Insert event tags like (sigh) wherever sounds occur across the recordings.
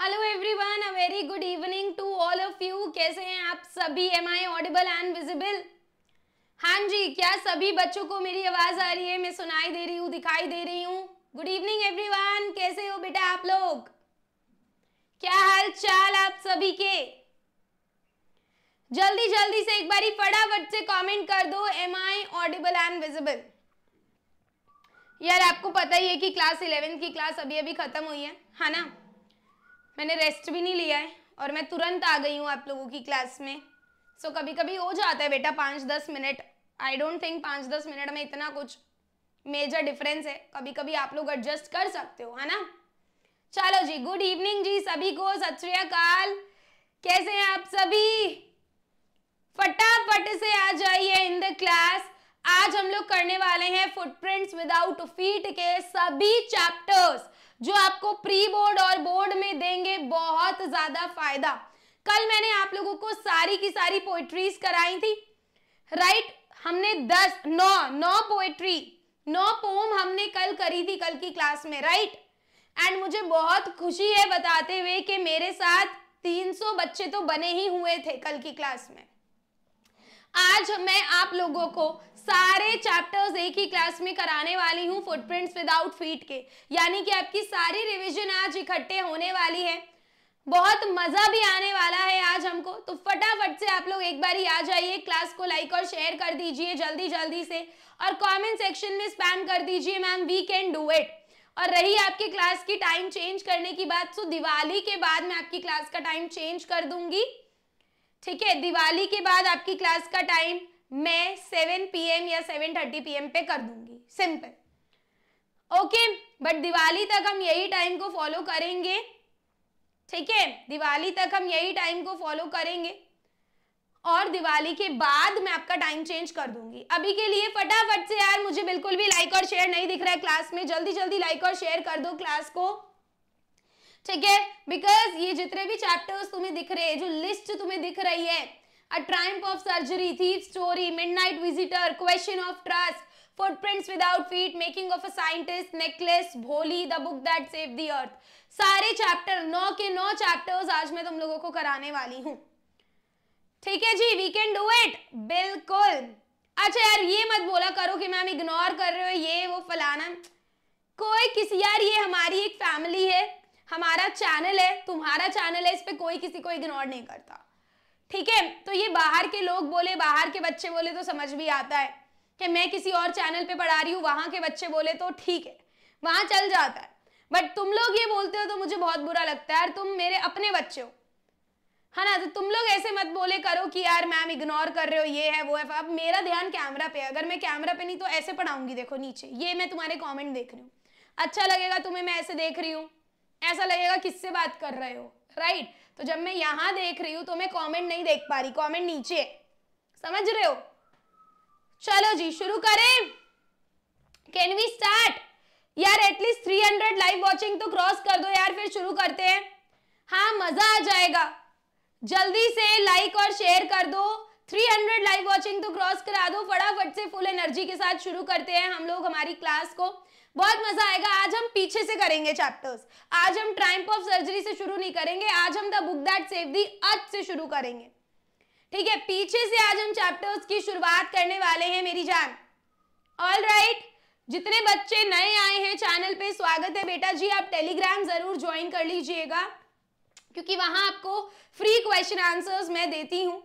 Hello everyone a very good evening to all of you कैसे हैं आप सभी am I audible and visible हाँ जी क्या सभी बच्चों को मेरी आवाज़ आ रही है मैं सुनाई दे रही हूँ दिखाई दे रही हूँ गुड इवनिंग एवरीवन कैसे हो बेटा आप लोग क्या हाल चाल आप सभी के जल्दी जल्दी से एक बारी फटाफट से कमेंट कर दो am I audible and visible यार आपको पता ही है कि क्लास इलेवेंथ की क्लास अभी अभी ख़त्म हुई है है ना मैंने रेस्ट भी नहीं लिया है और मैं तुरंत आ गई हूँ आप लोगों की क्लास में सो कभी कभी हो जाता है बेटा पाँच दस मिनट आई डोंट थिंक पाँच दस मिनट में इतना कुछ मेजर डिफरेंस है कभी कभी आप लोग एडजस्ट कर सकते हो है ना चलो जी गुड इवनिंग जी सभी को सत श्रीकाल कैसे हैं आप सभी फटाफट से आ जाइए इन द क्लास आज हम लोग करने वाले हैं फुटप्रिंट्स विदाउट फीट के सभी चैप्टर्स जो आपको प्री बोर्ड और बोर्ड में देंगे बहुत ज्यादा फायदा कल मैंने आप लोगों को सारी की सारी पोइट्रीज कराई थी राइट हमने दस नौ नौ पोइट्री नौ पोम हमने कल करी थी कल की क्लास में राइट एंड मुझे बहुत खुशी है बताते हुए कि मेरे साथ 300 बच्चे तो बने ही हुए थे कल की क्लास में आज मैं आप लोगों को सारे चैप्टर्स एक ही क्लास में कराने वाली हूँ फुटप्रिंट्स विदाउट फीट के यानी कि आपकी सारी रिवीजन आज इकट्ठे होने वाली है बहुत मजा भी आने वाला है आज हमको तो फटाफट से आप लोग एक बार ही आ जाइए क्लास को लाइक और शेयर कर दीजिए जल्दी जल्दी से और कमेंट सेक्शन में स्पैम कर दीजिए ma'am we can do it और रही आपकी क्लास की टाइम चेंज करने की बात तो दिवाली के बाद मैं आपकी क्लास का टाइम चेंज कर दूंगी ठीक है दिवाली के बाद आपकी क्लास का टाइम मैं 7 पीएम या 7:30 पीएम पे कर दूंगी सिंपल ओके बट दिवाली तक हम यही टाइम को फॉलो करेंगे ठीक है दिवाली तक हम यही टाइम को फॉलो करेंगे और दिवाली के बाद मैं आपका टाइम चेंज कर दूंगी अभी के लिए फटाफट से यार मुझे बिल्कुल भी लाइक और शेयर नहीं दिख रहा है क्लास में जल्दी जल्दी लाइक और शेयर कर दो क्लास को ठीक है बिकॉज ये जितने भी चैप्टर्स तुम्हें दिख रहे हैं जो लिस्ट तुम्हें दिख रही है triumph of surgery thief story midnight visitor question of trust footprints without feet making of a scientist necklace bholi the book that saved the earth सारे चैप्टर नौ के नौ चैप्टर्स आज मैं तुम लोगों को कराने वाली हूँ ठीक है जी वी कैन डू इट बिल्कुल अच्छा यार ये मत बोला करो कि मैम इग्नोर कर रहे हो ये वो फलाना कोई किसी यार ये हमारी एक फैमिली है हमारा चैनल है तुम्हारा चैनल है इस पर कोई किसी को इग्नोर नहीं करता ठीक है तो ये बाहर के लोग बोले बाहर के बच्चे बोले तो समझ भी आता है कि मैं किसी और चैनल पे पढ़ा रही हूँ वहां के बच्चे बोले तो ठीक है वहां चल जाता है बट तुम लोग ये बोलते हो तो मुझे बहुत बुरा लगता है और तुम मेरे अपने बच्चे हो है हाँ ना तो तुम लोग ऐसे मत बोले करो कि यार मैम इग्नोर कर रहे हो ये है वो है अब मेरा ध्यान कैमरा पे है अगर मैं कैमरा पे नहीं तो ऐसे पढ़ाऊंगी देखो नीचे ये मैं तुम्हारे कॉमेंट देख रही हूँ अच्छा लगेगा तुम्हें मैं ऐसे देख रही हूँ ऐसा लगेगा किससे बात कर रहे हो राइट right? तो जब मैं यहां देख रही हूं तो मैं कमेंट नहीं देख पा रही कमेंट नीचे समझ रहे हो चलो जी शुरू करें कैन वी स्टार्ट यार at least three hundred live watching तो क्रॉस कर दो यार फिर शुरू करते हैं हाँ मजा आ जाएगा जल्दी से लाइक और शेयर कर दो 300 लाइव वाचिंग तो क्रॉस करा दो फटाफट से फुल एनर्जी के साथ शुरू करते हैं हम लोग हमारी क्लास को बहुत मजा आएगा आज हम पीछे से करेंगे चैप्टर्स आज हम ट्राइम्प ऑफ सर्जरी से शुरू नहीं करेंगे आज हम the book that save the earth से शुरू करेंगे ठीक है पीछे से आज हम चैप्टर्स की शुरुआत करने वाले हैं मेरी जान ऑल राइट जितने बच्चे नए आए हैं चैनल पे स्वागत है बेटा जी आप टेलीग्राम जरूर ज्वाइन कर लीजिएगा क्योंकि वहां आपको फ्री क्वेश्चन आंसर्स मैं देती हूँ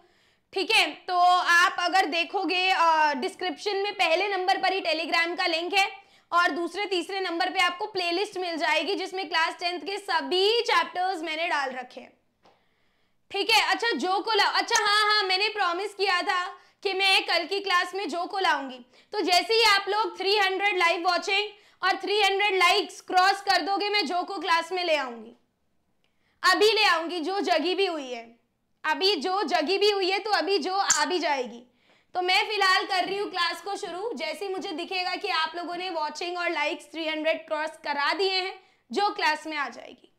ठीक है तो आप अगर देखोगे डिस्क्रिप्शन में पहले नंबर पर ही टेलीग्राम का लिंक है और दूसरे तीसरे नंबर पे आपको प्लेलिस्ट मिल जाएगी जिसमें क्लास टेंथ के सभी चैप्टर्स मैंने डाल रखे हैं ठीक है अच्छा जो को लाओ अच्छा हाँ हाँ मैंने प्रॉमिस किया था कि मैं कल की क्लास में जो को लाऊंगी तो जैसे ही आप लोग 300 लाइव वॉचिंग और 300 लाइक्स क्रॉस कर दोगे मैं जो को क्लास में ले आऊंगी अभी ले आऊंगी जो जगी भी हुई है अभी जो जगी भी हुई है तो अभी जो आ भी जाएगी तो मैं फिलहाल कर रही हूँ क्लास को शुरू जैसे मुझे दिखेगा कि आप लोगों ने वॉचिंग और लाइक्स 300 क्रॉस करा दिए हैं जो क्लास में आ जाएगी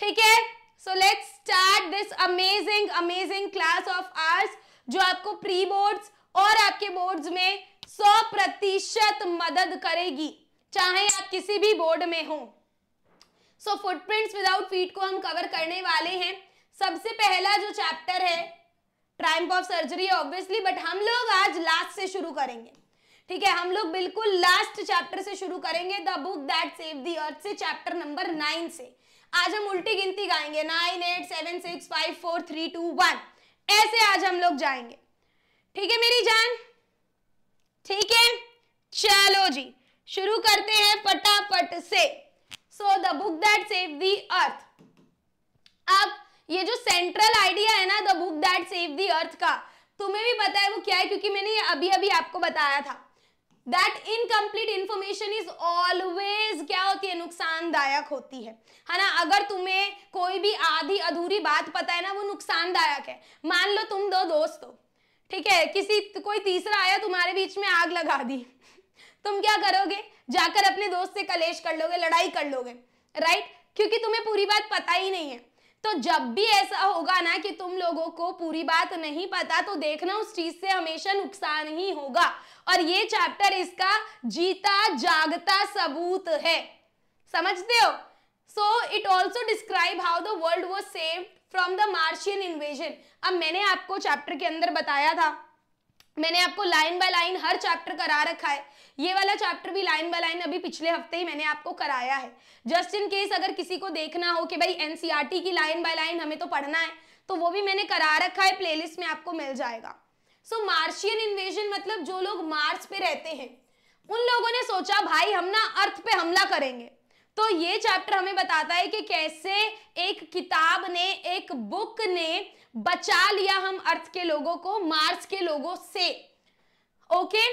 ठीक है so let's start this amazing amazing class of arts जो आपको प्री बोर्ड्स और आपके बोर्ड्स में 100 प्रतिशत मदद करेगी चाहे आप किसी भी बोर्ड में हो सो फुटप्रिंट्स विदाउट फीट को हम कवर करने वाले हैं सबसे पहला जो चैप्टर है triumph of surgery obviously but हम लोग आज लास्ट से शुरू करेंगे ठीक है हम लोग बिल्कुल लास्ट चैप्टर से शुरू करेंगे the book that save the earth से चैप्टर नंबर नाइन से आज हम उल्टी गिनती गाएंगे nine eight seven six five four three two one ऐसे आज हम लोग जाएंगे ठीक है मेरी जान ठीक है चलो जी शुरू करते हैं फटाफट से so the book that save the earth अब ये जो सेंट्रल आइडिया है ना the book that save the earth का तुम्हें भी पता है वो क्या है क्योंकि मैंने ये अभी अभी आपको बताया था that incomplete information is always क्या होती है नुकसानदायक होती है है ना अगर तुम्हें कोई भी आधी अधूरी बात पता है ना वो नुकसानदायक है मान लो तुम दो दोस्त हो ठीक है किसी कोई तीसरा आया तुम्हारे बीच में आग लगा दी तुम क्या करोगे जाकर अपने दोस्त से कलेश कर लोगे लड़ाई कर लोगे राइट क्योंकि तुम्हें पूरी बात पता ही नहीं है तो जब भी ऐसा होगा ना कि तुम लोगों को पूरी बात नहीं पता तो देखना उस चीज से हमेशा नुकसान ही होगा और ये चैप्टर इसका जीता जागता सबूत है समझते हो so it also describe how the world was save from the Martian invasion अब मैंने आपको चैप्टर के अंदर बताया था मैंने आपको लाइन बाय लाइन हर चैप्टर करा रखा है ये वाला चैप्टर भी लाइन बाय लाइन अभी पिछले हफ्ते ही मैंने आपको कराया है जस्ट इन केस अगर किसी को देखना हो कि भाई एनसीईआरटी e की लाइन बाय लाइन हमें तो पढ़ना है तो वो भी मैंने करा रखा है प्लेलिस्ट में आपको मिल जाएगा सो मार्शियन इन्वेजन मतलब जो लोग मार्स पे रहते हैं उन लोगों ने सोचा भाई हम ना अर्थ पे हमला करेंगे तो ये चैप्टर हमें बताता है कि कैसे एक किताब ने एक बुक ने बचा लिया हम अर्थ के लोगों को मार्स के लोगों से ओके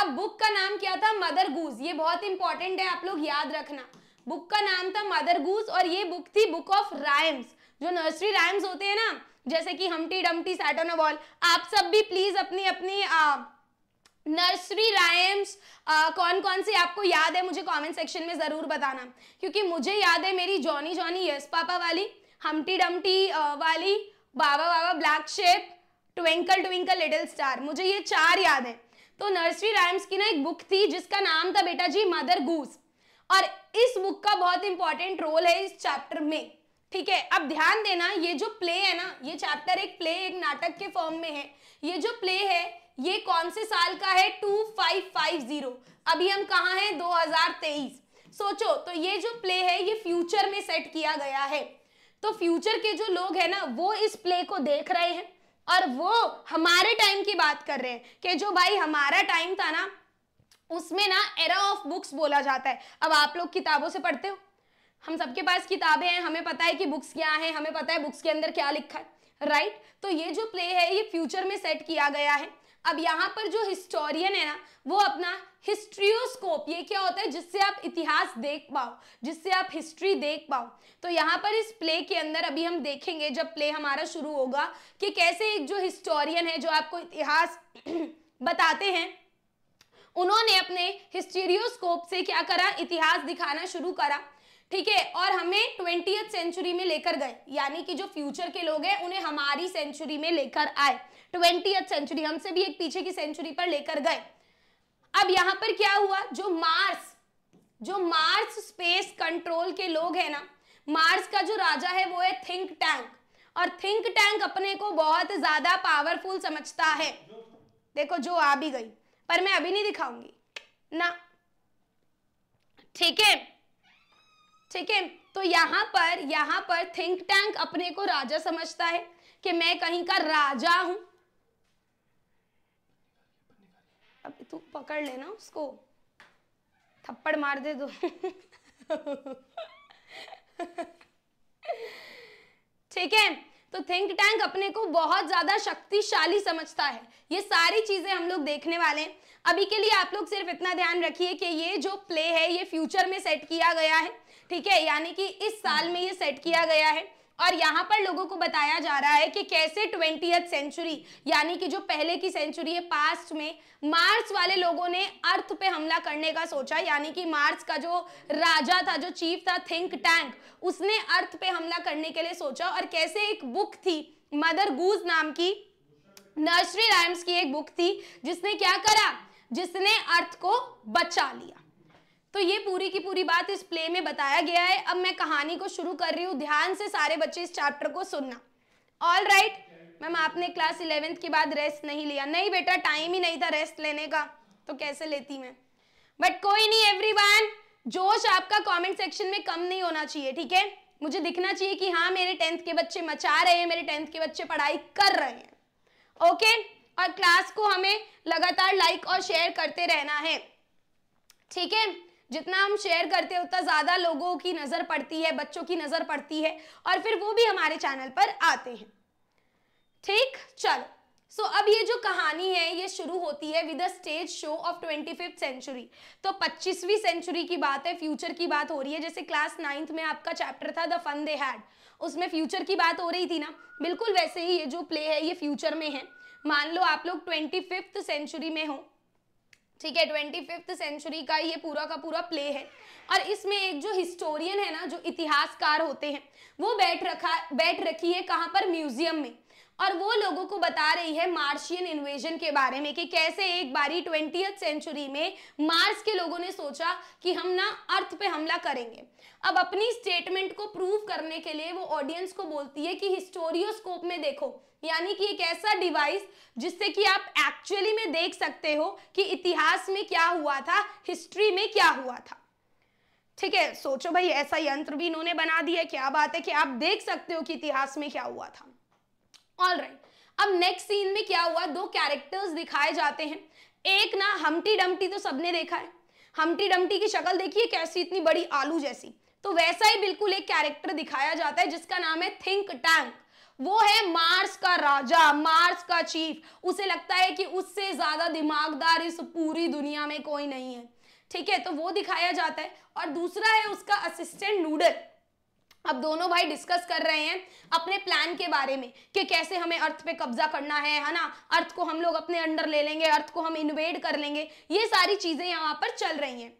अब बुक का नाम क्या था मदर गूज ये बहुत इंपॉर्टेंट है आप लोग याद रखना बुक का नाम था मदर गूज और ये बुक थी बुक ऑफ राइम्स जो नर्सरी राइम्स होते हैं ना जैसे कि हमटी डमटी सैटोन बॉल आप सब भी प्लीज अपनी अपनी आ, नर्सरी राइम्स कौन कौन से आपको याद है मुझे कमेंट सेक्शन में ज़रूर बताना क्योंकि मुझे याद है मेरी जॉनी जॉनी यस पापा वाली हमटी डमटी वाली baa baa black sheep twinkle twinkle little star मुझे ये चार याद है तो नर्सरी राइम्स की ना एक बुक थी जिसका नाम था बेटा जी मदर गूस और इस बुक का बहुत इंपॉर्टेंट रोल है इस चैप्टर में ठीक है अब ध्यान देना ये जो प्ले है ना ये चैप्टर एक प्ले एक नाटक के फॉर्म में है ये जो प्ले है ये कौन से साल का है टू फाइव फाइव जीरो अभी हम दो हैं 2023 सोचो तो ये जो प्ले है ये फ्यूचर में सेट किया गया है तो फ्यूचर के जो लोग हैं ना वो इस प्ले को देख रहे हैं और वो हमारे टाइम की बात कर रहे हैं कि जो भाई हमारा टाइम था ना उसमें ना एरा ऑफ बुक्स बोला जाता है अब आप लोग किताबों से पढ़ते हो हम सबके पास किताबें हैं हमें पता है कि बुक्स क्या हैं हमें पता है बुक्स के अंदर क्या लिखा है राइट right? तो ये जो प्ले है ये फ्यूचर में सेट किया गया है अब यहाँ पर जो हिस्टोरियन है ना वो अपना हिस्ट्रियोस्कोप ये क्या होता है जिससे आप इतिहास देख पाओ जिससे आप हिस्ट्री देख पाओ तो यहाँ पर इस प्ले के अंदर अभी हम देखेंगे जब प्ले हमारा शुरू होगा कि कैसे एक जो हिस्टोरियन है जो आपको इतिहास (clears throat) बताते हैं उन्होंने अपने हिस्ट्रियोस्कोप से क्या करा इतिहास दिखाना शुरू करा ठीक है और हमें ट्वेंटी सेंचुरी में लेकर गए यानी कि जो फ्यूचर के लोग हैं उन्हें हमारी सेंचुरी में लेकर आए ट्वेंटी सेंचुरी हमसे भी एक पीछे की सेंचुरी पर लेकर गए अब यहां पर क्या हुआ जो मार्स जो मार्स स्पेस कंट्रोल के लोग हैं ना मार्स का जो राजा है वो है थिंक टैंक और थिंक टैंक अपने को बहुत ज्यादा पावरफुल समझता है देखो जो आ भी गई पर मैं अभी नहीं दिखाऊंगी ना ठीक है ठीक है तो यहाँ पर यहां पर थिंक टैंक अपने को राजा समझता है कि मैं कहीं का राजा हूं तू पकड़ लेना उसको थप्पड़ मार दे दो ठीक है तो थिंक टैंक अपने को बहुत ज्यादा शक्तिशाली समझता है ये सारी चीजें हम लोग देखने वाले हैं अभी के लिए आप लोग सिर्फ इतना ध्यान रखिए कि ये जो प्ले है ये फ्यूचर में सेट किया गया है ठीक है यानी कि इस साल में ये सेट किया गया है और यहाँ पर लोगों को बताया जा रहा है कि कैसे ट्वेंटी सेंचुरी यानी कि जो पहले की सेंचुरी है पास्ट में मार्स वाले लोगों ने अर्थ पे हमला करने का सोचा यानी कि मार्स का जो राजा था जो चीफ था थिंक टैंक उसने अर्थ पे हमला करने के लिए सोचा और कैसे एक बुक थी मदर गूज नाम की नर्सरी राइम्स की एक बुक थी जिसने क्या करा जिसने अर्थ को बचा लिया तो ये पूरी की पूरी बात इस प्ले में बताया गया है अब मैं कहानी को शुरू कर रही हूँ ध्यान से सारे बच्चे इस चैप्टर को सुनना ऑल राइट मैम आपने क्लास इलेवेंथ के बाद रेस्ट नहीं लिया नहीं बेटा टाइम ही नहीं था रेस्ट लेने का तो कैसे लेती मैं बट कोई नहीं एवरी जोश आपका कॉमेंट सेक्शन में कम नहीं होना चाहिए ठीक है मुझे दिखना चाहिए कि हाँ मेरे टेंथ के बच्चे मचा रहे हैं मेरे टेंथ के बच्चे पढ़ाई कर रहे हैं ओके और क्लास को हमें लगातार लाइक और शेयर करते रहना है ठीक है जितना हम शेयर करते हैं उतना ज़्यादा लोगों की नज़र पड़ती है बच्चों की नज़र पड़ती है और फिर वो भी हमारे चैनल पर आते हैं ठीक चलो सो so, अब ये जो कहानी है ये शुरू होती है with a stage show of twenty fifth century तो पच्चीसवीं सेंचुरी की बात है फ्यूचर की बात हो रही है जैसे क्लास नाइन्थ में आपका चैप्टर था द फन दे हैड उसमें फ्यूचर की बात हो रही थी ना बिल्कुल वैसे ही ये जो प्ले है ये फ्यूचर में है मान लो आप लोग ट्वेंटी फिफ्थ सेंचुरी में हो ठीक है ट्वेंटी फिफ्थ सेंचुरी का ये पूरा का पूरा प्ले है और इसमें एक जो हिस्टोरियन है ना जो इतिहासकार होते हैं वो बैठ रखा बैठ रखी है कहाँ पर म्यूजियम में और वो लोगों को बता रही है मार्शियन इन्वेजन के बारे में कि कैसे एक बारी ट्वेंटी सेंचुरी में मार्स के लोगों ने सोचा कि हम ना अर्थ पे हमला करेंगे अब अपनी स्टेटमेंट को प्रूव करने के लिए वो ऑडियंस को बोलती है कि हिस्टोरियोस्कोप में देखो यानी कि एक ऐसा डिवाइस जिससे कि आप एक्चुअली में देख सकते हो कि इतिहास में क्या हुआ था हिस्ट्री में क्या हुआ था ठीक है सोचो भाई ऐसा यंत्र भी इन्होंने बना दिया क्या बात है कि आप देख सकते हो कि इतिहास में क्या हुआ था ऑल राइट अब नेक्स्ट सीन में क्या हुआ दो कैरेक्टर्स दिखाए जाते हैं एक ना हमटी डमटी तो सबने देखा है हमटी डमटी की शक्ल देखिए कैसी इतनी बड़ी आलू जैसी तो वैसा ही बिल्कुल एक कैरेक्टर दिखाया जाता है जिसका नाम है थिंक टैंक वो है मार्स का राजा मार्स का चीफ उसे लगता है कि उससे ज्यादा दिमागदार इस पूरी दुनिया में कोई नहीं है ठीक है तो वो दिखाया जाता है और दूसरा है उसका असिस्टेंट नूडल अब दोनों भाई डिस्कस कर रहे हैं अपने प्लान के बारे में कि कैसे हमें अर्थ पे कब्जा करना है है ना अर्थ को हम लोग अपने अंडर ले लेंगे अर्थ को हम इन्वेड कर लेंगे ये सारी चीजें यहाँ पर चल रही हैं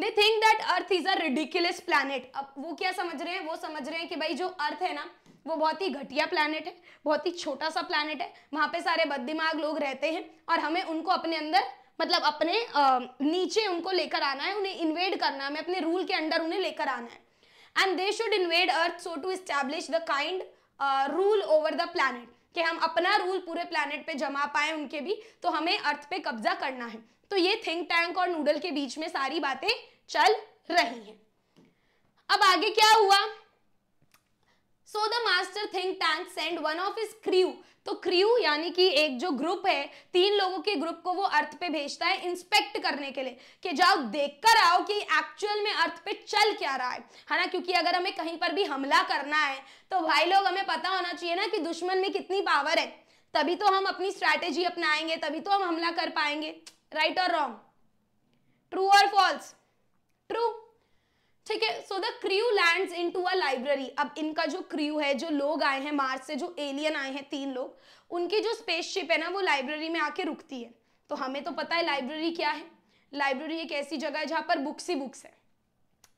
they think that earth is a ridiculous planet अब वो क्या समझ रहे हैं वो समझ रहे हैं कि भाई जो अर्थ है ना वो बहुत ही घटिया प्लानट है बहुत ही छोटा सा प्लानट है वहाँ पे सारे बददिमाग लोग रहते हैं और हमें उनको अपने अंदर मतलब अपने आ, नीचे उनको लेकर आना है उन्हें इन्वेड करना है हमें अपने रूल के अंडर उन्हें लेकर आना है and they should invade earth so to establish the kind rule over the planet कि हम अपना रूल पूरे प्लानट पे जमा पाए उनके भी तो हमें अर्थ पे कब्जा करना है तो ये थिंक टैंक और नूडल के बीच में सारी बातें चल रही हैं अब आगे क्या हुआ so the master think tank send one of is crew तो क्रियू यानी कि एक जो ग्रुप है तीन लोगों के ग्रुप को वो अर्थ पे भेजता है इंस्पेक्ट करने के लिए कि जाओ देखकर आओ कि एक्चुअल में अर्थ पे चल क्या रहा है है ना क्योंकि अगर हमें कहीं पर भी हमला करना है तो भाई लोग हमें पता होना चाहिए ना कि दुश्मन में कितनी पावर है तभी तो हम अपनी स्ट्रैटेजी अपनाएंगे तभी तो हम हमला कर पाएंगे राइट और रॉन्ग ट्रू और फॉल्स ट्रू ठीक है so the crew land into a library अब इनका जो क्रू है जो लोग आए हैं मार्स से जो एलियन आए हैं तीन लोग उनकी जो स्पेसशिप है ना वो लाइब्रेरी में आके रुकती है तो हमें तो पता है लाइब्रेरी क्या है लाइब्रेरी एक ऐसी जगह है जहां पर बुक्स ही बुक्स है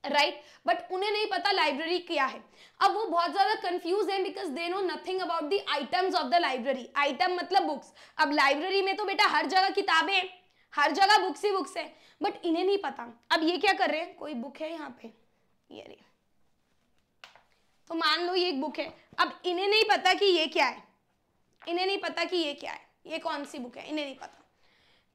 राइट right? बट उन्हें नहीं पता लाइब्रेरी क्या है अब वो बहुत ज्यादा कंफ्यूज हैं because they know nothing about the items of the library item मतलब बुक्स अब लाइब्रेरी में तो बेटा हर जगह किताबें हैं हर जगह बुक्स ही बुक्स है बट इन्हें नहीं पता अब ये क्या कर रहे हैं कोई बुक है यहाँ पे ये रही तो मान लो ये एक बुक है अब इन्हें नहीं पता कि ये क्या है इन्हें नहीं पता कि ये क्या है ये कौन सी बुक है इन्हें नहीं पता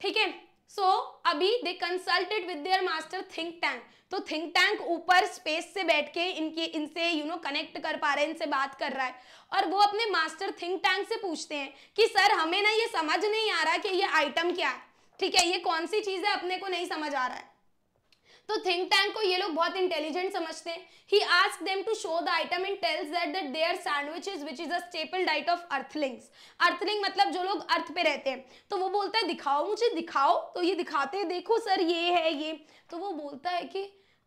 ठीक है सो अभी they consulted with their master think tank तो थिंक टैंक ऊपर स्पेस से बैठ के इनके इनसे यू नो कनेक्ट कर पा रहे हैं इनसे बात कर रहा है और वो अपने मास्टर थिंक टैंक से पूछते हैं कि सर हमें ना ये समझ नहीं आ रहा कि ये आइटम क्या है ठीक है ये कौन सी चीज़ है अपने को नहीं समझ आ रहा है तो थिंक टैंक को ये लोग बहुत इंटेलिजेंट समझते हैं item in tells that sandwich is which is a staple diet of earthlings earthling मतलब जो लोग अर्थ पे रहते हैं तो वो बोलता है दिखाओ मुझे दिखाओ तो ये दिखाते हैं देखो सर ये है ये तो वो बोलता है कि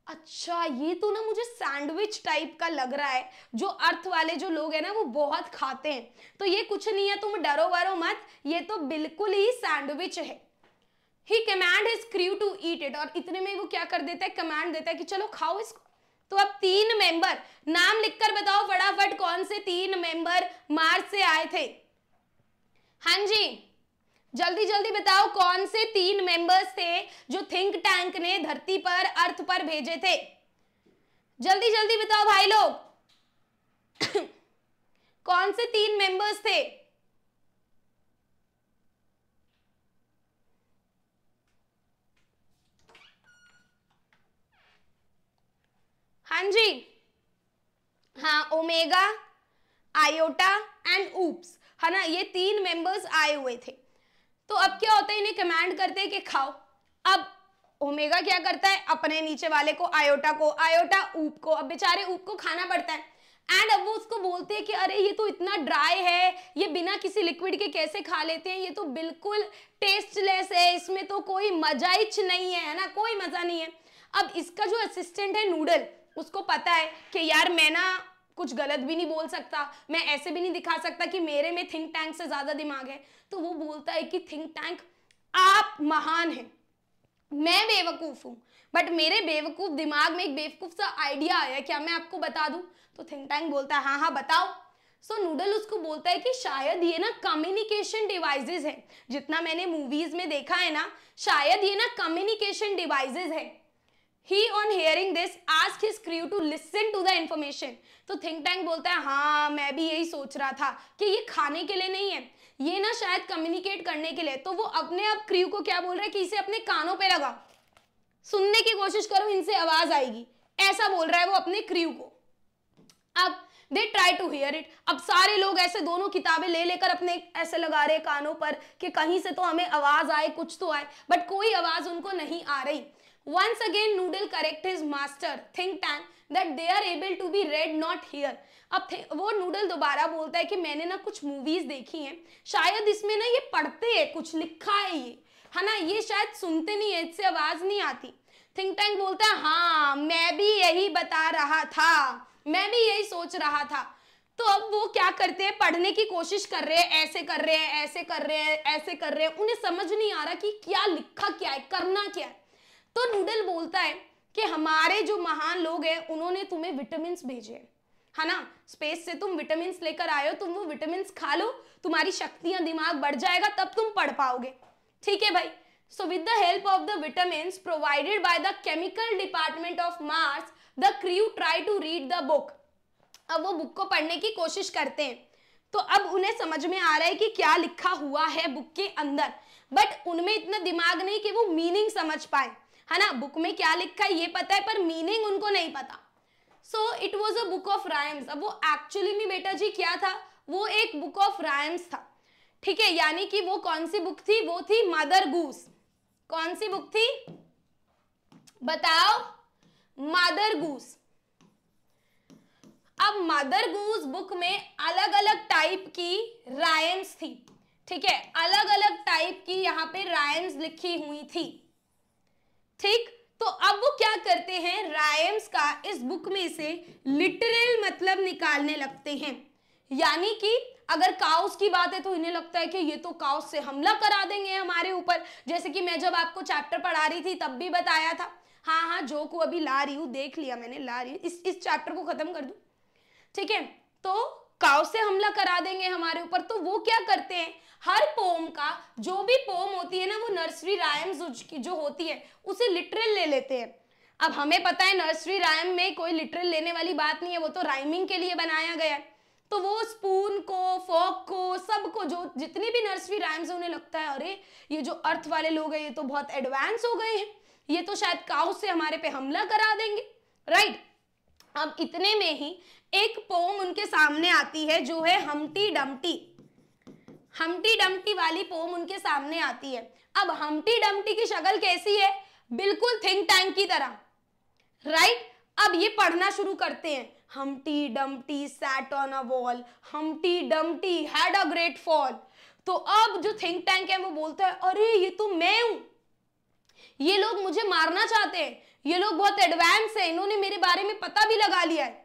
अच्छा ये तो ना मुझे सैंडविच टाइप का लग रहा है जो अर्थ वाले जो लोग हैं ना वो बहुत खाते हैं तो ये कुछ नहीं है तुम डरो वरो मत ये तो बिल्कुल ही सैंडविच है he command his crew to eat it और इतने में वो क्या कर देता है कमांड देता है कि चलो खाओ इसको तो अब तीन मेंबर नाम लिखकर बताओ फटाफट कौन से तीन मेंबर मार्स से आए थे हां जी जल्दी जल्दी बताओ कौन से तीन मेंबर्स थे जो थिंक टैंक ने धरती पर अर्थ पर भेजे थे जल्दी जल्दी बताओ भाई लोग (coughs) कौन से तीन मेंबर्स थे हाँ जी हाँ ओमेगा आयोटा एंड ऊप्स है ना ये तीन मेंबर्स आए हुए थे तो अब क्या होता है इन्हें कमांड करते हैं कि खाओ अब ओमेगा क्या करता है अपने नीचे वाले को आयोटा को आयोटा ऊप को अब बेचारे ऊप को खाना पड़ता है एंड अब वो उसको बोलते हैं कि अरे ये तो इतना ड्राई है ये बिना किसी लिक्विड के कैसे खा लेते हैं ये तो बिल्कुल टेस्टलेस है इसमें तो कोई मजा ही नहीं है ना कोई मज़ा नहीं है अब इसका जो असिस्टेंट है नूडल उसको पता है कि यार मैं ना कुछ गलत भी नहीं बोल सकता मैं ऐसे भी नहीं दिखा सकता कि मेरे में थिंक टैंक से ज्यादा दिमाग है तो वो बोलता है कि थिंक टैंक आप महान है मैं बेवकूफ़ हूँ बट मेरे बेवकूफ़ दिमाग में एक बेवकूफ़ सा आइडिया आया क्या मैं आपको बता दूं तो थिंक टैंक बोलता है हाँ हाँ बताओ सो so, नूडल उसको बोलता है कि शायद ये ना कम्युनिकेशन डिवाइसेस हैं जितना मैंने मूवीज में देखा है ना शायद ये ना कम्युनिकेशन डिवाइसेस हैं He on hearing this ask his crew to listen to the information. तो think tank बोलता है हाँ मैं भी यही सोच रहा था कि ये खाने के लिए नहीं है ये ना शायद कम्युनिकेट करने के लिए तो वो अपने आप क्रू को क्या बोल रहा है कि इसे अपने कानों पे लगा सुनने की कोशिश करो इनसे आवाज आएगी ऐसा बोल रहा है वो अपने क्रू को अब they try to hear it अब सारे लोग ऐसे दोनों किताबें ले लेकर अपने ऐसे लगा रहे कानों पर कि कहीं से तो हमें आवाज आए कुछ तो आए बट कोई आवाज उनको नहीं आ रही once again noodle correct his master think tank that they are able to be read not here अब वो नूडल दोबारा बोलता है कि मैंने ना कुछ मूवीज देखी हैं शायद इसमें ना ये पढ़ते हैं कुछ लिखा है ये है ना ये शायद सुनते नहीं है इससे आवाज नहीं आती थिंक टैंक बोलता है हाँ मैं भी यही बता रहा था मैं भी यही सोच रहा था तो अब वो क्या करते हैं पढ़ने की कोशिश कर रहे हैं ऐसे कर रहे हैं ऐसे कर रहे हैं ऐसे कर रहे हैं उन्हें समझ नहीं आ रहा कि क्या लिखा क्या है करना क्या है तो नूडल बोलता है कि हमारे जो महान लोग हैं उन्होंने तुम्हें विटामिन भेजे हैं है ना स्पेस से तुम विटामिन लेकर आयो तुम वो विटामिन खा लो तुम्हारी शक्तियां दिमाग बढ़ जाएगा तब तुम पढ़ पाओगे ठीक है भाई so with the help of the vitamin provided by the chemical department of Mars the crew try to read the book अब वो बुक को पढ़ने की कोशिश करते हैं तो अब उन्हें समझ में आ रहा है कि क्या लिखा हुआ है बुक के अंदर बट उनमें इतना दिमाग नहीं कि वो मीनिंग समझ पाए है ना बुक में क्या लिखा है ये पता है पर मीनिंग उनको नहीं पता so it was a book of rhymes अब वो एक्चुअली में बेटा जी क्या था वो एक बुक ऑफ राइम्स था ठीक है यानी कि वो कौन सी बुक थी वो थी मदर गूस कौन सी बुक थी बताओ मदर गूस अब मदर गूस बुक में अलग अलग टाइप की रायम्स थी ठीक है अलग अलग टाइप की यहाँ पे रायम्स लिखी हुई थी ठीक तो अब वो क्या करते हैं राइम्स का इस बुक में से लिटरल मतलब निकालने लगते हैं यानी कि अगर काउस की बात है तो इन्हें लगता है कि ये तो काउस से हमला करा देंगे हमारे ऊपर जैसे कि मैं जब आपको चैप्टर पढ़ा रही थी तब भी बताया था हाँ हाँ जो को अभी ला रही हूँ देख लिया मैंने ला रही हूँ इस इस चैप्टर को खत्म कर दू ठीक है तो काव से हमला करा देंगे हमारे ऊपर तो वो क्या करते हैं हर पोम का जो भी पोम होती है ना वो नर्सरी रायम्स जो होती है उसे लिटरल ले लेते हैं अब हमें पता है नर्सरी रायम में कोई लिटरल लेने वाली बात नहीं है वो तो राइमिंग के लिए बनाया गया है तो वो स्पून को फोक को सब को जो जितनी भी नर्सरी राइम्स है उन्हें लगता है अरे ये जो अर्थ वाले लोग हैं ये तो बहुत एडवांस हो गए हैं ये तो शायद काउ से हमारे पे हमला करा देंगे राइट अब इतने में ही एक पोम उनके सामने आती है जो है हमटी डमटी हमटी डमटी वाली पोम उनके सामने आती है अब हमटी डमटी की शक्ल कैसी है बिल्कुल थिंक टैंक की तरह राइट अब ये पढ़ना शुरू करते हैं Humpty Dumpty sat on a wall Humpty Dumpty had a great fall तो अब जो थिंक टैंक है वो बोलता है अरे ये तो मैं हूं ये लोग मुझे मारना चाहते हैं ये लोग बहुत एडवांस है इन्होंने मेरे बारे में पता भी लगा लिया है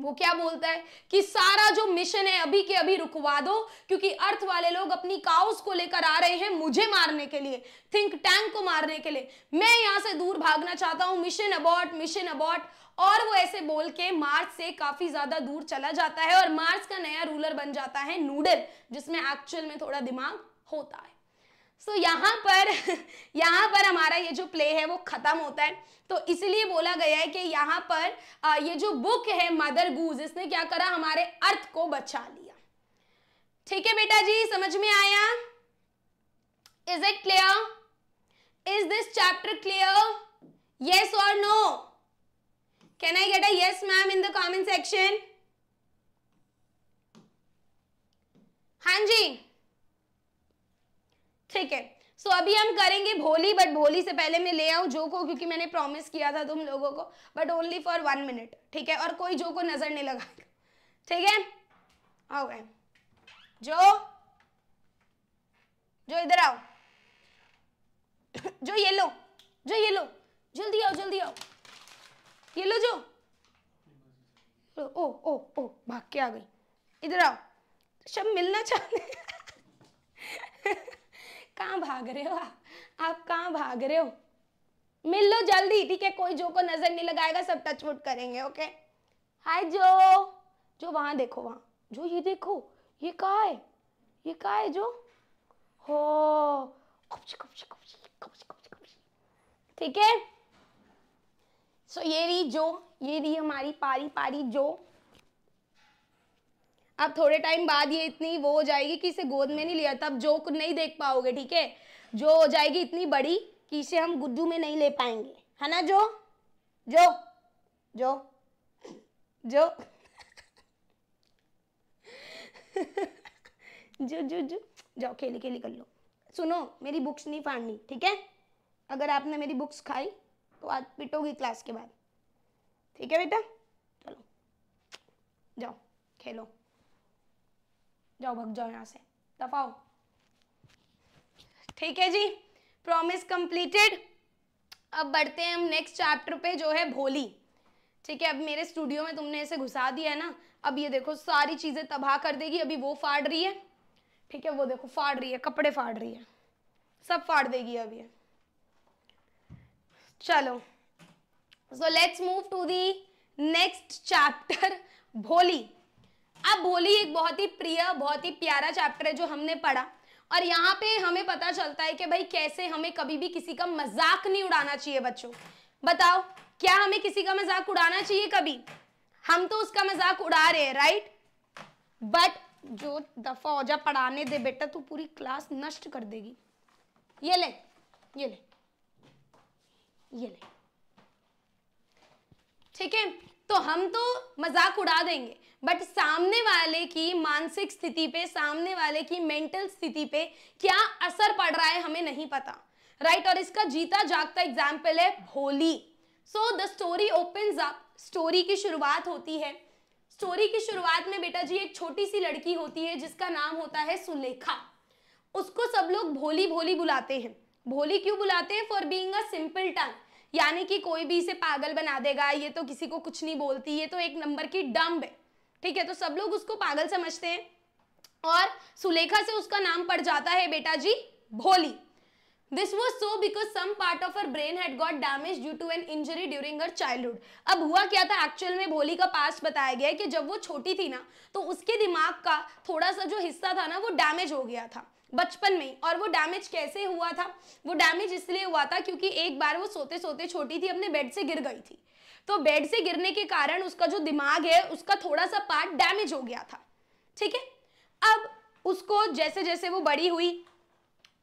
वो क्या बोलता है कि सारा जो मिशन है अभी के अभी रुकवा दो क्योंकि अर्थ वाले लोग अपनी काउस को लेकर आ रहे हैं मुझे मारने के लिए थिंक टैंक को मारने के लिए मैं यहाँ से दूर भागना चाहता हूँ मिशन अबॉट मिशन अबॉट और वो ऐसे बोल के मार्स से काफी ज्यादा दूर चला जाता है और मार्स का नया रूलर बन जाता है नूडल जिसमें एक्चुअल में थोड़ा दिमाग होता है सो so, यहाँ पर (laughs) यहाँ पर हमारा ये जो प्ले है वो ख़त्म होता है तो इसलिए बोला गया है कि यहाँ पर ये जो बुक है मदर गूज इसने क्या करा हमारे अर्थ को बचा लिया ठीक है बेटा जी समझ में आया is it clear is this chapter clear yes और no can I get a ma'am in the comment section हाँ जी ठीक है सो अभी हम करेंगे भोली बट भोली से पहले मैं ले आऊँ जो को क्योंकि मैंने प्रॉमिस किया था तुम लोगों को but only for one minute ठीक है और कोई जो को नजर नहीं लगा ठीक है आओ गए जो जो इधर आओ जो ये लो जो ये लो जल्दी आओ जल्दी आओ ये लो जो ओ ओ ओ भाग के आ गई इधर आओ सब मिलना चाहते (laughs) कहाँ भाग रहे हो आप आप कहाँ भाग रहे हो मिल लो जल्दी ठीक है कोई जो को नजर नहीं लगाएगा सब टच वुट करेंगे ओके हाय जो जो वहां देखो वहां जो ये देखो ये कहा है ये कहा है जो हो ठीक है सो ये रही जो ये रही हमारी पारी पारी जो अब थोड़े टाइम बाद ये इतनी वो हो जाएगी कि इसे गोद में नहीं लिया तब जो नहीं देख पाओगे ठीक है जो हो जाएगी इतनी बड़ी कि इसे हम गुड्डू में नहीं ले पाएंगे है ना जो जो जो जो (laughs) जो जो जो जाओ खेली खेली कर लो सुनो मेरी बुक्स नहीं फाड़नी ठीक है अगर आपने मेरी बुक्स खाई तो आज पिटोगी क्लास के बाद ठीक है बेटा चलो जाओ खेलो जाओ भग जाओ यहाँ से दफाओ ठीक है जी प्रॉमिस कंप्लीटेड अब बढ़ते हैं हम नेक्स्ट चैप्टर पे जो है भोली ठीक है अब मेरे स्टूडियो में तुमने इसे घुसा दिया है ना अब ये देखो सारी चीज़ें तबाह कर देगी अभी वो फाड़ रही है ठीक है वो देखो फाड़ रही है कपड़े फाड़ रही है सब फाड़ देगी अब ये चलो so let's move to the next chapter Bholi अब होली एक बहुत ही प्रिय बहुत ही प्यारा चैप्टर है जो हमने पढ़ा और यहाँ पे हमें पता चलता है कि भाई कैसे हमें कभी भी किसी का मजाक नहीं उड़ाना चाहिए बच्चों बताओ क्या हमें किसी का मजाक उड़ाना चाहिए कभी हम तो उसका मजाक उड़ा रहे हैं राइट बट जो दफा हो जा पढ़ाने दे बेटा तू पूरी क्लास नष्ट कर देगी ये ले ये ले ये ले ठीक है तो हम तो मजाक उड़ा देंगे बट सामने वाले की मानसिक स्थिति पे सामने वाले की मेंटल स्थिति पे क्या असर पड़ रहा है हमें नहीं पता राइट right? और इसका जीता जागता एग्जाम्पल है होली so the story open up story की शुरुआत होती है स्टोरी की शुरुआत में बेटा जी एक छोटी सी लड़की होती है जिसका नाम होता है सुलेखा उसको सब लोग भोली भोली बुलाते हैं भोली क्यों बुलाते हैं फॉर बींग सिंपल टंग यानी कि कोई भी इसे पागल बना देगा ये तो किसी को कुछ नहीं बोलती ये तो एक नंबर की डम्ब है ठीक है तो सब लोग उसको पागल समझते हैं और सुलेखा से उसका नाम पड़ जाता है बेटा जी Bholi this was so because some part of her brain had got damage due to an injury during her childhood अब हुआ क्या था एक्चुअल में भोली का पास्ट बताया गया है कि जब वो छोटी थी ना तो उसके दिमाग का थोड़ा सा जो हिस्सा था ना वो डैमेज हो गया था बचपन में और वो डैमेज कैसे हुआ था वो डैमेज इसलिए हुआ था क्योंकि एक बार वो सोते सोते छोटी थी अपने बेड से गिर गई थी तो बेड से गिरने के कारण उसका जो दिमाग है उसका थोड़ा सा पार्ट डैमेज हो गया था ठीक है अब उसको जैसे जैसे वो बड़ी हुई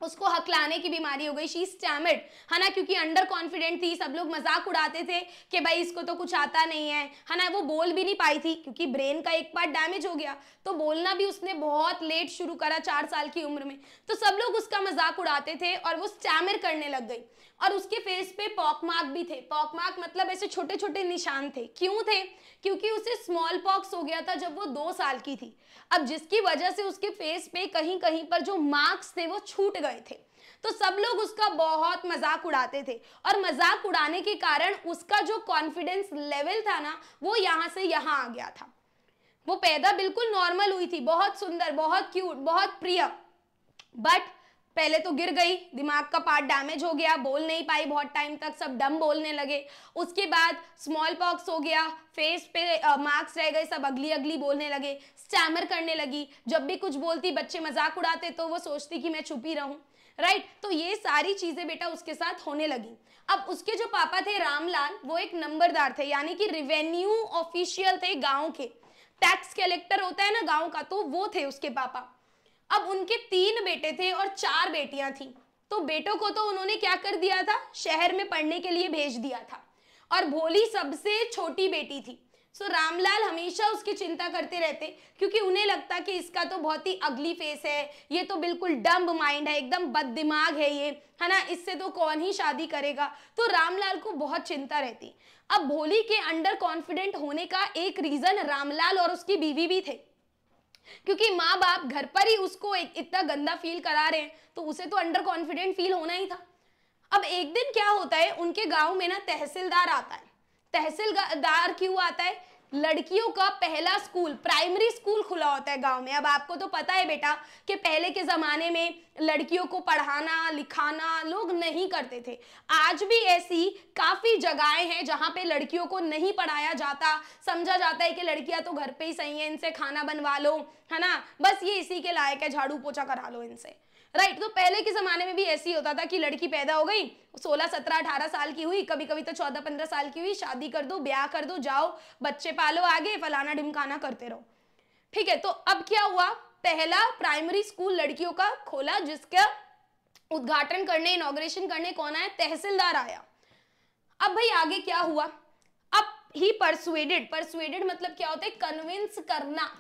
उसको हकलाने की बीमारी हो गई शी स्टैमिड है ना क्योंकि अंडर कॉन्फिडेंट थी सब लोग मजाक उड़ाते थे कि भाई इसको तो कुछ आता नहीं है है ना वो बोल भी नहीं पाई थी क्योंकि ब्रेन का एक पार्ट डैमेज हो गया तो बोलना भी उसने बहुत लेट शुरू करा चार साल की उम्र में तो सब लोग उसका मजाक उड़ाते थे और वो स्टैमिर करने लग गई और उसके फेस पे पॉक मार्क भी थे पॉक मार्क मतलब ऐसे छोटे छोटे निशान थे क्यों थे क्योंकि उसे स्मॉल पॉक्स हो गया था जब वो दो साल की थी अब जिसकी वजह से उसके फेस पे कहीं कहीं पर जो मार्क्स थे वो छूट गए थे तो सब लोग उसका बहुत मजाक उड़ाते थे और मजाक उड़ाने के कारण उसका जो कॉन्फिडेंस लेवल था ना वो यहाँ से यहाँ आ गया था वो पैदा बिल्कुल नॉर्मल हुई थी बहुत सुंदर बहुत क्यूट बहुत प्रिय बट पहले तो गिर गई दिमाग का पार्ट डैमेज हो गया बोल नहीं पाई बहुत टाइम तक सब डम बोलने लगे उसके बाद स्मॉल पॉक्स हो गया फेस पे मार्क्स रह गए सब अगली अगली बोलने लगे स्टैमर करने लगी जब भी कुछ बोलती बच्चे मजाक उड़ाते तो वो सोचती कि मैं छुपी रहूं राइट right? तो ये सारी चीजें बेटा उसके साथ होने लगी अब उसके जो पापा थे रामलाल वो एक नंबरदार थे यानी कि रिवेन्यू ऑफिशियल थे गांव के टैक्स कलेक्टर होता है ना गांव का तो वो थे उसके पापा अब उनके तीन बेटे थे और चार बेटियां थी तो बेटों को तो उन्होंने क्या कर दिया था शहर में पढ़ने के लिए भेज दिया था और भोली सबसे छोटी बेटी थी सो रामलाल हमेशा उसकी चिंता करते रहते क्योंकि उन्हें लगता कि इसका तो बहुत ही अगली फेस है ये तो बिल्कुल डम्ब माइंड है एकदम बद दिमाग है ये है ना इससे तो कौन ही शादी करेगा तो रामलाल को बहुत चिंता रहती अब भोली के अंडर कॉन्फिडेंट होने का एक रीजन रामलाल और उसकी बीवी भी थे क्योंकि माँ बाप घर पर ही उसको इतना गंदा फील करा रहे हैं तो उसे तो अंडर कॉन्फिडेंट फील होना ही था अब एक दिन क्या होता है उनके गांव में ना तहसीलदार आता है तहसीलदार क्यों आता है लड़कियों का पहला स्कूल प्राइमरी स्कूल खुला होता है गांव में अब आपको तो पता है बेटा कि पहले के ज़माने में लड़कियों को पढ़ाना लिखाना लोग नहीं करते थे आज भी ऐसी काफ़ी जगहें हैं जहां पे लड़कियों को नहीं पढ़ाया जाता समझा जाता है कि लड़कियां तो घर पे ही सही हैं इनसे खाना बनवा लो है ना बस ये इसी के लायक है झाड़ू पोछा करा लो इनसे राइट तो पहले के जमाने में भी ऐसे ही होता था कि लड़की पैदा हो गई 16, 17, 18 साल की हुई कभी कभी तो 14, 15 साल की हुई शादी कर दो ब्याह कर दो जाओ बच्चे पालो आगे फलाना ढिमकाना करते रहो ठीक है तो अब क्या हुआ पहला प्राइमरी स्कूल लड़कियों का खोला जिसका उद्घाटन करने इनोग्रेशन करने कौन आया तहसीलदार आया अब भाई आगे क्या हुआ अब ही परसुएडेड परसुएडेड मतलब क्या होता है कन्विंस करना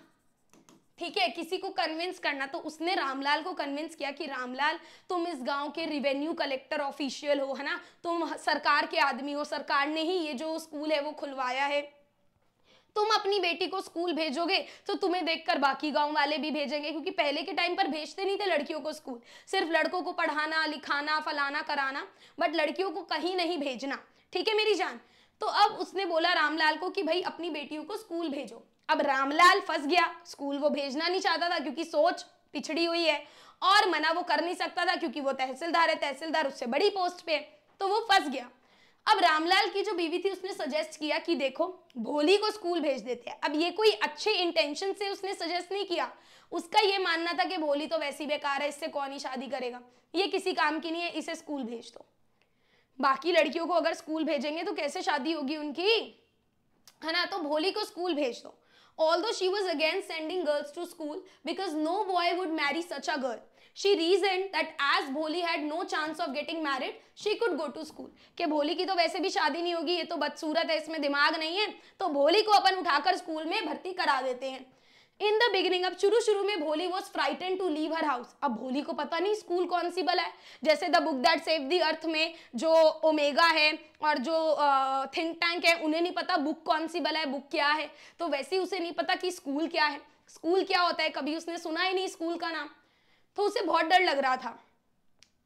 ठीक है किसी को कन्विंस करना तो उसने रामलाल को कन्विंस किया कि रामलाल तुम इस गांव के रिवेन्यू कलेक्टर ऑफिशियल हो है ना तुम सरकार के आदमी हो सरकार ने ही ये जो स्कूल है वो खुलवाया है तुम अपनी बेटी को स्कूल भेजोगे तो तुम्हें देखकर बाकी गांव वाले भी भेजेंगे क्योंकि पहले के टाइम पर भेजते नहीं थे लड़कियों को स्कूल सिर्फ लड़कों को पढ़ाना लिखाना फलाना कराना बट लड़कियों को कहीं नहीं भेजना ठीक है मेरी जान तो अब उसने बोला रामलाल को कि भाई अपनी बेटियों को स्कूल भेजो अब रामलाल फंस गया स्कूल वो भेजना नहीं चाहता था क्योंकि सोच पिछड़ी हुई है और मना वो कर नहीं सकता था क्योंकि वो तहसीलदार है तहसीलदार उससे बड़ी पोस्ट पे तो वो फंस गया अब रामलाल की जो बीवी थी उसने सजेस्ट किया कि देखो भोली को स्कूल भेज देते हैं अब ये कोई अच्छे इंटेंशन से उसने सजेस्ट नहीं किया उसका ये मानना था कि भोली तो वैसी बेकार है इससे कौन ही शादी करेगा ये किसी काम की नहीं है इसे स्कूल भेज दो बाकी लड़कियों को अगर स्कूल भेजेंगे तो कैसे शादी होगी उनकी है ना तो भोली को स्कूल भेज दो although she was again sending girls to school because no boy would marry such a girl. She reasoned that as Bholi had no chance of getting married, she could go to school. कि भोली की तो वैसे भी शादी नहीं होगी ये तो बदसूरत है इसमें दिमाग नहीं है तो भोली को अपन उठाकर school mein bharti kara dete hain in the beginning अब शुरू शुरू में Bholi was frightened to leave her house अब भोली को पता नहीं स्कूल कौन सी बल है जैसे the book that save the earth में जो ओमेगा है और जो थिंक टैंक है उन्हें नहीं पता बुक कौन सी बल है बुक क्या है तो वैसे ही उसे नहीं पता कि स्कूल क्या है स्कूल क्या होता है कभी उसने सुना ही नहीं स्कूल का नाम तो उसे बहुत डर लग रहा था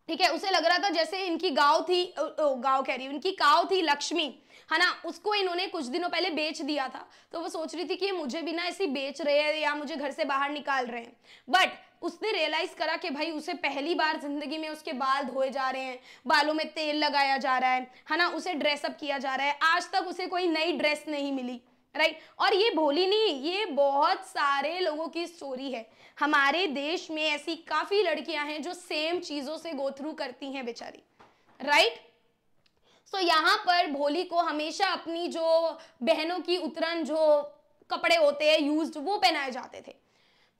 ठीक है उसे लग रहा था जैसे इनकी गाँव थी गाँव कह रही इनकी काव थी लक्ष्मी है ना उसको इन्होंने कुछ दिनों पहले बेच दिया था तो वो सोच रही थी कि ये मुझे भी ना ऐसे बेच रहे हैं या मुझे घर से बाहर निकाल रहे हैं बट उसने रियलाइज करा कि भाई उसे पहली बार जिंदगी में उसके बाल धोए जा रहे हैं बालों में तेल लगाया जा रहा है है ना उसे ड्रेसअप किया जा रहा है आज तक उसे कोई नई ड्रेस नहीं मिली राइट और ये भोली नहीं ये बहुत सारे लोगों की स्टोरी है हमारे देश में ऐसी काफ़ी लड़कियां हैं जो सेम चीज़ों से गो थ्रू करती हैं बेचारी राइट सो so, यहाँ पर भोली को हमेशा अपनी जो बहनों की उतरन जो कपड़े होते हैं यूज्ड वो पहनाए जाते थे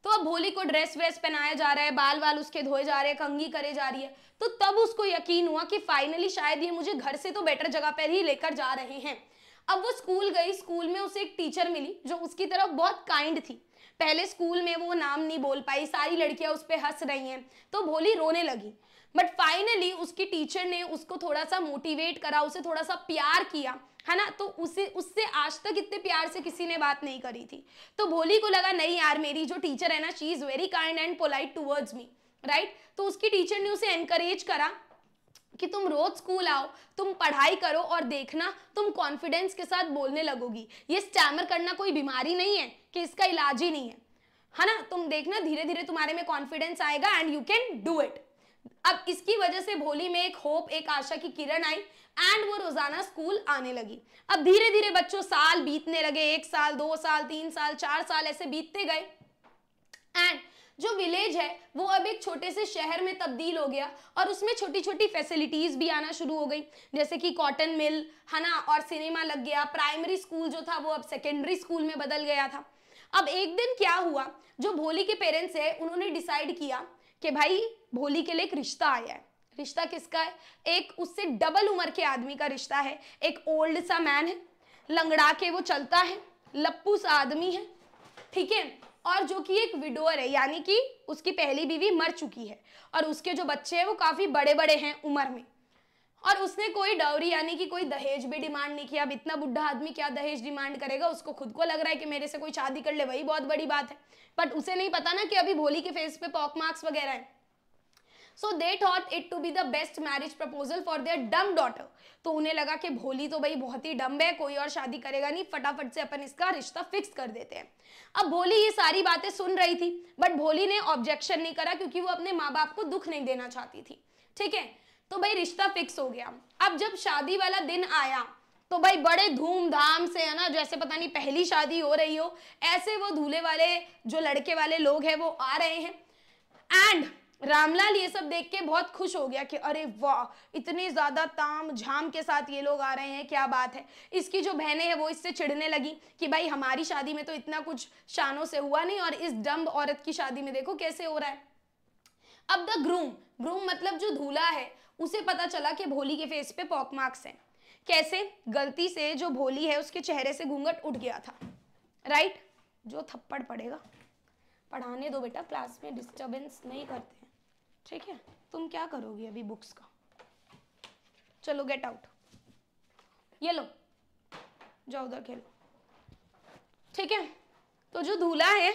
तो अब भोली को ड्रेस व्रेस पहनाया जा रहा है बाल वाल उसके धोए जा रहे हैं कंगी करे जा रही है तो तब उसको यकीन हुआ कि फाइनली शायद ये मुझे घर से तो बेटर जगह पर ही लेकर जा रहे हैं अब वो स्कूल गई स्कूल में उसे एक टीचर मिली जो उसकी तरफ बहुत काइंड थी पहले स्कूल में वो नाम नहीं बोल पाई सारी लड़कियां उस पर हंस रही हैं तो भोली रोने लगी बट फाइनली उसकी टीचर ने उसको थोड़ा सा मोटिवेट करा उसे थोड़ा सा प्यार किया है ना तो उसे उससे आज तक इतने प्यार से किसी ने बात नहीं करी थी तो भोली को लगा नहीं यार मेरी जो टीचर है ना she is very kind and polite towards me right तो उसकी टीचर ने उसे एनकरेज करा कि तुम रोज स्कूल आओ तुम पढ़ाई करो और देखना तुम कॉन्फिडेंस के साथ बोलने लगोगी ये स्टैमर करना कोई बीमारी नहीं है कि इसका इलाज ही नहीं है है ना तुम देखना धीरे धीरे तुम्हारे में कॉन्फिडेंस आएगा and you can do it अब इसकी वजह से भोली में एक होप एक आशा की किरण आई एंड वो रोजाना स्कूल आने लगी अब धीरे धीरे बच्चों साल बीतने लगे एक साल दो साल तीन साल चार साल ऐसे बीतते गए एंड जो विलेज है वो अब एक छोटे से शहर में तब्दील हो गया और उसमें छोटी छोटी फैसिलिटीज़ भी आना शुरू हो गई जैसे कि कॉटन मिल है ना और सिनेमा लग गया प्राइमरी स्कूल जो था वो अब सेकेंडरी स्कूल में बदल गया था अब एक दिन क्या हुआ जो भोली के पेरेंट्स है उन्होंने डिसाइड किया कि भाई भोली के लिए एक रिश्ता आया है रिश्ता किसका है एक उससे डबल उम्र के आदमी का रिश्ता है एक ओल्ड सा मैन है लंगड़ा के वो चलता है लप्पू सा आदमी है ठीक है और जो कि एक विडोअर है यानी कि उसकी पहली बीवी मर चुकी है और उसके जो बच्चे हैं वो काफ़ी बड़े बड़े हैं उम्र में और उसने कोई डाउरी यानी कि कोई दहेज भी डिमांड नहीं किया अब इतना बुढ़ा आदमी क्या दहेज डिमांड करेगा उसको खुद को लग रहा है कि मेरे से कोई शादी कर ले वही बहुत बड़ी बात है बट उसे नहीं पता ना कि अभी भोली के फेस पे पॉक मार्क्स वगैरह है so they thought it to be the best marriage proposal for their dumb daughter तो उन्हें लगा कि भोली तो भाई बहुत ही डम्ब है कोई और शादी करेगा नहीं फटाफट से अपन इसका रिश्ता फिक्स कर देते हैं अब भोली ये सारी बातें सुन रही थी बट भोली ने ऑब्जेक्शन नहीं करा क्योंकि वो अपने माँ बाप को दुख नहीं देना चाहती थी ठीक है तो भाई रिश्ता फिक्स हो गया अब जब शादी वाला दिन आया तो भाई बड़े धूमधाम से है ना जैसे पता नहीं पहली शादी हो रही हो ऐसे वो दूल्हे वाले जो लड़के वाले लोग हैं वो आ रहे हैं एंड रामलाल ये सब देख के बहुत खुश हो गया कि अरे वाह इतने ज़्यादा ताम झाम के साथ ये लोग आ रहे हैं क्या बात है इसकी जो बहनें हैं वो इससे चिढ़ने लगी कि भाई हमारी शादी में तो इतना कुछ शानों से हुआ नहीं और इस डम्ब औरत की शादी में देखो कैसे हो रहा है अब द ग्रूम ग्रूम मतलब जो धूला है उसे पता चला कि भोली के फेस पे पॉक मार्क्स हैं कैसे गलती से जो भोली है उसके चेहरे से घूंघट उठ गया था राइट जो थप्पड़ पड़ेगा पढ़ाने दो बेटा क्लास में डिस्टर्बेंस नहीं करते ठीक है तुम क्या करोगी अभी बुक्स का चलो गेट आउट ये लो जाओ उधर खेलो ठीक है तो जो धूला है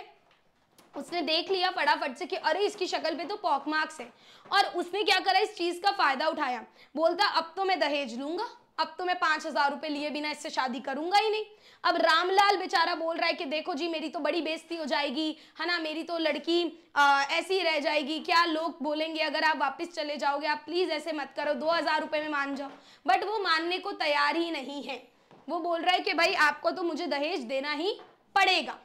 उसने देख लिया फटाफट से कि अरे इसकी शक्ल पे तो पॉक मार्क्स है और उसने क्या करा इस चीज का फायदा उठाया बोलता अब तो मैं दहेज लूंगा अब तो मैं पांच हजार रुपए लिए बिना इससे शादी करूंगा ही नहीं अब रामलाल बेचारा बोल रहा है कि देखो जी मेरी तो बड़ी बेजती हो जाएगी है ना मेरी तो लड़की आ, ऐसी रह जाएगी क्या लोग बोलेंगे अगर आप वापस चले जाओगे आप प्लीज़ ऐसे मत करो दो हज़ार रुपये में मान जाओ बट वो मानने को तैयार ही नहीं है वो बोल रहा है कि भाई आपको तो मुझे दहेज देना ही पड़ेगा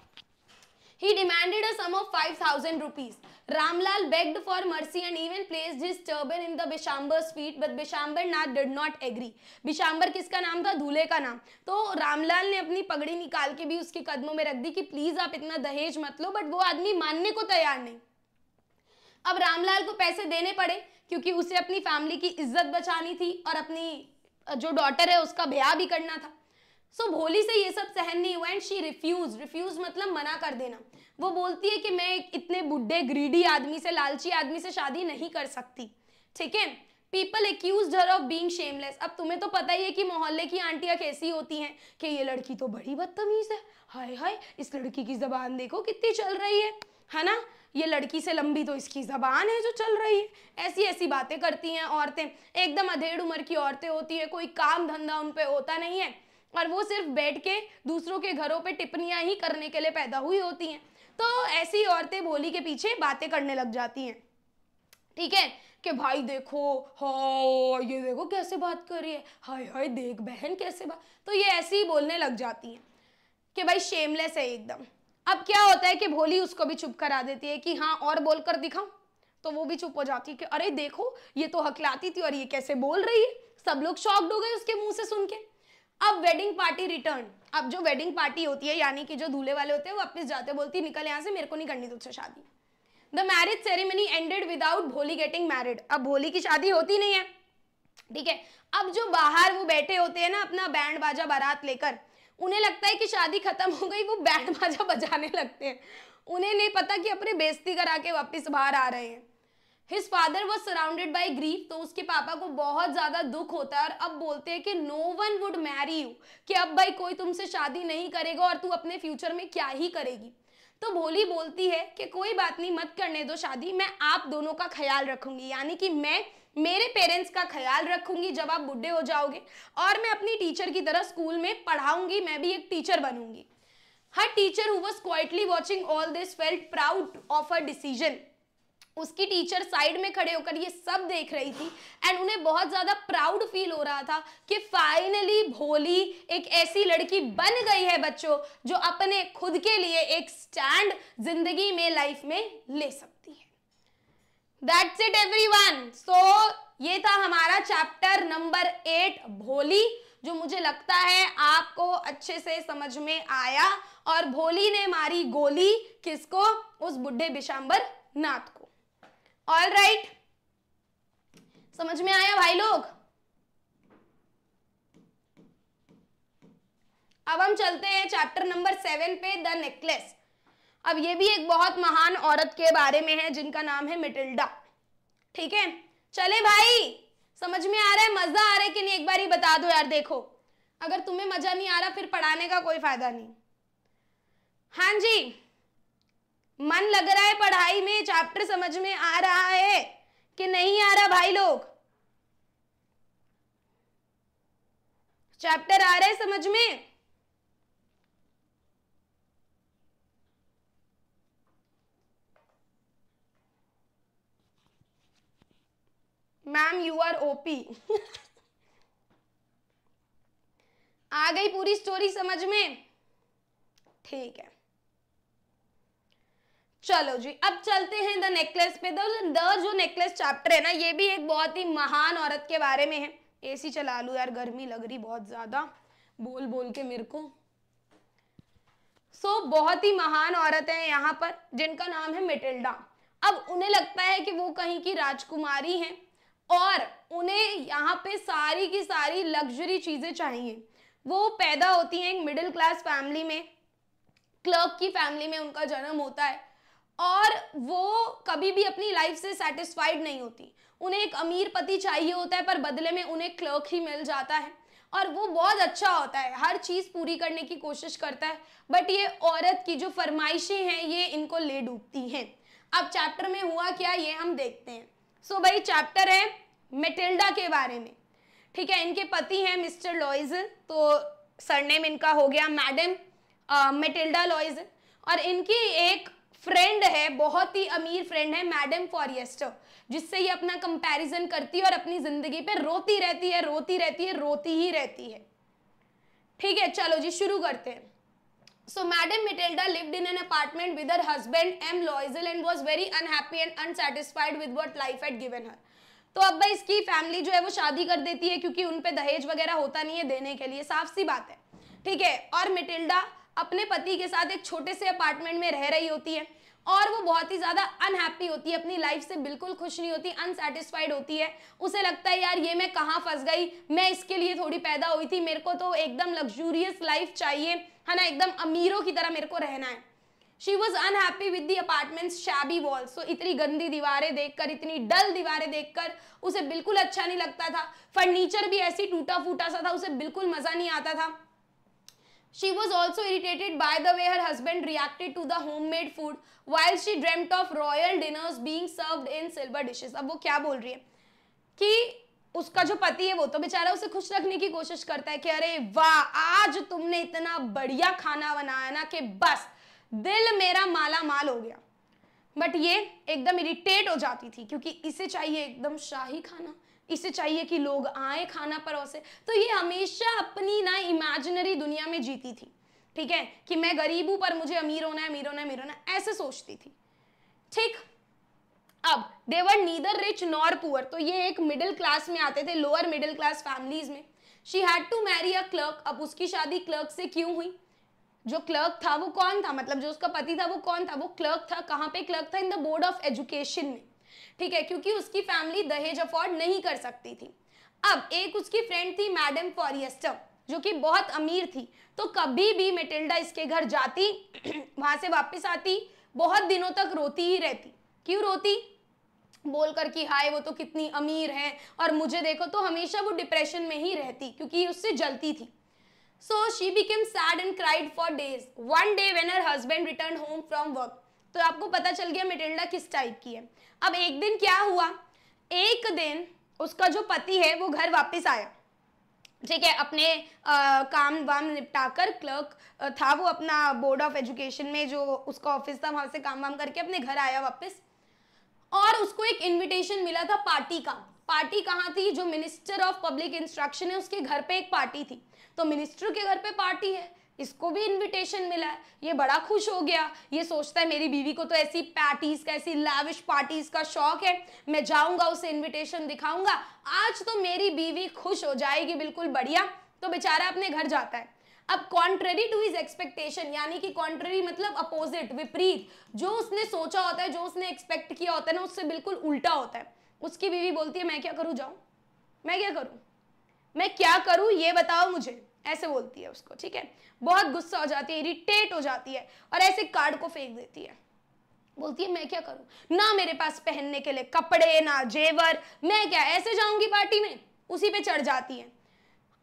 he demanded a sum of five thousand rupees Ramlal begged for mercy and even placed his turban in the Bishambar's feet, but Bishambar Nath did not agree. Bishambar किसका नाम था दूल्हे का नाम तो रामलाल ने अपनी पगड़ी निकाल के भी उसके कदमों में रख दी कि प्लीज आप इतना दहेज मत लो बट वो आदमी मानने को तैयार नहीं अब रामलाल को पैसे देने पड़े क्योंकि उसे अपनी फैमिली की इज्जत बचानी थी और अपनी जो डॉटर है उसका ब्याह भी करना था सो so, भोली से ये सब सहन नहीं हुआ एंड शी रिफ्यूज रिफ्यूज मतलब मना कर देना वो बोलती है कि मैं एक इतने बुढ़े ग्रीडी आदमी से लालची आदमी से शादी नहीं कर सकती ठीक है people accuse her of being shameless अब तुम्हें तो पता ही है कि मोहल्ले की आंटियाँ कैसी होती हैं कि ये लड़की तो बड़ी बदतमीज़ है हाय हाय इस लड़की की जबान देखो कितनी चल रही है है ना ये लड़की से लंबी तो इसकी ज़बान है जो चल रही है ऐसी ऐसी बातें करती हैं औरतें एकदम अधेड़ उम्र की औरतें होती है कोई काम धंधा उन पर होता नहीं है और वो सिर्फ बैठ के दूसरों के घरों पे टिप्पणियाँ ही करने के लिए पैदा हुई होती हैं तो ऐसी औरतें भोली के पीछे बातें करने लग जाती हैं ठीक है कि भाई देखो हाँ ये देखो कैसे बात कर रही है हाय हाय देख बहन कैसे बात तो ये ऐसे ही बोलने लग जाती हैं कि भाई शेमलेस है एकदम अब क्या होता है कि भोली उसको भी चुप करा देती है कि हाँ और बोल कर दिखाऊं तो वो भी चुप हो जाती है कि अरे देखो ये तो हकलाती थी और ये कैसे बोल रही है सब लोग शॉक्ड हो गए उसके मुंह से सुन के अब वेडिंग पार्टी रिटर्न अब जो वेडिंग पार्टी होती है यानी कि जो दूल्हे वाले होते हैं वो वापस जाते बोलती निकल यहाँ से मेरे को नहीं करनी तुझसे शादी the marriage ceremony ended without Bholi getting married अब भोली की शादी होती नहीं है ठीक है अब जो बाहर वो बैठे होते हैं ना अपना बैंड बाजा बारात लेकर उन्हें लगता है कि शादी खत्म हो गई वो बैंड बाजा बजाने लगते हैं उन्हें नहीं पता कि अपने बेस्ती करा के वापिस बाहर आ रहे हैं his father was surrounded by grief तो उसके पापा को बहुत ज्यादा दुख होता है और अब बोलते हैं कि no one would marry you कि अब भाई कोई तुमसे शादी नहीं करेगा और तू अपने फ्यूचर में क्या ही करेगी तो भोली बोलती है कि कोई बात नहीं मत करने दो शादी मैं आप दोनों का ख्याल रखूंगी यानी कि मैं मेरे पेरेंट्स का ख्याल रखूंगी जब आप बुढ़े हो जाओगे और मैं अपनी टीचर की तरह स्कूल में पढ़ाऊंगी मैं भी एक टीचर बनूंगी her teacher who was quietly watching all this felt proud of a decision उसकी टीचर साइड में खड़े होकर ये सब देख रही थी एंड उन्हें बहुत ज़्यादा प्राउड फील हो रहा था कि फाइनली भोली एक ऐसी लड़की बन गई है बच्चों जो अपने खुद के लिए एक स्टैंड जिंदगी में लाइफ में ले सकती है दैट्स इट एवरीवन सो ये था हमारा चैप्टर नंबर एट भोली जो मुझे लगता है आपको अच्छे से समझ में आया और भोली ने मारी गोली किसको उस बुढ़े बिशाम्बर नाथ को ऑल राइट समझ में आया भाई लोग अब हम चलते हैं चैप्टर नंबर सेवन पे द नेकलेस अब ये भी एक बहुत महान औरत के बारे में है जिनका नाम है मिटिल्डा ठीक है चले भाई समझ में आ रहा है मजा आ रहा है कि नहीं एक बार ही बता दो यार देखो अगर तुम्हें मजा नहीं आ रहा फिर पढ़ाने का कोई फायदा नहीं हाँ जी मन लग रहा है पढ़ाई में चैप्टर समझ में आ रहा है कि नहीं आ रहा भाई लोग चैप्टर आ रहा है समझ में मैम यू आर ओपी आ गई पूरी स्टोरी समझ में ठीक है चलो जी अब चलते हैं द नेकलेस पे द जो नेकलेस चैप्टर है ना ये भी एक बहुत ही महान औरत के बारे में है एसी चला लू यार गर्मी लग रही बहुत ज़्यादा बोल बोल के मेरे को सो so, बहुत ही महान औरत है यहाँ पर जिनका नाम है मिटिल्डा अब उन्हें लगता है कि वो कहीं की राजकुमारी है और उन्हें यहाँ पे सारी की सारी लग्जरी चीज़ें चाहिए वो पैदा होती हैं एक मिडिल क्लास फैमिली में क्लर्क की फैमिली में उनका जन्म होता है और वो कभी भी अपनी लाइफ से सेटिस्फाइड नहीं होती उन्हें एक अमीर पति चाहिए होता है पर बदले में उन्हें क्लर्क ही मिल जाता है और वो बहुत अच्छा होता है हर चीज़ पूरी करने की कोशिश करता है बट ये औरत की जो फरमाइशें हैं ये इनको ले डूबती हैं अब चैप्टर में हुआ क्या ये हम देखते हैं सो so भाई चैप्टर है मेटिल्डा के बारे में ठीक है इनके पति हैं मिस्टर लॉइज तो सरनेम इनका हो गया मैडम मेटिल्डा लॉइज और इनकी एक फ्रेंड है बहुत ही अमीर फ्रेंड है मैडम फॉरियस्टर जिससे ये अपना कंपैरिजन करती है और अपनी जिंदगी पे रोती रहती है रोती रहती है रोती ही रहती है ठीक है चलो जी शुरू करते हैं so madam Matilda lived in an apartment with her husband M Loisel and was very unhappy and unsatisfied with what life had given her तो अब भाई इसकी फैमिली जो है वो शादी कर देती है क्योंकि उन पे दहेज वगैरह होता नहीं है देने के लिए साफ सी बात है ठीक है और मिटिल्डा अपने पति के साथ एक छोटे से अपार्टमेंट में रह रही होती है और वो बहुत ही ज़्यादा अनहैप्पी होती है अपनी लाइफ से बिल्कुल खुश नहीं होती अनसेटिस्फाइड होती है उसे लगता है यार ये मैं कहाँ फंस गई मैं इसके लिए थोड़ी पैदा हुई थी मेरे को तो एकदम लग्जूरियस लाइफ चाहिए है ना एकदम अमीरों की तरह मेरे को रहना है she was unhappy with the apartment shabby wall so इतनी गंदी दीवारें देखकर इतनी डल दीवारें देखकर उसे बिल्कुल अच्छा नहीं लगता था फर्नीचर भी ऐसी टूटा फूटा सा था उसे बिल्कुल मज़ा नहीं आता था She was also irritated by the way her husband reacted to the homemade food while she dreamt of royal dinners being served in silver dishes. ab wo kya bol rahi hai ki उसका जो पति है वो तो बेचारा उसे खुश रखने की कोशिश करता है कि अरे वाह आज तुमने इतना बढ़िया खाना बनाया ना कि बस दिल मेरा माला माल हो गया बट ये एकदम इरिटेट हो जाती थी क्योंकि इसे चाहिए एकदम शाही खाना इसे चाहिए कि लोग आए खाना परोसे तो ये हमेशा अपनी ना इमेजिनरी दुनिया में जीती थी ठीक है कि मैं गरीब हूं पर मुझे अमीर होना है अमीर होना है अमीर होना ऐसे सोचती थी ठीक अब they were neither rich nor poor तो ये एक मिडिल क्लास में आते थे लोअर मिडिल क्लास फैमिलीज में she had to marry a clerk अब उसकी शादी क्लर्क से क्यों हुई जो क्लर्क था वो कौन था मतलब जो उसका पति था वो कौन था वो क्लर्क था कहाँ पे क्लर्क था in the board of education में ठीक है क्योंकि उसकी फैमिली दहेज अफोर्ड नहीं कर सकती थी अब एक उसकी फ्रेंड थी मैडम फॉरियस्टर जो कि बहुत अमीर थी तो कभी भी मेटिल्डा इसके घर जाती (clears throat) वहां से वापस आती बहुत दिनों तक रोती ही रहती क्यों रोती बोलकर कि हाय वो तो कितनी अमीर है और मुझे देखो तो हमेशा वो डिप्रेशन में ही रहती क्योंकि उससे जलती थी so she became sad and cried for days one day when her husband return home from work तो आपको पता चल गया मेटिल्डा किस टाइप की है अब एक दिन क्या हुआ एक दिन उसका जो पति है वो घर वापस आया ठीक है अपने आ, काम वाम निपटाकर क्लर्क था वो अपना बोर्ड ऑफ एजुकेशन में जो उसका ऑफिस था वहां से काम वाम करके अपने घर आया वापस और उसको एक इनविटेशन मिला था पार्टी का पार्टी कहाँ थी जो मिनिस्टर ऑफ पब्लिक इंस्ट्रक्शन है उसके घर पे एक पार्टी थी तो मिनिस्टर के घर पे पार्टी है इसको भी इनविटेशन मिला है ये बड़ा खुश हो गया ये सोचता है मेरी बीवी को तो ऐसी पार्टीज का ऐसी लाविश पार्टीज का शौक है मैं जाऊंगा उसे इनविटेशन दिखाऊंगा आज तो मेरी बीवी खुश हो जाएगी बिल्कुल बढ़िया तो बेचारा अपने घर जाता है अब कॉन्ट्ररी टू हिज एक्सपेक्टेशन यानी कि कॉन्ट्रेरी मतलब अपोजिट विपरीत जो उसने सोचा होता है जो उसने एक्सपेक्ट किया होता है ना उससे बिल्कुल उल्टा होता है उसकी बीवी बोलती है मैं क्या करूँ जाऊँ मैं क्या करूँ मैं क्या करूँ ये बताओ मुझे ऐसे बोलती है उसको ठीक है बहुत गुस्सा हो जाती है इरिटेट हो जाती है और ऐसे कार्ड को फेंक देती है बोलती है मैं क्या करूं ना मेरे पास पहनने के लिए कपड़े ना जेवर मैं क्या ऐसे जाऊंगी पार्टी में उसी पे चढ़ जाती है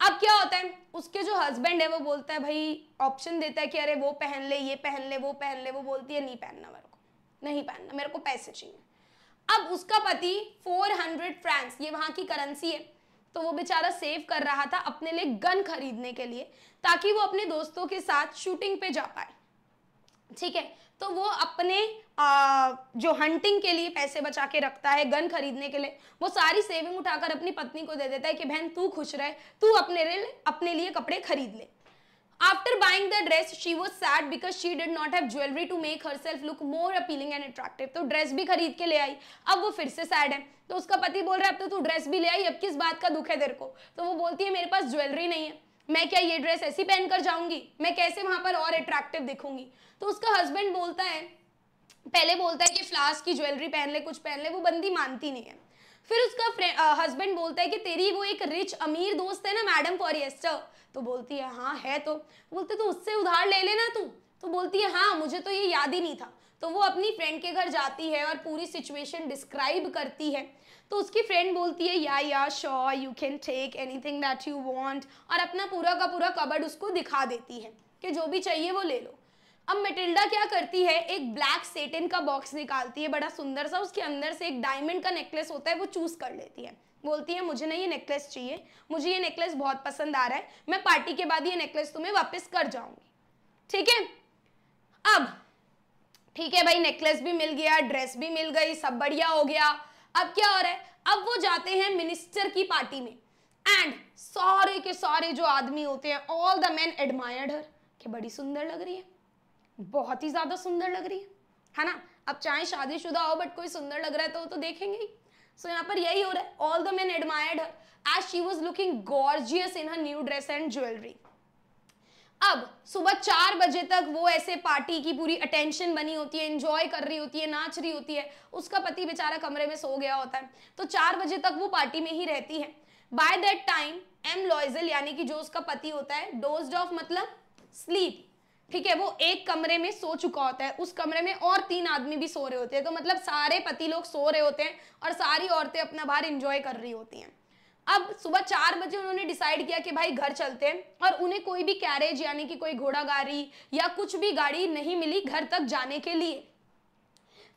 अब क्या होता है उसके जो हस्बैंड है वो बोलता है भाई ऑप्शन देता है कि अरे वो पहन ले ये पहन ले वो पहन ले वो बोलती है नहीं पहनना मेरे को नहीं पहनना मेरे को पैसे चाहिए अब उसका पति 400 फ्रांस ये वहां की करेंसी है तो वो बेचारा सेव कर रहा था अपने लिए गन खरीदने के लिए ताकि वो अपने दोस्तों के साथ शूटिंग पे जा पाए ठीक है तो वो अपने आ, जो हंटिंग के लिए पैसे बचा के रखता है गन खरीदने के लिए वो सारी सेविंग उठाकर अपनी पत्नी को दे देता है कि बहन तू खुश रहे तू अपने लिए अपने लिए कपड़े खरीद ले After buying the dress, she was sad because she did not have jewelry to make herself look more appealing and attractive. तो ड्रेस भी खरीद के ले आई अब वो फिर से सैड है तो उसका पति बोल रहा है अब तो तू ड्रेस भी ले आई अब किस बात का दुख है तेरे को तो वो बोलती है मेरे पास ज्वेलरी नहीं है मैं क्या ये ड्रेस ऐसी पहन कर जाऊंगी मैं कैसे वहां पर और अट्रैक्टिव दिखूंगी तो उसका हस्बैंड बोलता है पहले बोलता है कि फ्लास्क की ज्वेलरी पहन ले कुछ पहन ले वो बंदी मानती नहीं है फिर उसका हस्बैंड बोलता है कि तेरी वो एक रिच अमीर दोस्त है ना मैडम फॉरियस्टर तो बोलती है हाँ है तो बोलते तो उससे उधार ले लेना तू तो बोलती है हाँ मुझे तो ये याद ही नहीं था तो वो अपनी फ्रेंड के घर जाती है और पूरी सिचुएशन डिस्क्राइब करती है तो उसकी फ्रेंड बोलती है या या so you can take anything that you want और अपना पूरा का पूरा कबर्ड उसको दिखा देती है कि जो भी चाहिए वो ले लो अब मेटिल्डा क्या करती है एक ब्लैक सेटिन का बॉक्स निकालती है बड़ा सुंदर सा उसके अंदर से एक डायमंड का नेकलेस होता है वो चूज कर लेती है बोलती है मुझे ना ये नेकलेस चाहिए मुझे ये नेकलेस बहुत पसंद आ रहा है मैं पार्टी के बाद ये नेकलेस तुम्हें वापस कर जाऊंगी ठीक है अब ठीक है भाई नेकलेस भी मिल गया ड्रेस भी मिल गई सब बढ़िया हो गया अब क्या हो रहा है अब वो जाते हैं मिनिस्टर की पार्टी में एंड सारे के सारे जो आदमी होते हैं all the man admired her कि बड़ी सुंदर लग रही है बहुत ही ज़्यादा सुंदर लग रही है है ना अब चाहे शादीशुदा हो बट कोई सुंदर लग रहा है तो वो तो देखेंगे ही सो यहाँ पर यही हो रहा है all the men admired as she was looking gorgeous in her new dress and jewellery अब सुबह चार बजे तक वो ऐसे पार्टी की पूरी अटेंशन बनी होती है एंजॉय कर रही होती है नाच रही होती है उसका पति बेचारा कमरे में सो गया होता है तो चार बजे तक वो पार्टी में ही रहती है by that time M Loisel यानी कि जो उसका पति होता है डोज ऑफ मतलब स्लीप ठीक है वो एक कमरे में सो चुका होता है उस कमरे में और तीन आदमी भी सो रहे होते हैं तो मतलब सारे पति लोग सो रहे होते हैं और सारी औरतें अपना बाहर इंजॉय कर रही होती हैं अब सुबह चार बजे उन्होंने डिसाइड किया कि भाई घर चलते हैं और उन्हें कोई भी कैरेज यानी कि कोई घोड़ा गाड़ी या कुछ भी गाड़ी नहीं मिली घर तक जाने के लिए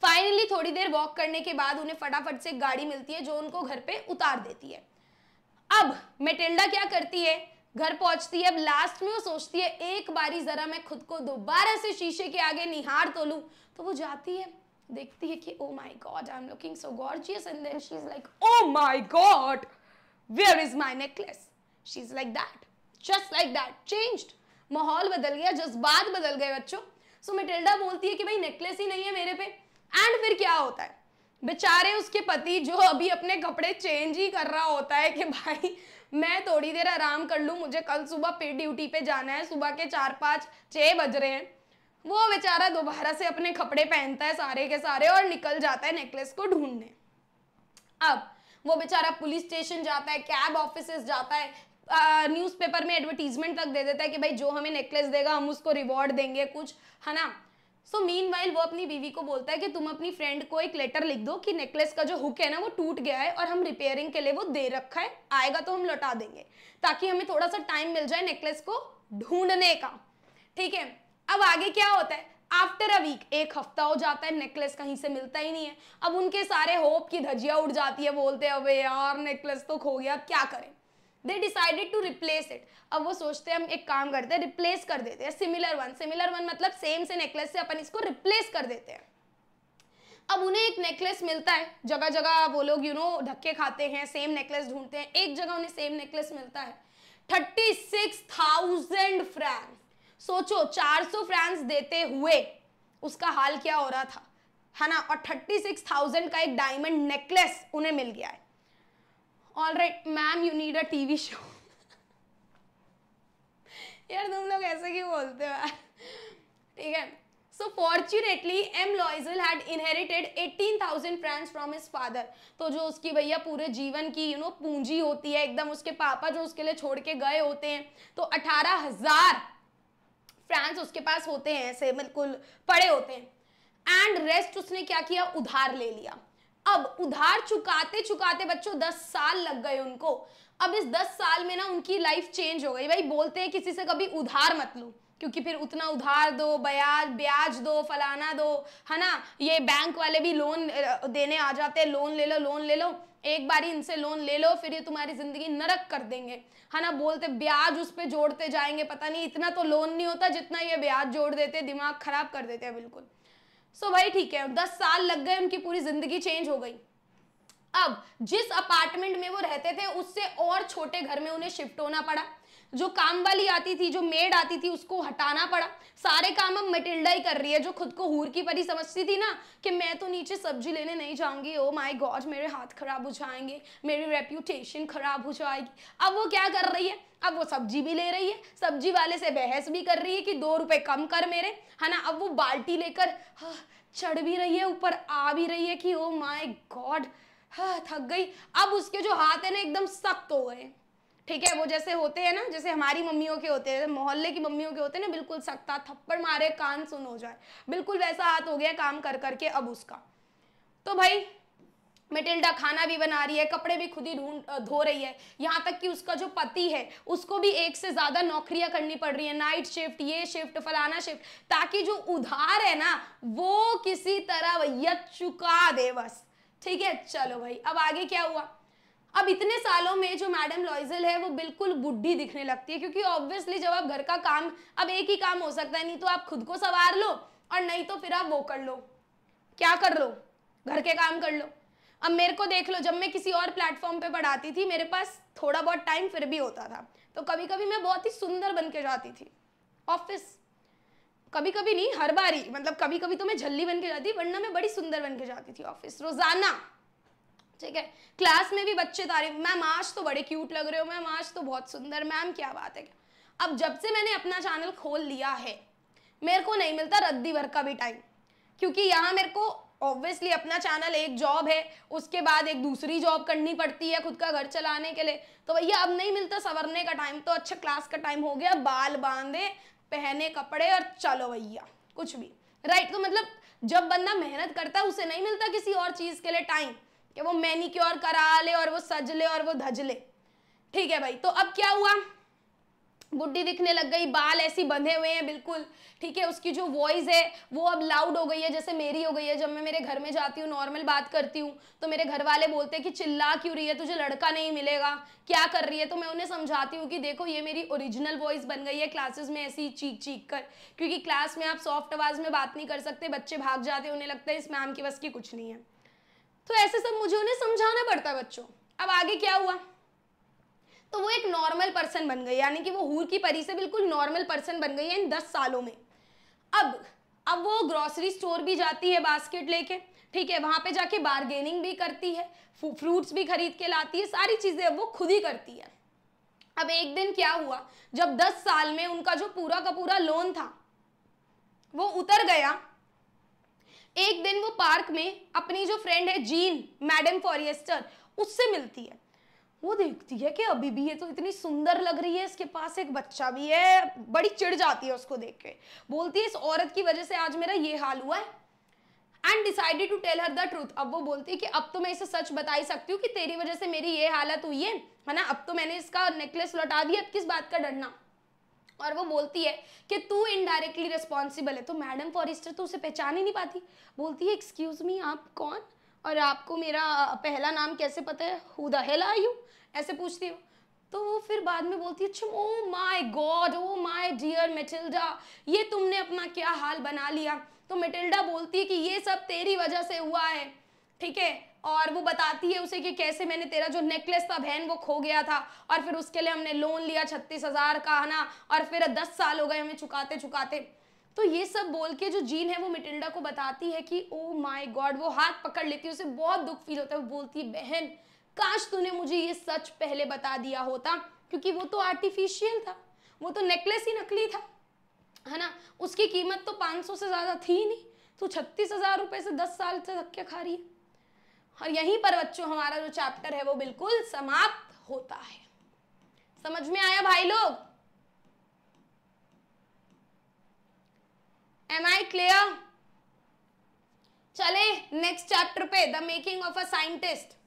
फाइनली थोड़ी देर वॉक करने के बाद उन्हें फटाफट से गाड़ी मिलती है जो उनको घर पे उतार देती है अब मेटेंडा क्या करती है घर पहुंचती है अब लास्ट में वो सोचती है एक बारी जरा मैं खुद को दोबारा से शीशे के आगे निहार तो लू तो वो जाती है देखती है कि oh my God I am looking so gorgeous and then she is like oh my God where is my necklace she is like that just like that changed माहौल बदल गया जज्बात बदल गए बच्चों सो so, मेटिल्डा बोलती है कि भाई नेकलेस ही नहीं है मेरे पे एंड फिर क्या होता है बेचारे उसके पति जो अभी अपने कपड़े चेंज ही कर रहा होता है कि भाई मैं थोड़ी देर आराम कर लूँ मुझे कल सुबह पे ड्यूटी पे जाना है सुबह के चार पाँच छः बज रहे हैं वो बेचारा दोबारा से अपने कपड़े पहनता है सारे के सारे और निकल जाता है नेकलेस को ढूंढने अब वो बेचारा पुलिस स्टेशन जाता है कैब ऑफिस जाता है न्यूज़पेपर में एडवर्टीजमेंट तक दे देता है कि भाई जो हमें नेकलेस देगा हम उसको रिवॉर्ड देंगे कुछ है ना सो मीन वाइल वो अपनी बीवी को बोलता है कि तुम अपनी फ्रेंड को एक लेटर लिख दो कि नेकलेस का जो हुक है ना वो टूट गया है और हम रिपेयरिंग के लिए वो दे रखा है आएगा तो हम लौटा देंगे ताकि हमें थोड़ा सा टाइम मिल जाए नेकलेस को ढूंढने का ठीक है अब आगे क्या होता है आफ्टर अ वीक एक हफ्ता हो जाता है नेकलेस कहीं से मिलता ही नहीं है अब उनके सारे होप की धजिया उड़ जाती है बोलते हैं अबे यार नेकलेस तो खो गया अब क्या करें they decided to replace it अब वो सोचते हैं हम एक काम करते हैं रिप्लेस कर देते हैं सिमिलर वन सिमिलर वन मतलब सेम से नेकलेस से अपन इसको रिप्लेस कर देते हैं अब उन्हें एक नेकलेस मिलता है जगह जगह वो लोग यू नो धक्के खाते हैं सेम नेकलेस ढूंढते हैं एक जगह उन्हें सेम नेकलेस मिलता है थर्टी सिक्स थाउजेंड फ्रांस सोचो चार सौ फ्रांस देते हुए उसका हाल क्या हो रहा था है ना और थर्टी सिक्स थाउजेंड का एक डायमंड नेकलेस उन्हें मिल गया all right ma'am you need a TV show यार तुम लोग ऐसे क्यों बोलते हो यार ठीक है so fortunately M Loisel had inherited 18,000 francs from his father तो जो उसकी भैया पूरे जीवन की यू you नो know, पूंजी होती है एकदम उसके पापा जो उसके लिए छोड़ के गए होते हैं तो 18,000 हजार फ्रांस उसके पास होते हैं ऐसे बिल्कुल पड़े होते हैं एंड रेस्ट उसने क्या किया उधार ले लिया अब उधार चुकाते चुकाते बच्चों दस साल लग गए उनको अब इस दस साल में ना उनकी लाइफ चेंज हो गई भाई बोलते हैं किसी से कभी उधार मत लो क्योंकि फिर उतना उधार दो ब्याज ब्याज दो फलाना दो है ना ये बैंक वाले भी लोन देने आ जाते हैं लोन ले लो लोन ले लो एक बार ही इनसे लोन ले लो फिर ये तुम्हारी ज़िंदगी नरक कर देंगे है ना बोलते ब्याज उस पर जोड़ते जाएंगे पता नहीं इतना तो लोन नहीं होता जितना ये ब्याज जोड़ देते दिमाग ख़राब कर देते हैं बिल्कुल सो so भाई ठीक है दस साल लग गए उनकी पूरी जिंदगी चेंज हो गई अब जिस अपार्टमेंट में वो रहते थे उससे और छोटे घर में उन्हें शिफ्ट होना पड़ा जो काम वाली आती थी जो मेड आती थी उसको हटाना पड़ा सारे काम अब मटिल्डा ही कर रही है जो खुद को हूर की परी समझती थी ना कि मैं तो नीचे सब्जी लेने नहीं जाऊंगी ओ माय गॉड मेरे हाथ खराब हो जाएंगे मेरी रेप्यूटेशन खराब हो जाएगी अब वो क्या कर रही है अब वो सब्जी भी ले रही है सब्जी वाले से बहस भी कर रही है कि दो रुपए कम कर मेरे है ना अब वो बाल्टी लेकर हाँ, चढ़ भी रही है ऊपर आ भी रही है कि ओ माय गॉड थक गई अब उसके जो हाथ है ना एकदम सख्त हो गए ठीक है वो जैसे होते हैं ना जैसे हमारी मम्मियों के होते हैं मोहल्ले की मम्मियों के होते हैं ना बिल्कुल सख्त थप्पड़ मारे कान सुन हो जाए बिल्कुल वैसा हाथ हो गया काम कर करके अब उसका तो भाई मेटिल्डा खाना भी बना रही है कपड़े भी खुद ही ढूंढ धो रही है यहाँ तक कि उसका जो पति है उसको भी एक से ज़्यादा नौकरियाँ करनी पड़ रही है नाइट शिफ्ट ये शिफ्ट फलाना शिफ्ट ताकि जो उधार है ना वो किसी तरह भैया चुका दे बस ठीक है चलो भाई अब आगे क्या हुआ अब इतने सालों में जो मैडम लॉइजल है वो बिल्कुल बुढ़ी दिखने लगती है क्योंकि ऑब्वियसली जब आप घर का काम अब एक ही काम हो सकता है नहीं तो आप खुद को सवार लो और नहीं तो फिर आप वो कर लो क्या कर लो घर के काम कर लो अब मेरे को देख लो जब मैं किसी और प्लेटफॉर्म पे पढ़ाती थी मेरे पास थोड़ा बहुत टाइम फिर भी होता था तो कभी कभी मैं बहुत ही सुंदर बन के जाती थी ऑफिस कभी कभी नहीं हर बार ही मतलब कभी कभी तो मैं झल्ली बन के जाती वरना मैं बड़ी सुंदर बन के जाती थी ऑफिस रोजाना ठीक है क्लास में भी बच्चे तारीफ मैम आज तो बड़े क्यूट लग रहे हो मैम आज तो बहुत सुंदर मैम क्या बात है क्या अब जब से मैंने अपना चैनल खोल लिया है मेरे को नहीं मिलता रद्दी भर का भी टाइम क्योंकि यहाँ मेरे को ऑब्वियसली अपना चैनल एक जॉब है उसके बाद एक दूसरी जॉब करनी पड़ती है खुद का घर चलाने के लिए तो भैया अब नहीं मिलता सवरने का टाइम तो अच्छा क्लास का टाइम हो गया बाल बांधे पहने कपड़े और चलो भैया कुछ भी राइट तो मतलब जब बंदा मेहनत करता है उसे नहीं मिलता किसी और चीज़ के लिए टाइम कि वो मैनिक्योर करा ले और वो सज ले और वो धज ले ठीक है भाई तो अब क्या हुआ बुढ़ी दिखने लग गई बाल ऐसी बंधे हुए हैं बिल्कुल ठीक है उसकी जो वॉइस है वो अब लाउड हो गई है जैसे मेरी हो गई है जब मैं मेरे घर में जाती हूँ नॉर्मल बात करती हूँ तो मेरे घर वाले बोलते हैं कि चिल्ला क्यों रही है तुझे लड़का नहीं मिलेगा क्या कर रही है तो मैं उन्हें समझाती हूँ कि देखो ये मेरी ओरिजिनल वॉइस बन गई है क्लासेस में ऐसी चीख चीख कर क्योंकि क्लास में आप सॉफ्ट आवाज़ में बात नहीं कर सकते बच्चे भाग जाते उन्हें लगता है इस मैम की बस की कुछ नहीं है तो ऐसे सब मुझे उन्हें समझाना पड़ता है बच्चों अब आगे क्या हुआ तो वो एक नॉर्मल पर्सन बन गई यानी कि वो हूर की परी से बिल्कुल नॉर्मल पर्सन बन गई है इन दस सालों में अब अब वो ग्रॉसरी स्टोर भी जाती है बास्केट लेके ठीक है वहाँ पे जाके बारगेनिंग भी करती है फ्रूट्स भी खरीद के लाती है सारी चीज़ें अब वो खुद ही करती है अब एक दिन क्या हुआ जब दस साल में उनका जो पूरा का पूरा लोन था वो उतर गया एक दिन वो पार्क में अपनी जो फ्रेंड है जीन मैडम फॉरियस्टर उससे मिलती है वो देखती है कि अभी भी ये तो इतनी सुंदर लग रही है इसके पास एक बच्चा भी है बड़ी चिढ़ जाती है उसको देख के बोलती है इस औरत की वजह से आज मेरा ये हाल हुआ है and decided to tell her the truth अब वो बोलती है कि अब तो मैं इसे सच बता ही सकती हूँ कि तेरी वजह से मेरी ये हालत हुई है है ना अब तो मैंने इसका नेकलेस लौटा दिया अब किस बात का डरना और वो बोलती है कि तू इनडायरेक्टली रिस्पॉन्सिबल है तो मैडम फॉरिस्टर तो उसे पहचान ही नहीं पाती बोलती है एक्सक्यूज मी आप कौन और आपको मेरा पहला नाम कैसे पता है who the hell are you ऐसे पूछती हो तो वो फिर बाद में बोलती है अच्छा oh my God oh my dear Matilda ये तुमने अपना क्या हाल बना लिया तो मेटिल्डा बोलती है कि ये सब तेरी वजह से हुआ है ठीक है और वो बताती है उसे कि कैसे मैंने तेरा जो नेकलेस था बहन वो खो गया था और फिर उसके लिए हमने लोन लिया छत्तीस हज़ार का है ना और फिर दस साल हो गए हमें चुकाते चुकाते तो ये सब बोल के जो जीन है वो मिटिल्डा को बताती है कि ओ माय गॉड वो हाथ पकड़ लेती है उसे बहुत दुख फील होता है वो बोलती है बहन काश तूने मुझे ये सच पहले बता दिया होता क्योंकि वो तो आर्टिफिशियल था वो तो नेकलेस ही नकली था है ना उसकी कीमत तो 500 से ज़्यादा थी नहीं तो छत्तीस हज़ार रुपए से दस साल से धक्के खा रही है और यहीं पर बच्चों हमारा जो चैप्टर है वो बिल्कुल समाप्त होता है समझ में आया भाई लोग एम आई क्लियर चले नेक्स्ट चैप्टर पे the making of a scientist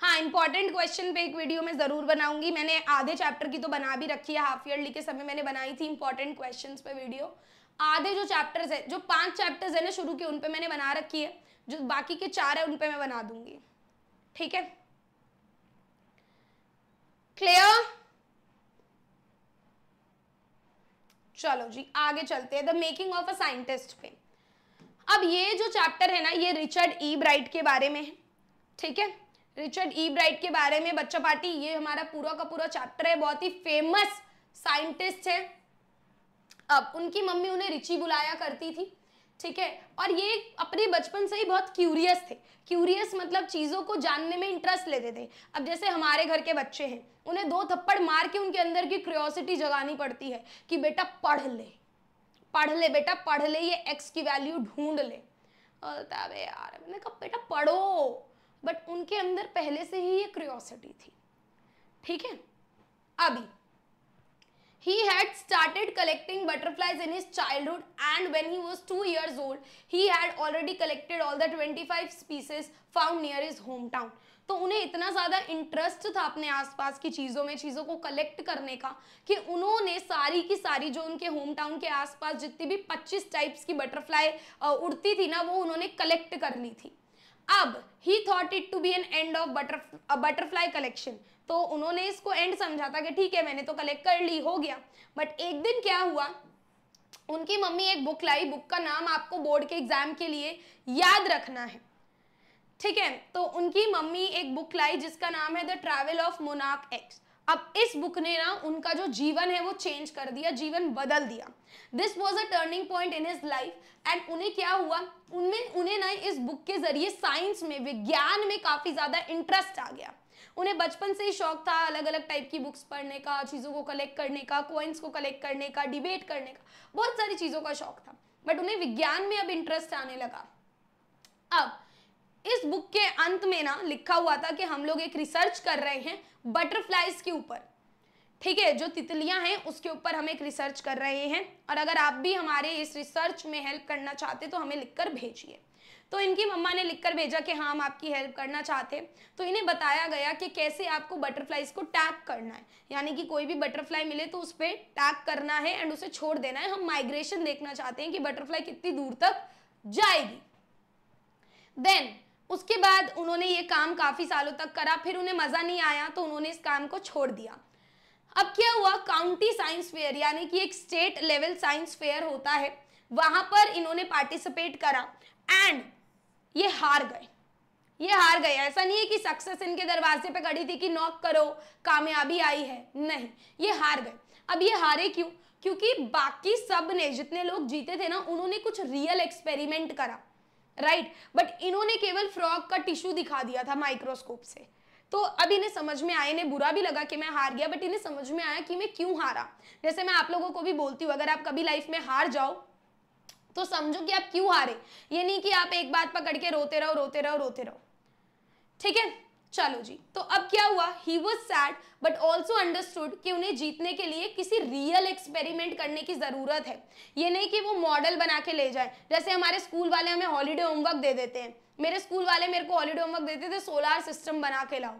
हाँ इंपॉर्टेंट क्वेश्चन पे एक वीडियो में ज़रूर बनाऊंगी मैंने आधे चैप्टर की तो बना भी रखी है हाफ ईयरली के समय मैंने बनाई थी इंपॉर्टेंट क्वेश्चंस पे वीडियो आधे जो चैप्टर्स है जो पांच चैप्टर्स है ना शुरू के उन पे मैंने बना रखी है जो बाकी के चार है उन पे मैं बना दूंगी ठीक है क्लियर चलो जी आगे चलते हैं the making of a scientist पे अब ये जो चैप्टर है ना ये रिचर्ड ई ब्राइट के बारे में है ठीक है रिचर्ड ई e. ब्राइट के बारे में बच्चा पार्टी ये हमारा पूरा का पूरा चैप्टर है बहुत ही फेमस साइंटिस्ट है अब उनकी मम्मी उन्हें रिची बुलाया करती थी ठीक है और ये अपने बचपन से ही बहुत क्यूरियस थे क्यूरियस मतलब चीज़ों को जानने में इंटरेस्ट लेते थे अब जैसे हमारे घर के बच्चे हैं उन्हें दो थप्पड़ मार के उनके अंदर की क्रियोसिटी जगानी पड़ती है कि बेटा पढ़ ले पढ़ ले बेटा पढ़ ले ये एक्स की वैल्यू ढूंढ ले बोलता है यार मैंने कहा बेटा पढ़ो बट उनके अंदर पहले से ही ये क्रियोसिटी थी ठीक है अभी he had started collecting butterflies in his childhood and when he was two years old he had already collected all the 25 species found near his hometown तो उन्हें इतना ज़्यादा इंटरेस्ट था अपने आसपास की चीज़ों में चीज़ों को कलेक्ट करने का कि उन्होंने सारी की सारी जो उनके होम टाउन के आसपास जितनी भी 25 टाइप्स की बटरफ्लाई उड़ती थी ना वो उन्होंने कलेक्ट कर ली थी अब he thought it to be an end of butter butterfly collection तो उन्होंने इसको एंड समझा था कि ठीक है मैंने तो कलेक्ट कर ली हो गया बट एक दिन क्या हुआ उनकी मम्मी एक बुक लाई बुक का नाम आपको बोर्ड के एग्जाम के लिए याद रखना है ठीक है तो उनकी मम्मी एक बुक लाई जिसका नाम है द ट्रैवल ऑफ मोनाक एक्स अब इस बुक ने ना उनका जो जीवन है वो चेंज कर दिया जीवन बदल दिया this was a turning point in his life and उन्हें क्या हुआ उनमें उन्हें ना इस बुक के जरिए साइंस में विज्ञान में काफी ज्यादा इंटरेस्ट आ गया उन्हें बचपन से ही शौक था अलग अलग टाइप की बुक्स पढ़ने का चीज़ों को कलेक्ट करने का कोइंस को कलेक्ट करने का डिबेट करने का बहुत सारी चीज़ों का शौक था बट उन्हें विज्ञान में अब इंटरेस्ट आने लगा अब इस बुक के अंत में ना लिखा हुआ था कि हम लोग एक रिसर्च कर रहे हैं बटरफ्लाइज के ऊपर ठीक है जो तितलियां हैं उसके ऊपर हम एक रिसर्च कर रहे हैं और अगर आप भी हमारे इस रिसर्च में हेल्प करना चाहते तो हमें लिखकर भेजिए तो इनकी मम्मा ने लिखकर भेजा कि हाँ हम आपकी हेल्प करना चाहते तो इन्हें बताया गया कि कैसे आपको बटरफ्लाइज को टैग करना है यानी कि कोई भी बटरफ्लाई मिले तो उस पर टैग करना है एंड उसे छोड़ देना है हम माइग्रेशन देखना चाहते हैं कि बटरफ्लाई कितनी दूर तक जाएगी देन उसके बाद उन्होंने ये काम काफ़ी सालों तक करा फिर उन्हें मज़ा नहीं आया तो उन्होंने इस काम को छोड़ दिया अब क्या हुआ काउंटी साइंस फेयर यानी कि एक स्टेट लेवल साइंस फेयर होता है वहां पर इन्होंने पार्टिसिपेट करा एंड ये हार गए ये हार गए ऐसा नहीं है कि सक्सेस इनके दरवाजे पे खड़ी थी कि नॉक करो कामयाबी आई है नहीं ये हार गए अब ये हारे क्यों क्योंकि बाकी सब ने जितने लोग जीते थे ना उन्होंने कुछ रियल एक्सपेरिमेंट करा राइट बट इन्होंने केवल फ्रॉग का टिश्यू दिखा दिया था माइक्रोस्कोप से तो अब इन्हें समझ में आया इन्हें बुरा भी लगा कि मैं हार गया बट इन्हें समझ में आया कि मैं क्यों हारा जैसे मैं आप लोगों को भी बोलती हूँ अगर आप कभी लाइफ में हार जाओ तो समझो कि आप क्यों हारे ये नहीं कि आप एक बात पकड़ के रोते रहो रोते रहो रोते रहो ठीक है चलो जी तो अब क्या हुआ he was sad but also understood कि उन्हें जीतने के लिए किसी रियल एक्सपेरिमेंट करने की ज़रूरत है ये नहीं कि वो मॉडल बना के ले जाए जैसे हमारे स्कूल वाले हमें हॉलीडे होमवर्क दे देते हैं मेरे स्कूल वाले मेरे को हॉलीडे होमवर्क देते थे सोलार सिस्टम बना के लाओ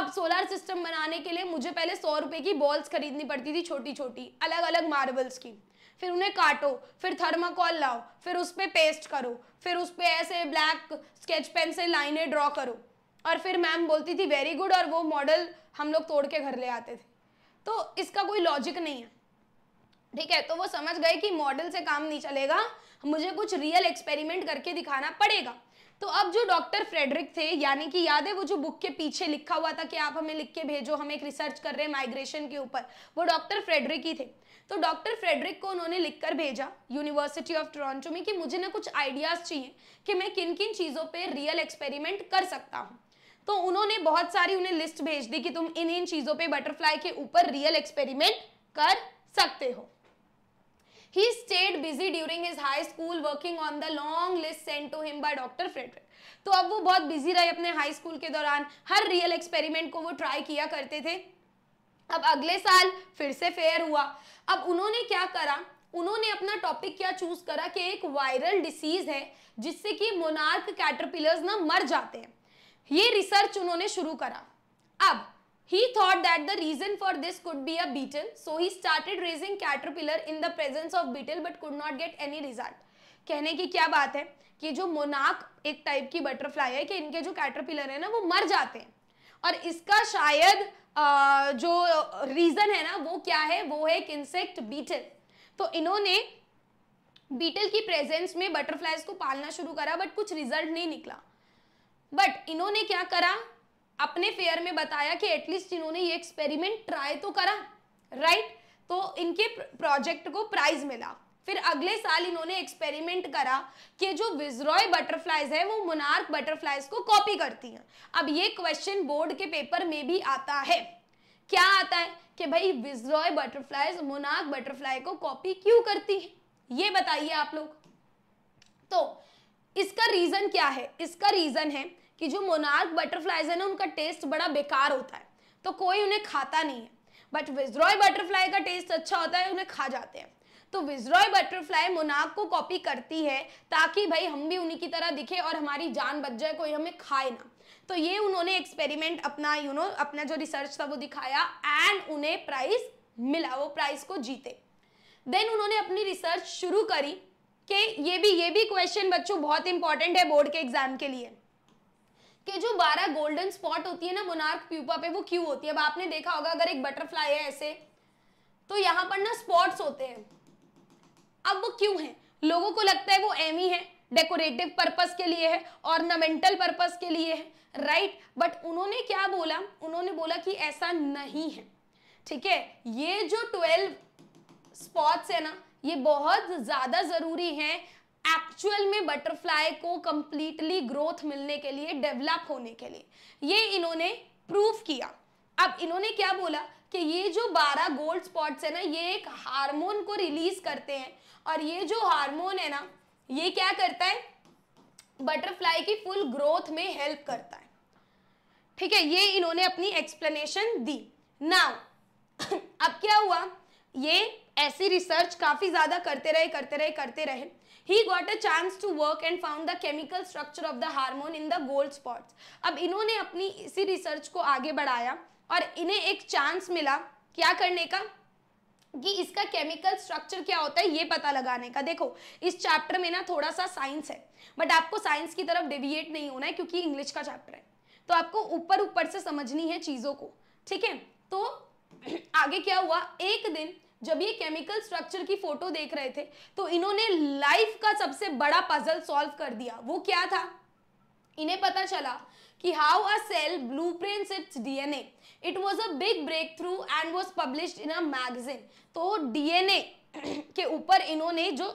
अब सोलार सिस्टम बनाने के लिए मुझे पहले सौ रुपए की बॉल्स खरीदनी पड़ती थी छोटी छोटी अलग अलग मार्बल्स की फिर उन्हें काटो फिर थर्माकोल लाओ फिर उस पर पे पेस्ट करो फिर उस पर पे ऐसे ब्लैक स्केच पेन से लाइनें ड्रॉ करो और फिर मैम बोलती थी वेरी गुड और वो मॉडल हम लोग तोड़ के घर ले आते थे तो इसका कोई लॉजिक नहीं है ठीक है तो वो समझ गए कि मॉडल से काम नहीं चलेगा मुझे कुछ रियल एक्सपेरिमेंट करके दिखाना पड़ेगा तो अब जो डॉक्टर फ्रेडरिक थे यानी कि याद है वो जो बुक के पीछे लिखा हुआ था कि आप हमें लिख के भेजो हम एक रिसर्च कर रहे हैं माइग्रेशन के ऊपर वो डॉक्टर फ्रेडरिक ही थे तो डॉक्टर फ्रेडरिक को उन्होंने लिखकर भेजा यूनिवर्सिटी ऑफ टोरंटो में कि मुझे ना कुछ आइडियाज़ चाहिए कि मैं किन किन चीज़ों पर रियल एक्सपेरिमेंट कर सकता हूँ तो उन्होंने बहुत सारी उन्हें लिस्ट भेज दी कि तुम इन इन चीजों पे बटरफ्लाई के ऊपर रियल एक्सपेरिमेंट कर सकते हो he stayed busy during his high school working on the long list sent to him by doctor Frederick तो अब वो बहुत बिजी रहे अपने हाई स्कूल के दौरान हर रियल एक्सपेरिमेंट को वो ट्राई किया करते थे अब अगले साल फिर से फेयर हुआ अब उन्होंने क्या करा उन्होंने अपना टॉपिक क्या चूज करा कि एक वायरल डिसीज है जिससे कि मोनार्क कैटरपिलर्स ना मर जाते हैं ये रिसर्च उन्होंने शुरू करा अब he thought that the reason for this could be a beetle so he started raising caterpillar in the presence of beetle but could not get any result कहने की क्या बात है कि जो मोनाक एक टाइप की बटरफ्लाई है कि इनके जो कैटरपिलर है ना वो मर जाते हैं और इसका शायद आ, जो रीज़न है ना वो क्या है वो है एक इंसेक्ट बीटल तो इन्होंने बीटल की प्रेजेंस में बटरफ्लाइज को पालना शुरू करा बट कुछ रिजल्ट नहीं निकला बट इन्होंने क्या करा अपने फेयर में बताया कि एटलीस्ट इन्होंने ये एक्सपेरिमेंट ट्राई तो करा राइट तो इनके प्रोजेक्ट को प्राइज मिला फिर अगले साल इन्होंने एक्सपेरिमेंट करा कि जो विजरॉय बटरफ्लाइज है वो मुनार्क बटरफ्लाइज को कॉपी करती हैं अब ये क्वेश्चन बोर्ड के पेपर में भी आता है क्या आता है कि भाई विजरॉय बटरफ्लाइज मोनार्क बटरफ्लाई को कॉपी क्यों करती है ये बताइए आप लोग तो इसका रीजन क्या है इसका रीजन है कि जो मोनार्क बटरफ्लाइज है ना उनका टेस्ट बड़ा बेकार होता है तो कोई उन्हें खाता नहीं है बट विजरॉय बटरफ्लाई का टेस्ट अच्छा होता है उन्हें खा जाते हैं तो विजरॉय बटरफ्लाई मोनाक को कॉपी करती है ताकि भाई हम भी उन्हीं की तरह दिखे और हमारी जान बच जाए कोई हमें खाए ना तो ये उन्होंने एक्सपेरिमेंट अपना यू नो अपना जो रिसर्च था वो दिखाया एंड उन्हें प्राइज मिला वो प्राइज को जीते देन उन्होंने अपनी रिसर्च शुरू करी कि ये भी ये भी क्वेश्चन बच्चों बहुत इंपॉर्टेंट है बोर्ड के एग्जाम के लिए कि जो 12 गोल्डन स्पॉट होती है ना मोनार्क प्यूपा पे वो क्यों होती है अब आपने देखा होगा अगर एक बटरफ्लाई है ऐसे तो यहाँ पर ना स्पॉट्स होते हैं अब वो क्यों है लोगों को लगता है वो एम ही है डेकोरेटिव पर्पस के लिए है और नमेंटल पर्पस के लिए है राइट बट उन्होंने क्या बोला उन्होंने बोला कि ऐसा नहीं है ठीक है ये जो ट्वेल्व स्पॉट्स है ना ये बहुत ज़्यादा ज़रूरी हैं एक्चुअल में बटरफ्लाई को कंप्लीटली ग्रोथ मिलने के लिए डेवलप होने के लिए ये इन्होंने प्रूव किया अब इन्होंने क्या बोला कि ये जो 12 गोल्ड स्पॉट्स है ना ये एक हार्मोन को रिलीज करते हैं और ये जो हार्मोन है ना ये क्या करता है बटरफ्लाई की फुल ग्रोथ में हेल्प करता है ठीक है ये इन्होंने अपनी एक्सप्लेनेशन दी नाउ (coughs) अब क्या हुआ ये ऐसी रिसर्च काफी ज्यादा करते रहे करते रहे करते रहे ही got a chance to work and found the chemical structure of the hormone in the gold spots अब इन्होंने अपनी इसी रिसर्च को आगे बढ़ाया और इन्हें एक चांस मिला क्या करने का कि इसका केमिकल स्ट्रक्चर क्या होता है ये पता लगाने का देखो इस चैप्टर में ना थोड़ा सा साइंस है बट आपको साइंस की तरफ डेविएट नहीं होना है क्योंकि इंग्लिश का चैप्टर है तो आपको ऊपर ऊपर से समझनी है चीज़ों को ठीक है तो (clears throat) आगे क्या हुआ एक दिन जब ये केमिकल स्ट्रक्चर की फोटो देख रहे थे तो इन्होंने लाइफ का सबसे बड़ा पजल सॉल्व कर दिया वो क्या था इन्हें पता चला कि how a cell blue blueprints its DNA it was a big breakthrough and was published in a magazine तो डीएनए के ऊपर इन्होंने जो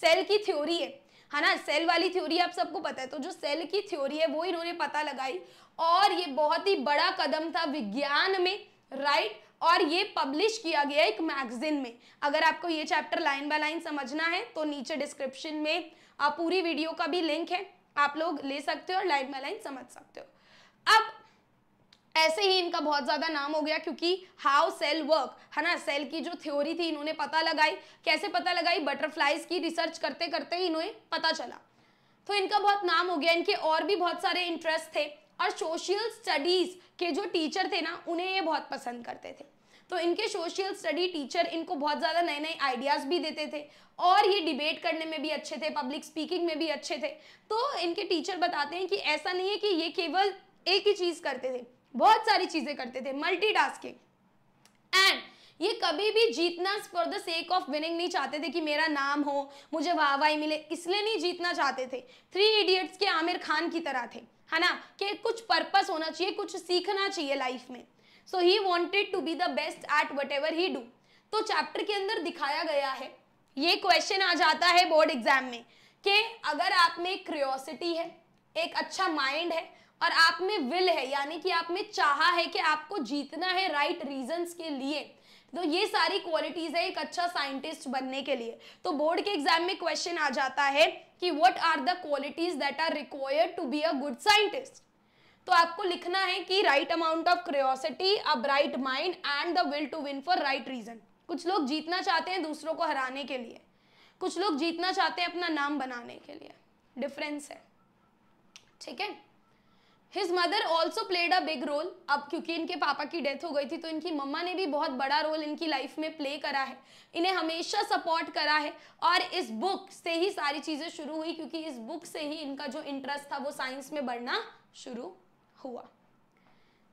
सेल की थ्योरी है है ना सेल वाली थ्योरी आप सबको पता है तो जो सेल की थ्योरी है वो इन्होंने पता लगाई और ये बहुत ही बड़ा कदम था विज्ञान में राइट right? और ये पब्लिश किया गया एक मैगजीन में अगर आपको ये चैप्टर लाइन बाय लाइन समझना है तो नीचे डिस्क्रिप्शन में आप पूरी वीडियो का भी लिंक है आप लोग ले सकते हो और लाइन बाय लाइन समझ सकते हो अब ऐसे ही इनका बहुत ज़्यादा नाम हो गया क्योंकि हाउ सेल वर्क है ना सेल की जो थ्योरी थी इन्होंने पता लगाई कैसे पता लगाई बटरफ्लाइज की रिसर्च करते करते ही इन्हें पता चला तो इनका बहुत नाम हो गया इनके और भी बहुत सारे इंटरेस्ट थे और सोशल स्टडीज़ के जो टीचर थे ना उन्हें ये बहुत पसंद करते थे तो इनके सोशल स्टडी टीचर इनको बहुत ज़्यादा नए नए आइडियाज़ भी देते थे और ये डिबेट करने में भी अच्छे थे पब्लिक स्पीकिंग में भी अच्छे थे तो इनके टीचर बताते हैं कि ऐसा नहीं है कि ये केवल एक ही चीज़ करते थे बहुत सारी चीज़ें करते थे मल्टी एंड ये कभी भी जीतना for the sake of winning नहीं चाहते थे कि मेरा नाम हो मुझे वाह वाह मिले इसलिए नहीं जीतना चाहते थे थ्री इडियट्स के आमिर खान की तरह थे है ना कि कुछ पर्पस होना चाहिए कुछ सीखना चाहिए लाइफ में so he wanted to be the best at whatever he do तो चैप्टर के अंदर दिखाया गया है ये क्वेश्चन आ जाता है बोर्ड एग्जाम में कि अगर आप में एक क्रियोसिटी है एक अच्छा माइंड है और आप में विल है यानी कि आप में चाहा है कि आपको जीतना है राइट right रीजंस के लिए तो ये सारी क्वालिटीज है एक अच्छा साइंटिस्ट बनने के लिए तो बोर्ड के एग्जाम में क्वेश्चन आ जाता है कि what are the qualities that are required to be a good scientist तो आपको लिखना है कि right amount of curiosity a bright mind and the will to win for right reason कुछ लोग जीतना चाहते हैं दूसरों को हराने के लिए कुछ लोग जीतना चाहते हैं अपना नाम बनाने के लिए डिफरेंस है ठीक है his mother also played a big role अब क्योंकि इनके पापा की डेथ हो गई थी तो इनकी मम्मा ने भी बहुत बड़ा रोल इनकी लाइफ में प्ले करा है इन्हें हमेशा सपोर्ट करा है और इस बुक से ही सारी चीज़ें शुरू हुई क्योंकि इस बुक से ही इनका जो इंटरेस्ट था वो साइंस में बढ़ना शुरू हुआ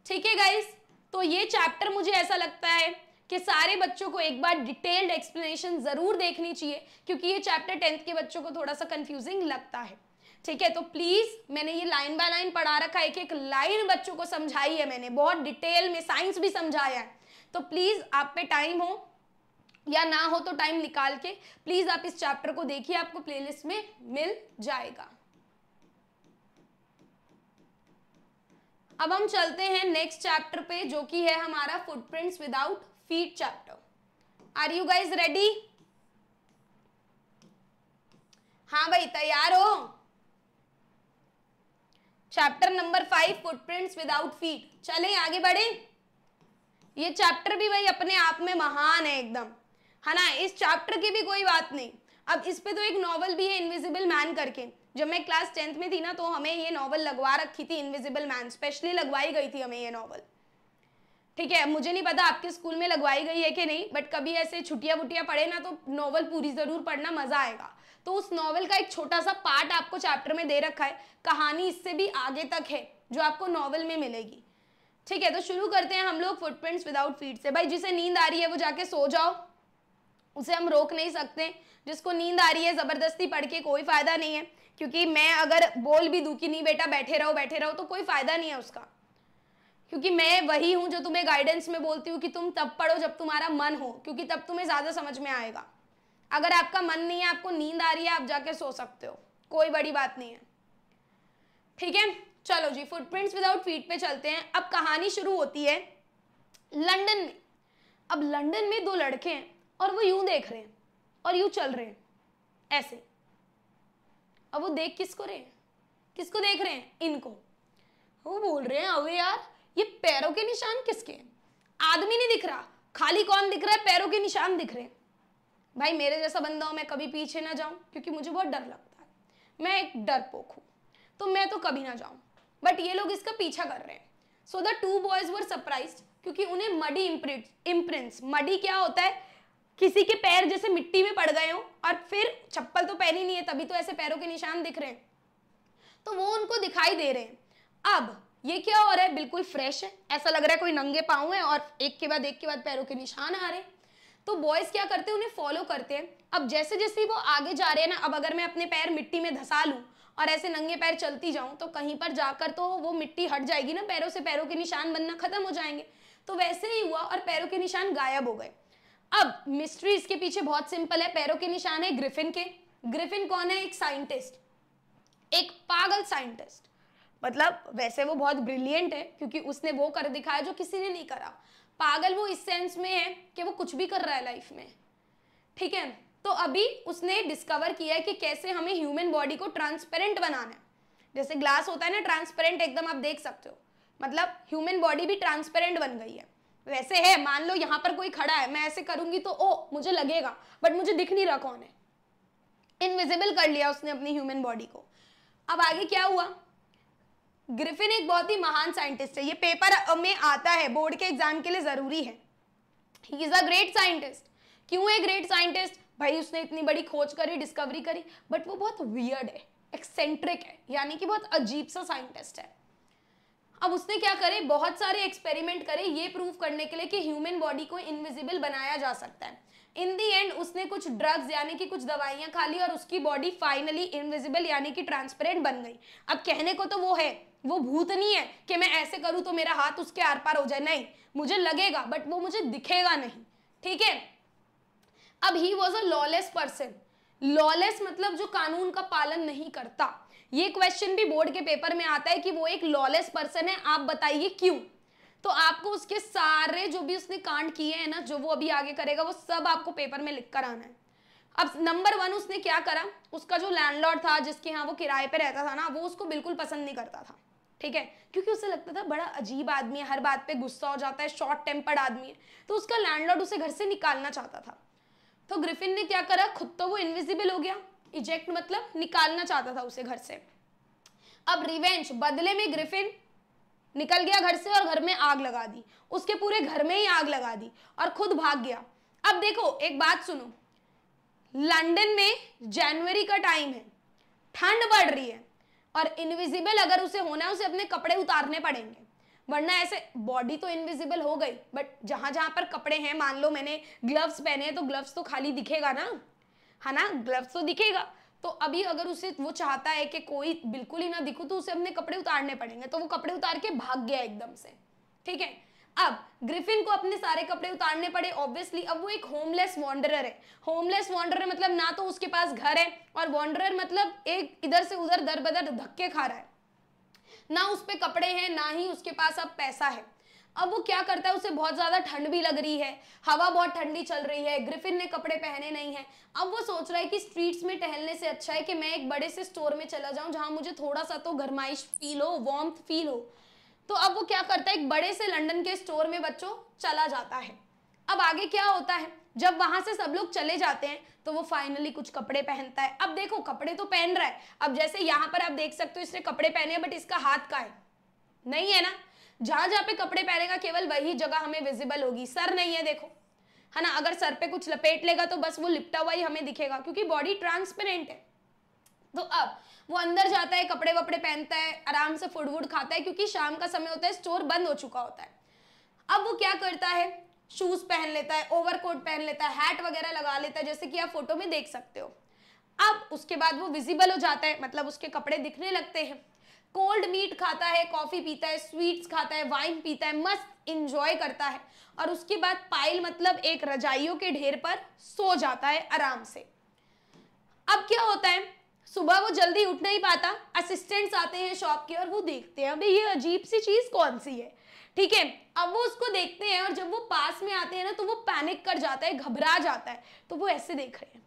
ठीक है गाइज तो ये चैप्टर मुझे ऐसा लगता है कि सारे बच्चों को एक बार डिटेल्ड एक्सप्लेनेशन ज़रूर देखनी चाहिए क्योंकि ये चैप्टर टेंथ के बच्चों को थोड़ा सा कन्फ्यूजिंग लगता है ठीक है तो प्लीज मैंने ये लाइन बाय लाइन पढ़ा रखा है एक एक लाइन बच्चों को समझाई है मैंने बहुत डिटेल में साइंस भी समझाया है तो प्लीज आप पे टाइम हो या ना हो तो टाइम निकाल के प्लीज आप इस चैप्टर को देखिए आपको प्लेलिस्ट में मिल जाएगा अब हम चलते हैं नेक्स्ट चैप्टर पे जो कि है हमारा footprints without feet chapter are you guys ready हाँ भाई तैयार हो chapter number five footprints without feet चले आगे बढ़े ये चैप्टर भी भाई अपने आप में महान है एकदम है ना इस चैप्टर की भी कोई बात नहीं अब इस पे तो एक नॉवल भी है इनविजिबल मैन करके जब मैं क्लास टेंथ में थी ना तो हमें ये नॉवल लगवा रखी थी इनविजिबल मैन स्पेशली लगवाई गई थी हमें ये नॉवल ठीक है मुझे नहीं पता आपके स्कूल में लगवाई गई है कि नहीं बट कभी ऐसे छुट्टियाँ वुटियाँ पढ़े ना तो नॉवल पूरी ज़रूर पढ़ना मज़ा आएगा तो उस नॉवल का एक छोटा सा पार्ट आपको चैप्टर में दे रखा है कहानी इससे भी आगे तक है जो आपको नॉवल में मिलेगी ठीक है तो शुरू करते हैं हम लोग फुटप्रिंट्स विदाउट फीट से भाई जिसे नींद आ रही है वो जाके सो जाओ उसे हम रोक नहीं सकते जिसको नींद आ रही है ज़बरदस्ती पढ़ के कोई फ़ायदा नहीं है क्योंकि मैं अगर बोल भी दूँ कि नहीं बेटा बैठे रहो बैठे रहो तो कोई फ़ायदा नहीं है उसका क्योंकि मैं वही हूँ जो तुम्हें गाइडेंस में बोलती हूँ कि तुम तब पढ़ो जब तुम्हारा मन हो क्योंकि तब तुम्हें ज़्यादा समझ में आएगा अगर आपका मन नहीं है आपको नींद आ रही है आप जाके सो सकते हो कोई बड़ी बात नहीं है ठीक है चलो जी फुटप्रिंट्स विदाउट फीट पे चलते हैं अब कहानी शुरू होती है लंदन में अब लंदन में दो लड़के हैं और वो यूं देख रहे हैं और यूं चल रहे हैं ऐसे अब वो देख किसको रहे हैं किसको देख रहे हैं इनको वो बोल रहे हैं अवे यार ये पैरों के निशान किसके हैं आदमी नहीं दिख रहा खाली कौन दिख रहा है पैरों के निशान दिख रहे हैं भाई मेरे जैसा बंदा हो मैं कभी पीछे ना जाऊं क्योंकि मुझे बहुत डर लगता है मैं एक डरपोक हूँ तो मैं तो कभी ना जाऊं बट ये लोग इसका पीछा कर रहे हैं so the two boys were surprise क्योंकि उन्हें मडी इम्प्रिंट्स मडी क्या होता है किसी के पैर जैसे मिट्टी में पड़ गए हो और फिर चप्पल तो पहनी नहीं है तभी तो ऐसे पैरों के निशान दिख रहे हैं तो वो उनको दिखाई दे रहे हैं अब ये क्या हो रहा है बिल्कुल फ्रेश है ऐसा लग रहा है कोई नंगे पाऊ है और एक के बाद एक के बाद पैरों के निशान आ रहे हैं तो बॉयज क्या करते हैं उन्हें फॉलो करते हैं अब जैसे जैसे वो आगे जा रहे हैं ना अब अगर मैं अपने पैर मिट्टी में धसा लूँ और ऐसे नंगे पैर चलती जाऊँ तो कहीं पर जाकर तो वो मिट्टी हट जाएगी ना पैरों से पैरों के निशान बनना खत्म हो जाएंगे तो वैसे ही हुआ और पैरों के निशान गायब हो गए अब मिस्ट्री इसके पीछे बहुत सिंपल है पैरों के निशान है ग्रिफिन के ग्रिफिन कौन है एक साइंटिस्ट एक पागल साइंटिस्ट मतलब वैसे वो बहुत ब्रिलियंट है क्योंकि उसने वो कर दिखाया जो किसी ने नहीं करा पागल वो इस सेंस में है कि वो कुछ भी कर रहा है लाइफ में ठीक है तो अभी उसने डिस्कवर किया है कि कैसे हमें ह्यूमन बॉडी को ट्रांसपेरेंट बनाना है जैसे ग्लास होता है ना ट्रांसपेरेंट एकदम आप देख सकते हो मतलब ह्यूमन बॉडी भी ट्रांसपेरेंट बन गई है वैसे है मान लो यहाँ पर कोई खड़ा है मैं ऐसे करूंगी तो ओ मुझे लगेगा बट मुझे दिख नहीं रहा कौन है इनविजिबल कर लिया उसने अपनी ह्यूमन बॉडी को अब आगे क्या हुआ ग्रिफिन एक बहुत ही महान साइंटिस्ट है ये पेपर में आता है बोर्ड के एग्जाम के लिए जरूरी है he is a great scientist क्यों है ग्रेट साइंटिस्ट भाई उसने इतनी बड़ी खोज करी डिस्कवरी करी बट वो बहुत वियर्ड है एक्सेंट्रिक है यानी कि बहुत अजीब सा साइंटिस्ट है अब उसने क्या करे बहुत सारे एक्सपेरिमेंट करे ये प्रूव करने के लिए कि ह्यूमन बॉडी को इनविजिबल बनाया जा सकता है इन दी एंड उसने कुछ ड्रग्स यानी कि कुछ दवाइयाँ खा ली और उसकी बॉडी फाइनली इनविजिबल यानी कि ट्रांसपेरेंट बन गई अब कहने को तो वो है वो भूत नहीं है कि मैं ऐसे करूं तो मेरा हाथ उसके आर पार हो जाए नहीं मुझे लगेगा बट वो मुझे दिखेगा नहीं ठीक है अब he was a lawless person lawless मतलब जो कानून का पालन नहीं करता ये क्वेश्चन भी बोर्ड के पेपर में आता है कि वो एक लॉलेस पर्सन है आप बताइए क्यों तो आपको उसके सारे जो भी उसने कांड किए हैं ना जो वो अभी आगे करेगा वो सब आपको पेपर में लिख कर आना है अब नंबर वन उसने क्या करा उसका जो लैंडलॉर्ड था जिसके यहाँ वो किराए पे रहता था ना वो उसको बिल्कुल पसंद नहीं करता था ठीक है क्योंकि उसे लगता था बड़ा अजीब आदमी है हर बात पे गुस्सा हो जाता है शॉर्ट टेम्पर्ड आदमी है तो उसका लैंडलॉर्ड उसे घर से निकालना चाहता था तो ग्रिफिन ने क्या करा खुद तो वो इनविजिबल हो गया इजेक्ट मतलब निकालना चाहता था उसे घर से अब रिवेंज बदले में ग्रिफिन निकल गया घर से और घर में आग लगा दी उसके पूरे घर में ही आग लगा दी और खुद भाग गया अब देखो एक बात सुनो लंदन में जनवरी का टाइम है ठंड बढ़ रही है और इनविजिबल अगर उसे होना है उसे अपने कपड़े उतारने पड़ेंगे वरना ऐसे बॉडी तो इनविजिबल हो गई बट जहां जहां पर कपड़े हैं मान लो मैंने ग्लव्स पहने हैं तो ग्लव्स तो खाली दिखेगा ना है ना ग्लव्स तो दिखेगा तो अभी अगर उसे वो चाहता है कि कोई बिल्कुल ही ना दिखो तो उसे अपने कपड़े उतारने पड़ेंगे तो वो कपड़े उतार के भाग गया एकदम से ठीक है अब ग्रिफिन को अपने सारे कपड़े उतारने पड़े ऑब्वियसली अब वो एक होमलेस वॉन्डरर है होमलेस वॉन्डरर मतलब ना तो उसके पास घर है और वॉन्डरर मतलब एक इधर से उधर दर बदर धक्के खा रहा है ना उस पर कपड़े हैं ना ही उसके पास अब पैसा है अब वो क्या करता है उसे बहुत ज़्यादा ठंड भी लग रही है हवा बहुत ठंडी चल रही है ग्रिफिन ने कपड़े पहने नहीं है अब वो सोच रहा है कि स्ट्रीट्स में टहलने से अच्छा है कि मैं एक बड़े से स्टोर में चला जाऊं जहां मुझे थोड़ा सा तो गर्माइश फील हो वार्म फील हो तो अब वो क्या करता है एक बड़े से लंदन के स्टोर में बच्चों चला जाता है अब आगे क्या होता है जब वहां से सब लोग चले जाते हैं तो वो फाइनली कुछ कपड़े पहनता है अब देखो कपड़े तो पहन रहा है अब जैसे यहाँ पर आप देख सकते हो इसने कपड़े पहने बट इसका हाथ का है नहीं है ना जहां जहां पे कपड़े पहनेगा केवल वही जगह हमें विजिबल होगी सर नहीं है देखो है ना अगर सर पे कुछ लपेट लेगा तो बस वो लिपटा हुआ ही हमें दिखेगा क्योंकि बॉडी ट्रांसपेरेंट है तो अब वो अंदर जाता है कपड़े वपड़े पहनता है आराम से फूड वूड खाता है क्योंकि शाम का समय होता है स्टोर बंद हो चुका होता है अब वो क्या करता है शूज पहन लेता है ओवरकोट पहन लेता है हैट वगैरह लगा लेता है जैसे कि आप फोटो में देख सकते हो अब उसके बाद वो विजिबल हो जाता है मतलब उसके कपड़े दिखने लगते हैं कोल्ड मीट खाता है कॉफी पीता है स्वीट्स खाता है वाइन पीता है मस्त इंजॉय करता है और उसके बाद पाइल मतलब एक रजाइयों के ढेर पर सो जाता है आराम से अब क्या होता है सुबह वो जल्दी उठ नहीं पाता असिस्टेंट्स आते हैं शॉप के और वो देखते हैं अभी ये अजीब सी चीज कौन सी है ठीक है अब वो उसको देखते हैं और जब वो पास में आते हैं ना तो वो पैनिक कर जाता है घबरा जाता है तो वो ऐसे देख रहे हैं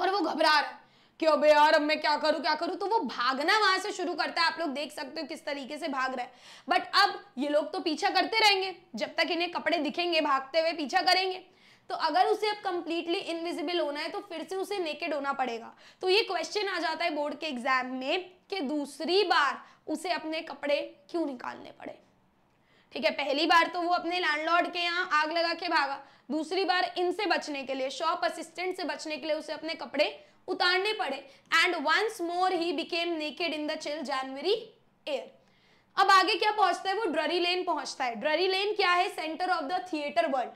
और वो घबरा रहा है कि अबे यार अब मैं क्या करूं क्या करूं तो वो भागना वहां से शुरू करता है आप लोग देख सकते हो किस तरीके से भाग रहा है बट अब ये लोग तो पीछा करते रहेंगे जब तक इन्हें कपड़े दिखेंगे भागते हुए पीछा करेंगे तो अगर उसे अब कंप्लीटली इनविजिबल होना है तो फिर से उसे नेकेड होना पड़ेगा तो ये क्वेश्चन आ जाता है बोर्ड के एग्जाम में कि दूसरी बार उसे अपने कपड़े क्यों निकालने पड़े ठीक है पहली बार तो वो अपने लैंडलॉर्ड के यहाँ आग लगा के भागा दूसरी बार इनसे बचने के लिए शॉप असिस्टेंट से बचने के लिए उसे अपने कपड़े उतारने पड़े and once more he became naked in the chill January air अब आगे क्या पहुंचता है वो ड्ररी लेन पहुंचता है ड्ररी लेन क्या है centre of the theatre world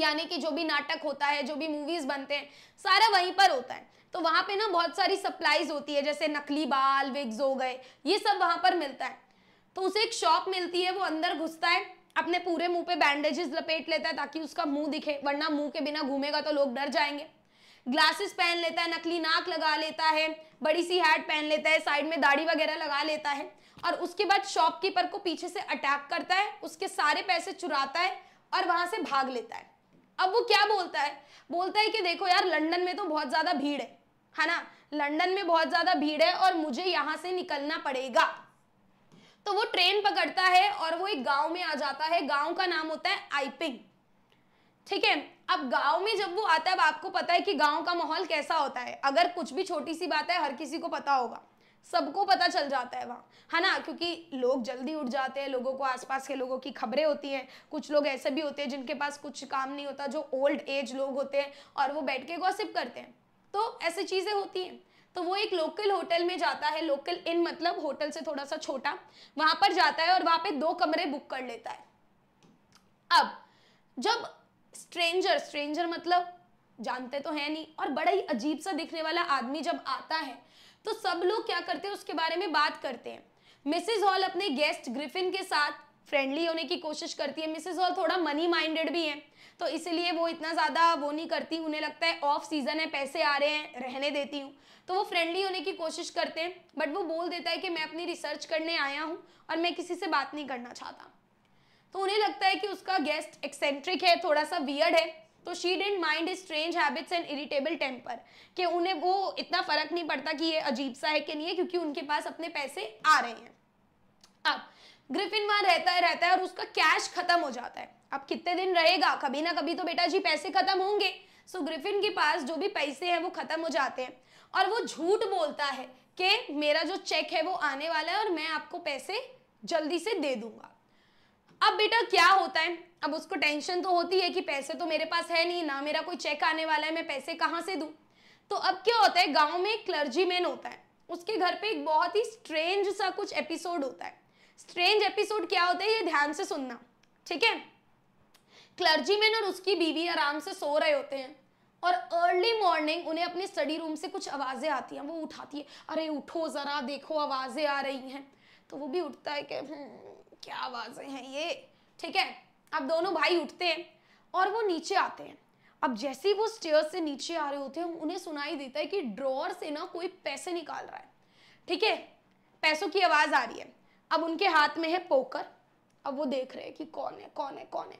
यानी कि जो भी नाटक होता है जो भी मूवीज बनते हैं सारा वहीं पर होता है तो वहां पे ना बहुत सारी सप्लाईज होती है जैसे नकली बाल विग्स हो गए ये सब वहां पर मिलता है तो उसे एक शॉप मिलती है वो अंदर घुसता है अपने पूरे मुंह पे बैंडेजेस लपेट लेता है ताकि उसका मुंह दिखे वरना मुंह के बिना घूमेगा तो लोग डर जाएंगे ग्लासेस पहन लेता है नकली नाक लगा लेता है बड़ी सी हैट पहन लेता है साइड में दाढ़ी वगैरह लगा लेता है और उसके बाद शॉपकीपर को पीछे से अटैक करता है उसके सारे पैसे चुराता है और वहां से भाग लेता है अब वो क्या बोलता है बोलता है कि देखो यार लंदन में तो बहुत ज़्यादा भीड़ है है ना लंदन में बहुत ज़्यादा भीड़ है और मुझे यहाँ से निकलना पड़ेगा तो वो ट्रेन पकड़ता है और वो एक गांव में आ जाता है गांव का नाम होता है आईपिंग ठीक है अब गांव में जब वो आता है अब आपको पता है कि गांव का माहौल कैसा होता है अगर कुछ भी छोटी सी बात है हर किसी को पता होगा सबको पता चल जाता है वहाँ है ना क्योंकि लोग जल्दी उठ जाते हैं लोगों को आसपास के लोगों की खबरें होती हैं कुछ लोग ऐसे भी होते हैं जिनके पास कुछ काम नहीं होता जो ओल्ड एज लोग होते हैं और वो बैठ के गॉसिप करते हैं तो ऐसी चीज़ें होती हैं तो वो एक लोकल होटल में जाता है लोकल इन मतलब होटल से थोड़ा सा छोटा वहाँ पर जाता है और वहाँ पे दो कमरे बुक कर लेता है अब जब स्ट्रेंजर स्ट्रेंजर मतलब जानते तो है नहीं और बड़ा ही अजीब सा दिखने वाला आदमी जब आता है तो सब लोग क्या करते हैं उसके बारे में बात करते हैं मिसेज हॉल अपने गेस्ट ग्रिफिन के साथ फ्रेंडली होने की कोशिश करती है मिसेज हॉल थोड़ा मनी माइंडेड भी है तो इसलिए वो इतना ज़्यादा वो नहीं करती उन्हें लगता है ऑफ सीज़न है पैसे आ रहे हैं रहने देती हूँ तो वो फ्रेंडली होने की कोशिश करते हैं बट वो बोल देता है कि मैं अपनी रिसर्च करने आया हूँ और मैं किसी से बात नहीं करना चाहता तो उन्हें लगता है कि उसका गेस्ट एक्सेंट्रिक है थोड़ा सा वियर्ड है तो she didn't mind his strange habits and irritable temper कि उन्हें वो इतना फ़र्क नहीं पड़ता कि ये अजीब सा है कि नहीं है क्योंकि उनके पास अपने पैसे आ रहे हैं अब ग्रिफिन वहां रहता है रहता है और उसका कैश खत्म हो जाता है अब कितने दिन रहेगा कभी ना कभी तो बेटा जी पैसे खत्म होंगे सो ग्रिफिन के पास जो भी पैसे हैं वो खत्म हो जाते हैं और वो झूठ बोलता है कि मेरा जो चेक है वो आने वाला है और मैं आपको पैसे जल्दी से दे दूंगा अब बेटा क्या होता है अब उसको टेंशन तो होती है कि पैसे तो मेरे पास है नहीं ना मेरा कोई चेक आने वाला है मैं पैसे कहाँ से दूँ तो अब क्या होता है गाँव में एक क्लर्जीमैन होता है उसके घर पे एक बहुत ही स्ट्रेंज सा कुछ एपिसोड होता है स्ट्रेंज एपिसोड क्या होता है ये ध्यान से सुनना ठीक है क्लर्जीमैन और उसकी बीवी आराम से सो रहे होते हैं और अर्ली मॉर्निंग उन्हें अपने स्टडी रूम से कुछ आवाज़ें आती हैं वो उठाती है अरे उठो ज़रा देखो आवाज़ें आ रही हैं तो वो भी उठता है कि हम्म, क्या आवाज़ें हैं ये ठीक है अब दोनों भाई उठते हैं और वो नीचे आते हैं अब जैसे ही वो स्टेयर से नीचे आ रहे होते हैं उन्हें सुनाई देता है कि ड्रॉर से ना कोई पैसे निकाल रहा है ठीक है पैसों की आवाज़ आ रही है अब उनके हाथ में है पोकर अब वो देख रहे हैं कि कौन है कौन है कौन है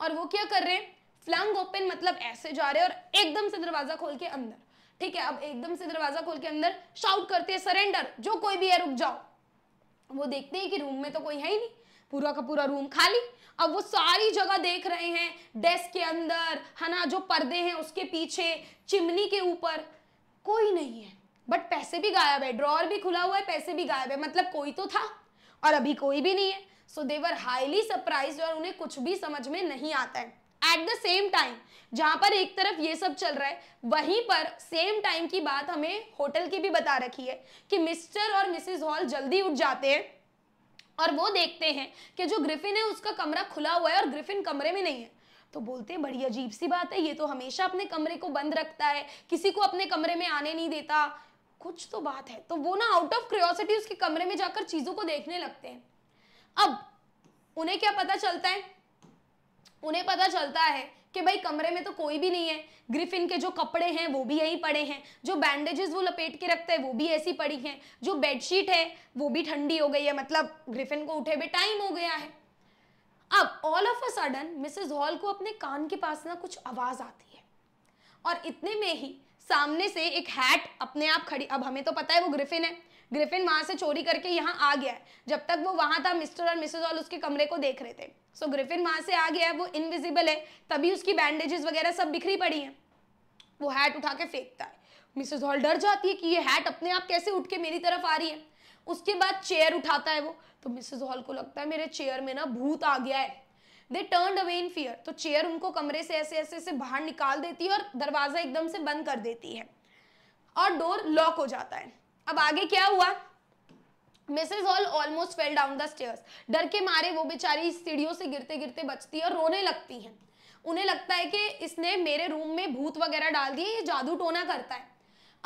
और वो क्या कर रहे हैं फ्लंग ओपन मतलब ऐसे जा रहे हैं और एकदम से दरवाज़ा खोल के अंदर ठीक है अब एकदम से दरवाज़ा खोल के अंदर शाउट करते हैं सरेंडर जो कोई भी है रुक जाओ वो देखते हैं कि रूम में तो कोई है ही नहीं पूरा का पूरा रूम खाली अब वो सारी जगह देख रहे हैं डेस्क के अंदर है ना जो पर्दे हैं उसके पीछे चिमनी के ऊपर कोई नहीं है बट पैसे भी गायब है ड्रॉर भी खुला हुआ है पैसे भी गायब है मतलब कोई तो था और अभी कोई भी नहीं है सो देवर हाईली सरप्राइज और उन्हें कुछ भी समझ में नहीं आता है एट द सेम टाइम जहां पर एक तरफ ये सब चल रहा है वहीं पर सेम टाइम की बात हमें होटल की भी बता रखी है कि मिस्टर और मिसेस हॉल जल्दी उठ जाते हैं और वो देखते हैं कि जो ग्रिफिन है उसका कमरा खुला हुआ है और ग्रिफिन कमरे में नहीं है तो बोलते हैं बड़ी अजीब सी बात है ये तो हमेशा अपने कमरे को बंद रखता है किसी को अपने कमरे में आने नहीं देता कुछ तो बात है तो वो ना आउट ऑफ क्रियोसिटी उसके कमरे में जाकर चीजों को देखने लगते हैं अब उन्हें क्या पता चलता है उन्हें पता चलता है कि भाई कमरे में तो कोई भी नहीं है ग्रिफिन के जो कपड़े हैं वो भी यहीं पड़े हैं जो बैंडेजेस वो लपेट के रखते हैं वो भी ऐसी पड़ी हैं जो बेडशीट है वो भी ठंडी हो गई है मतलब ग्रिफिन को उठे हुए टाइम हो गया है अब all of a sudden Mrs Hall को अपने कान के पास ना कुछ आवाज़ आती है और इतने में ही सामने से एक हैट अपने आप खड़ी अब हमें तो पता है वो ग्रिफिन है ग्रिफिन वहां से चोरी करके यहाँ आ गया है जब तक वो वहां था मिस्टर और मिसेज हॉल उसके कमरे को देख रहे थे सो ग्रिफिन वहां से आ गया है वो इनविजिबल है तभी उसकी बैंडेजेस वगैरह सब बिखरी पड़ी हैं वो हैट उठा के फेंकता है मिसेस हॉल डर जाती है कि ये हैट अपने आप कैसे उठ के मेरी तरफ आ रही है उसके बाद चेयर उठाता है वो तो मिसेस हॉल को लगता है मेरे चेयर में ना भूत आ गया है they turn away in fear तो चेयर उनको कमरे से ऐसे ऐसे ऐसे बाहर निकाल देती है और दरवाज़ा एकदम से बंद कर देती है और डोर लॉक हो जाता है अब आगे क्या हुआ Mrs Hall almost fell down the stairs डर के मारे वो बेचारी सीढ़ियों से गिरते गिरते बचती है और रोने लगती हैं उन्हें लगता है कि इसने मेरे रूम में भूत वगैरह डाल दिए ये जादू टोना करता है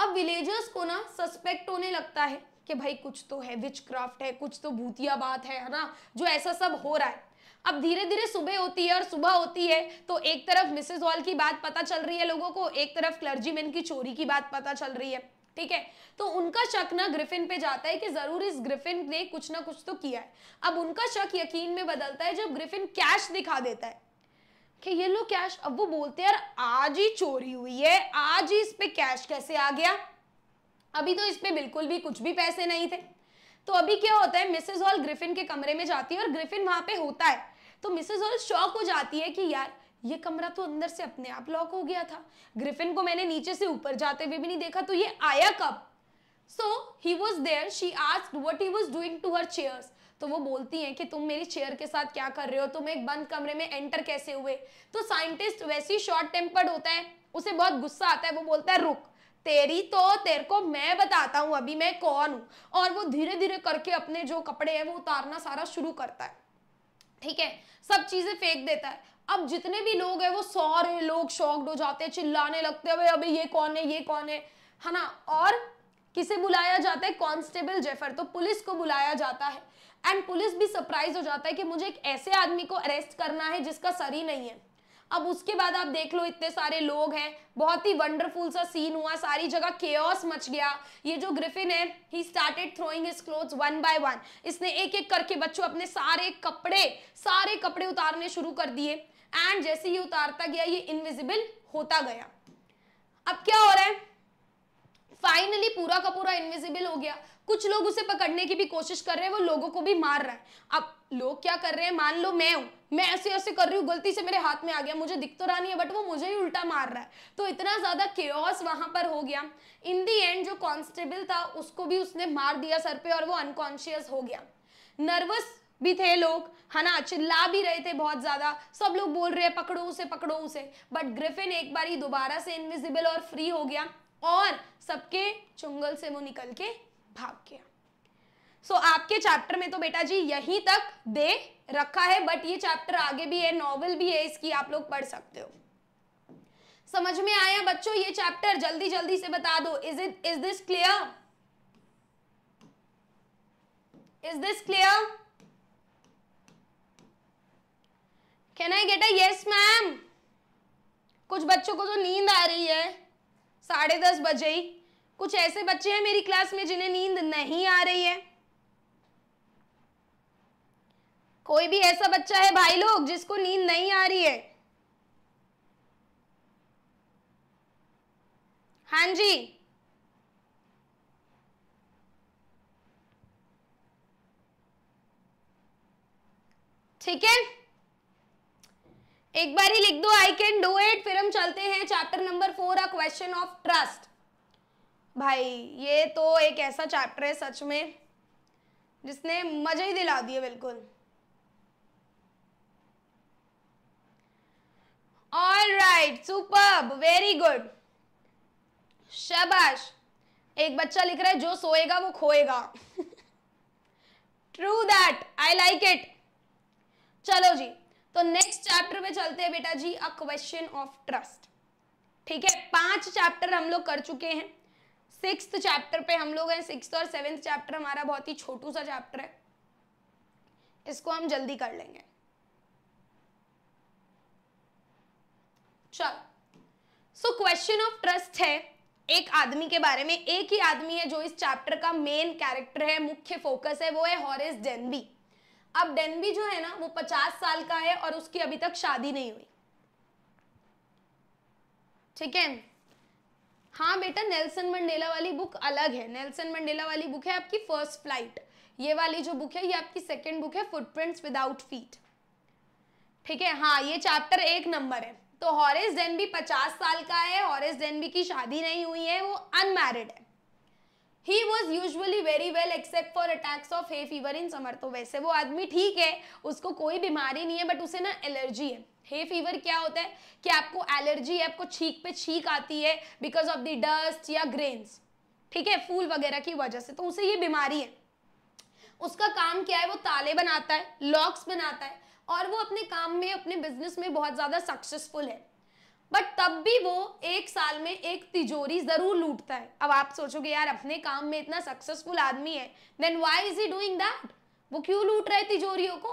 अब विलेजर्स को ना सस्पेक्ट होने लगता है कि भाई कुछ तो है विच क्राफ्ट है कुछ तो भूतिया बात है है ना जो ऐसा सब हो रहा है अब धीरे धीरे सुबह होती है और सुबह होती है तो एक तरफ मिसेज वॉल की बात पता चल रही है लोगों को एक तरफ क्लर्जीमैन की चोरी की बात पता चल रही है ठीक है तो उनका शक ना ग्रिफिन पे जाता है कि जरूर इस ग्रिफिन ने कुछ ना कुछ तो किया है अब उनका शक यकीन में बदलता है जब ग्रिफिन कैश दिखा देता है कि ये लो कैश अब वो बोलते हैं यार आज ही चोरी हुई है आज ही इस पे कैश कैसे आ गया अभी तो इस बिल्कुल भी कुछ भी पैसे नहीं थे तो अभी क्या होता है मिसेज ऑल ग्रिफिन के कमरे में जाती है और ग्रिफिन वहां पे होता है तो मिसेज ऑल शॉक हो जाती है कि यार ये कमरा तो अंदर से अपने आप लॉक हो गया था ग्रिफिन को मैंने नीचे से ऊपर जाते हुए भी भी नहीं देखा तो ये आया कब so he was there she ask what he was doing to her chairs तो वो बोलती हैं कि तुम मेरी चेयर के साथ क्या कर रहे हो तुम एक बंद कमरे में एंटर कैसे हुए तो साइंटिस्ट वैसे ही शॉर्ट टेम्पर्ड होता है उसे बहुत गुस्सा आता है वो बोलता है रुक तेरी तो तेरे को मैं बताता हूँ अभी मैं कौन हूँ और वो धीरे धीरे करके अपने जो कपड़े हैं वो उतारना सारा शुरू करता है ठीक है सब चीज़ें फेंक देता है अब जितने भी लोग हैं वो सौरे लोग शॉक्ड हो जाते हैं चिल्लाने लगते हैं अभी ये कौन है ये कौन है है ना और किसे बुलाया जाता है कॉन्स्टेबल जेफर तो पुलिस को बुलाया जाता है एंड पुलिस भी सरप्राइज हो जाता है कि मुझे एक ऐसे आदमी को अरेस्ट करना है जिसका सर ही नहीं है अब उसके बाद आप देख लो इतने सारे लोग हैं बहुत ही वंडरफुल सा सीन हुआ सारी जगह केओस मच गया ये जो ग्रिफिन है he started throwing his clothes one by one इसने एक एक करके बच्चों अपने सारे कपड़े सारे कपड़े उतारने शुरू कर दिए एंड जैसे ही उतारता गया ये इनविजिबल होता गया अब क्या हो रहा है फाइनली पूरा का पूरा इनविजिबल हो गया कुछ लोग उसे पकड़ने की भी कोशिश कर रहे हैं वो लोगों को भी मार रहा है अब लोग क्या कर रहे हैं मान लो मैं हूं मैं ऐसे ऐसे कर रही हूँ गलती से मेरे हाथ में आ गया मुझे दिख तो रहा नहीं है बट वो मुझे ही उल्टा मार रहा है तो इतना ज्यादा केयस वहां पर हो गया इन दी एंड जो कॉन्स्टेबल था उसको भी उसने मार दिया सर पे और वो अनकॉन्शियस हो गया नर्वस भी थे लोग है ना चिल्ला भी रहे थे बहुत ज्यादा सब लोग बोल रहे हैं पकड़ो उसे पकड़ो उसे बट ग्रिफिन एक बार ही दोबारा से इनविजिबल और फ्री हो गया और सबके चुंगल से वो निकल के भाग गया सो so, आपके चैप्टर में तो बेटा जी यहीं तक दे रखा है बट ये चैप्टर आगे भी है नॉवल भी है इसकी आप लोग पढ़ सकते हो समझ में आया बच्चों ये चैप्टर जल्दी जल्दी से बता दो is it is this clear is this clear can I get a yes ma'am कुछ बच्चों को तो नींद आ रही है साढ़े दस बजे ही कुछ ऐसे बच्चे हैं मेरी क्लास में जिन्हें नींद नहीं आ रही है कोई भी ऐसा बच्चा है भाई लोग जिसको नींद नहीं आ रही है हाँ जी ठीक है एक बार ही लिख दो आई कैन डू इट फिर हम चलते हैं chapter number four a question of trust भाई ये तो एक ऐसा चैप्टर है सच में जिसने मजे ही दिला दिए बिल्कुल all right super very good शबाश एक बच्चा लिख रहा है जो सोएगा वो खोएगा true that I like it चलो जी तो नेक्स्ट चैप्टर में चलते हैं बेटा जी अ क्वेश्चन ऑफ ट्रस्ट ठीक है पांच चैप्टर हम लोग कर चुके हैं सिक्स चैप्टर पे हम लोग हैं सिक्स और सेवेंथ चैप्टर हमारा बहुत ही छोटू सा चैप्टर है इसको हम जल्दी कर लेंगे चल सो क्वेश्चन ऑफ ट्रस्ट है एक आदमी के बारे में एक ही आदमी है जो इस चैप्टर का मेन कैरेक्टर है मुख्य फोकस है वो है हॉरिस डेनबी अब डेनबी जो है ना वो पचास साल का है और उसकी अभी तक शादी नहीं हुई ठीक है हाँ बेटा नेल्सन मंडेला वाली बुक अलग है नेल्सन मंडेला वाली बुक है आपकी फर्स्ट फ्लाइट ये वाली जो बुक है ये आपकी सेकंड बुक है फुटप्रिंट्स विदाउट फीट ठीक है हाँ ये चैप्टर एक नंबर है तो हॉरिस डेनबी पचास साल का है हॉरिस डेनबी की शादी नहीं हुई है वो अनमेरिड है he was usually very well except for attacks of hay fever in summer तो वैसे वो आदमी ठीक है उसको कोई बीमारी नहीं है बट उसे ना एलर्जी है हे फीवर क्या होता है कि आपको एलर्जी है आपको छीक पे छीक आती है बिकॉज ऑफ द डस्ट या ग्रेन्स ठीक है फूल वगैरह की वजह से तो उसे ये बीमारी है उसका काम क्या है वो ताले बनाता है लॉक्स बनाता है और वो अपने काम में अपने बिजनेस में बहुत ज़्यादा सक्सेसफुल है बट तब भी वो एक साल में एक तिजोरी जरूर लूटता है अब आप सोचोगे यार अपने काम में इतना सक्सेसफुल आदमी है then why is he doing that वो क्यों लूट रहा है तिजोरियों को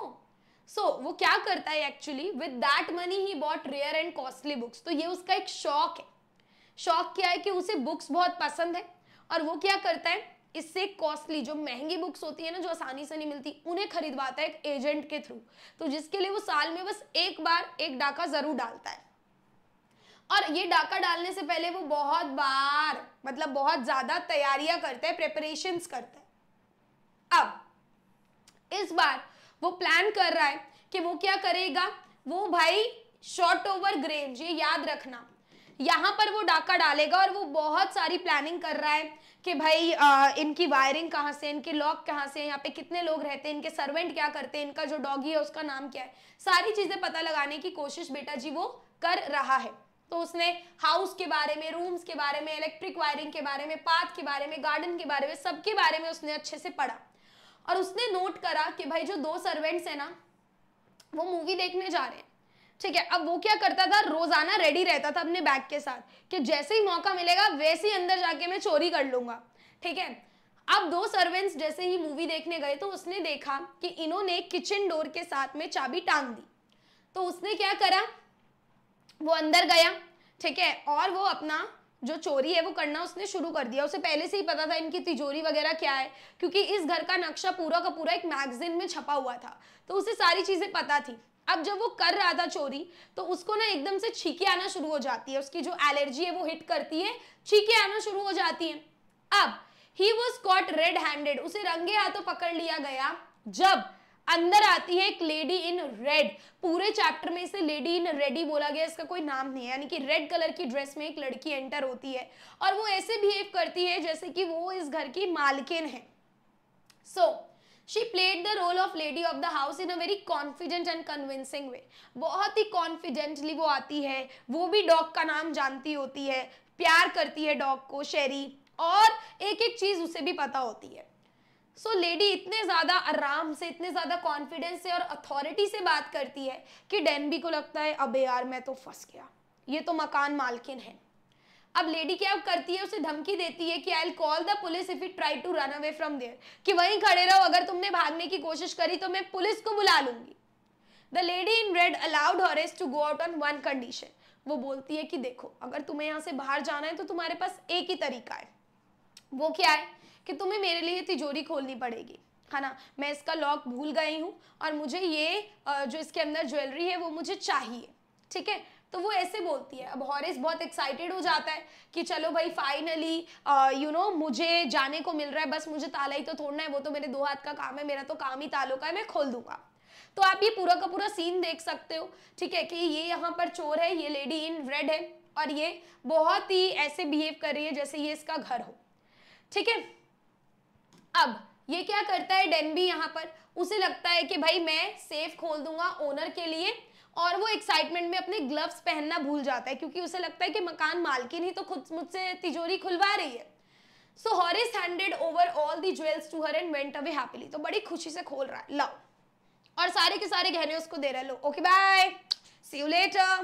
सो so, वो क्या करता है actually with that money he bought rare and costly books तो ये उसका एक शौक है शौक क्या है कि उसे बुक्स बहुत पसंद है और वो क्या करता है इससे कॉस्टली जो महंगी बुक्स होती है ना जो आसानी से नहीं मिलती उन्हें खरीदवाता है एक एजेंट के थ्रू तो जिसके लिए वो साल में बस एक बार एक डाका जरूर डालता है और ये डाका डालने से पहले वो बहुत बार मतलब बहुत ज़्यादा तैयारियां करते हैं प्रेपरेशन करता है अब इस बार वो प्लान कर रहा है कि वो क्या करेगा वो भाई शॉर्ट ओवर ग्रेंज ये याद रखना यहाँ पर वो डाका डालेगा और वो बहुत सारी प्लानिंग कर रहा है कि भाई आ, इनकी वायरिंग कहाँ से इनके लॉक कहाँ से यहाँ पे कितने लोग रहते हैं इनके सर्वेंट क्या करते हैं इनका जो डॉगी है उसका नाम क्या है सारी चीज़ें पता लगाने की कोशिश बेटा जी वो कर रहा है तो उसने हाउस के बारे में रूम्स के बारे में इलेक्ट्रिक वायरिंग के बारे में पाथ के बारे में गार्डन के बारे में सबके बारे में उसने अच्छे से पढ़ा और उसने नोट करा कि भाई जो दो सर्वेंट्स है ना वो मूवी देखने जा रहे हैं ठीक है अब वो क्या करता था रोजाना रेडी रहता था अपने बैग के साथ कि जैसे ही मौका मिलेगा वैसे ही अंदर जाके मैं चोरी कर लूंगा ठीक है अब दो सर्वेंट्स जैसे ही मूवी देखने गए तो उसने देखा कि इन्होंने किचन डोर के साथ में चाबी टांग दी तो उसने क्या करा वो अंदर गया ठीक है और वो अपना जो चोरी है वो करना उसने शुरू कर दिया उसे पहले से ही पता था इनकी तिजोरी वगैरह क्या है क्योंकि इस घर का नक्शा पूरा का पूरा एक मैगजीन में छपा हुआ था तो उसे सारी चीज़ें पता थी अब जब वो कर रहा था चोरी तो उसको ना एकदम से छीके आना शुरू हो जाती है उसकी जो एलर्जी है वो हिट करती है छीके आना शुरू हो जाती है अब he was caught red handed उसे रंगे हाथों पकड़ लिया गया जब अंदर आती है एक लेडी इन रेड पूरे चैप्टर में इसे लेडी इन रेड ही बोला गया इसका कोई नाम नहीं है यानी कि रेड कलर की ड्रेस में एक लड़की एंटर होती है और वो ऐसे बिहेव करती है जैसे कि वो इस घर की मालकिन है so so, she played the role of lady of the house in a very confident and convincing way बहुत ही कॉन्फिडेंटली वो आती है वो भी डॉग का नाम जानती होती है प्यार करती है डॉग को शेरी और एक एक चीज़ उसे भी पता होती है सो so, लेडी इतने ज़्यादा आराम से इतने ज़्यादा कॉन्फिडेंस से और अथॉरिटी से बात करती है कि डेनबी को लगता है अबे यार मैं तो फंस गया ये तो मकान मालकिन है अब लेडी क्या करती है उसे धमकी देती है कि I call the police if you try to run away from there कि वहीं खड़े रहो अगर तुमने भागने की कोशिश करी तो मैं पुलिस को बुला लूंगी the lady in red allowed Horace to go out on one condition वो बोलती है कि देखो अगर तुम्हें यहाँ से बाहर जाना है तो तुम्हारे पास एक ही तरीका है वो क्या है कि तुम्हें मेरे लिए तिजोरी खोलनी पड़ेगी है ना मैं इसका लॉक भूल गई हूँ और मुझे ये जो इसके अंदर ज्वेलरी है वो मुझे चाहिए ठीक है तो वो ऐसे बोलती है अब हॉरिस बहुत एक्साइटेड हो जाता है कि चलो भाई फाइनली यू नो मुझे जाने को मिल रहा है बस मुझे ताला ही तो तोड़ना है वो तो मेरे दो हाथ का काम है मेरा तो काम ही तालों का है मैं खोल दूंगा तो आप ये पूरा का पूरा सीन देख सकते हो ठीक है कि ये यहाँ पर चोर है ये लेडी इन रेड है और ये बहुत ही ऐसे बिहेव कर रही है जैसे ये इसका घर हो ठीक है अब ये क्या करता है डेनबी यहाँ पर उसे लगता है कि भाई मैं सेफ खोल दूंगा ओनर के लिए और वो एक्साइटमेंट में अपने ग्लव्स पहनना भूल जाता है क्योंकि उसे लगता है कि मकान मालकिन ही तो खुद मुझसे तिजोरी खुलवा रही है so Horace handed over all the jewels to her and went away happily तो बड़ी खुशी से खोल रहा है लव और सारे के सारे गहने उसको दे रहे लो okay bye see you later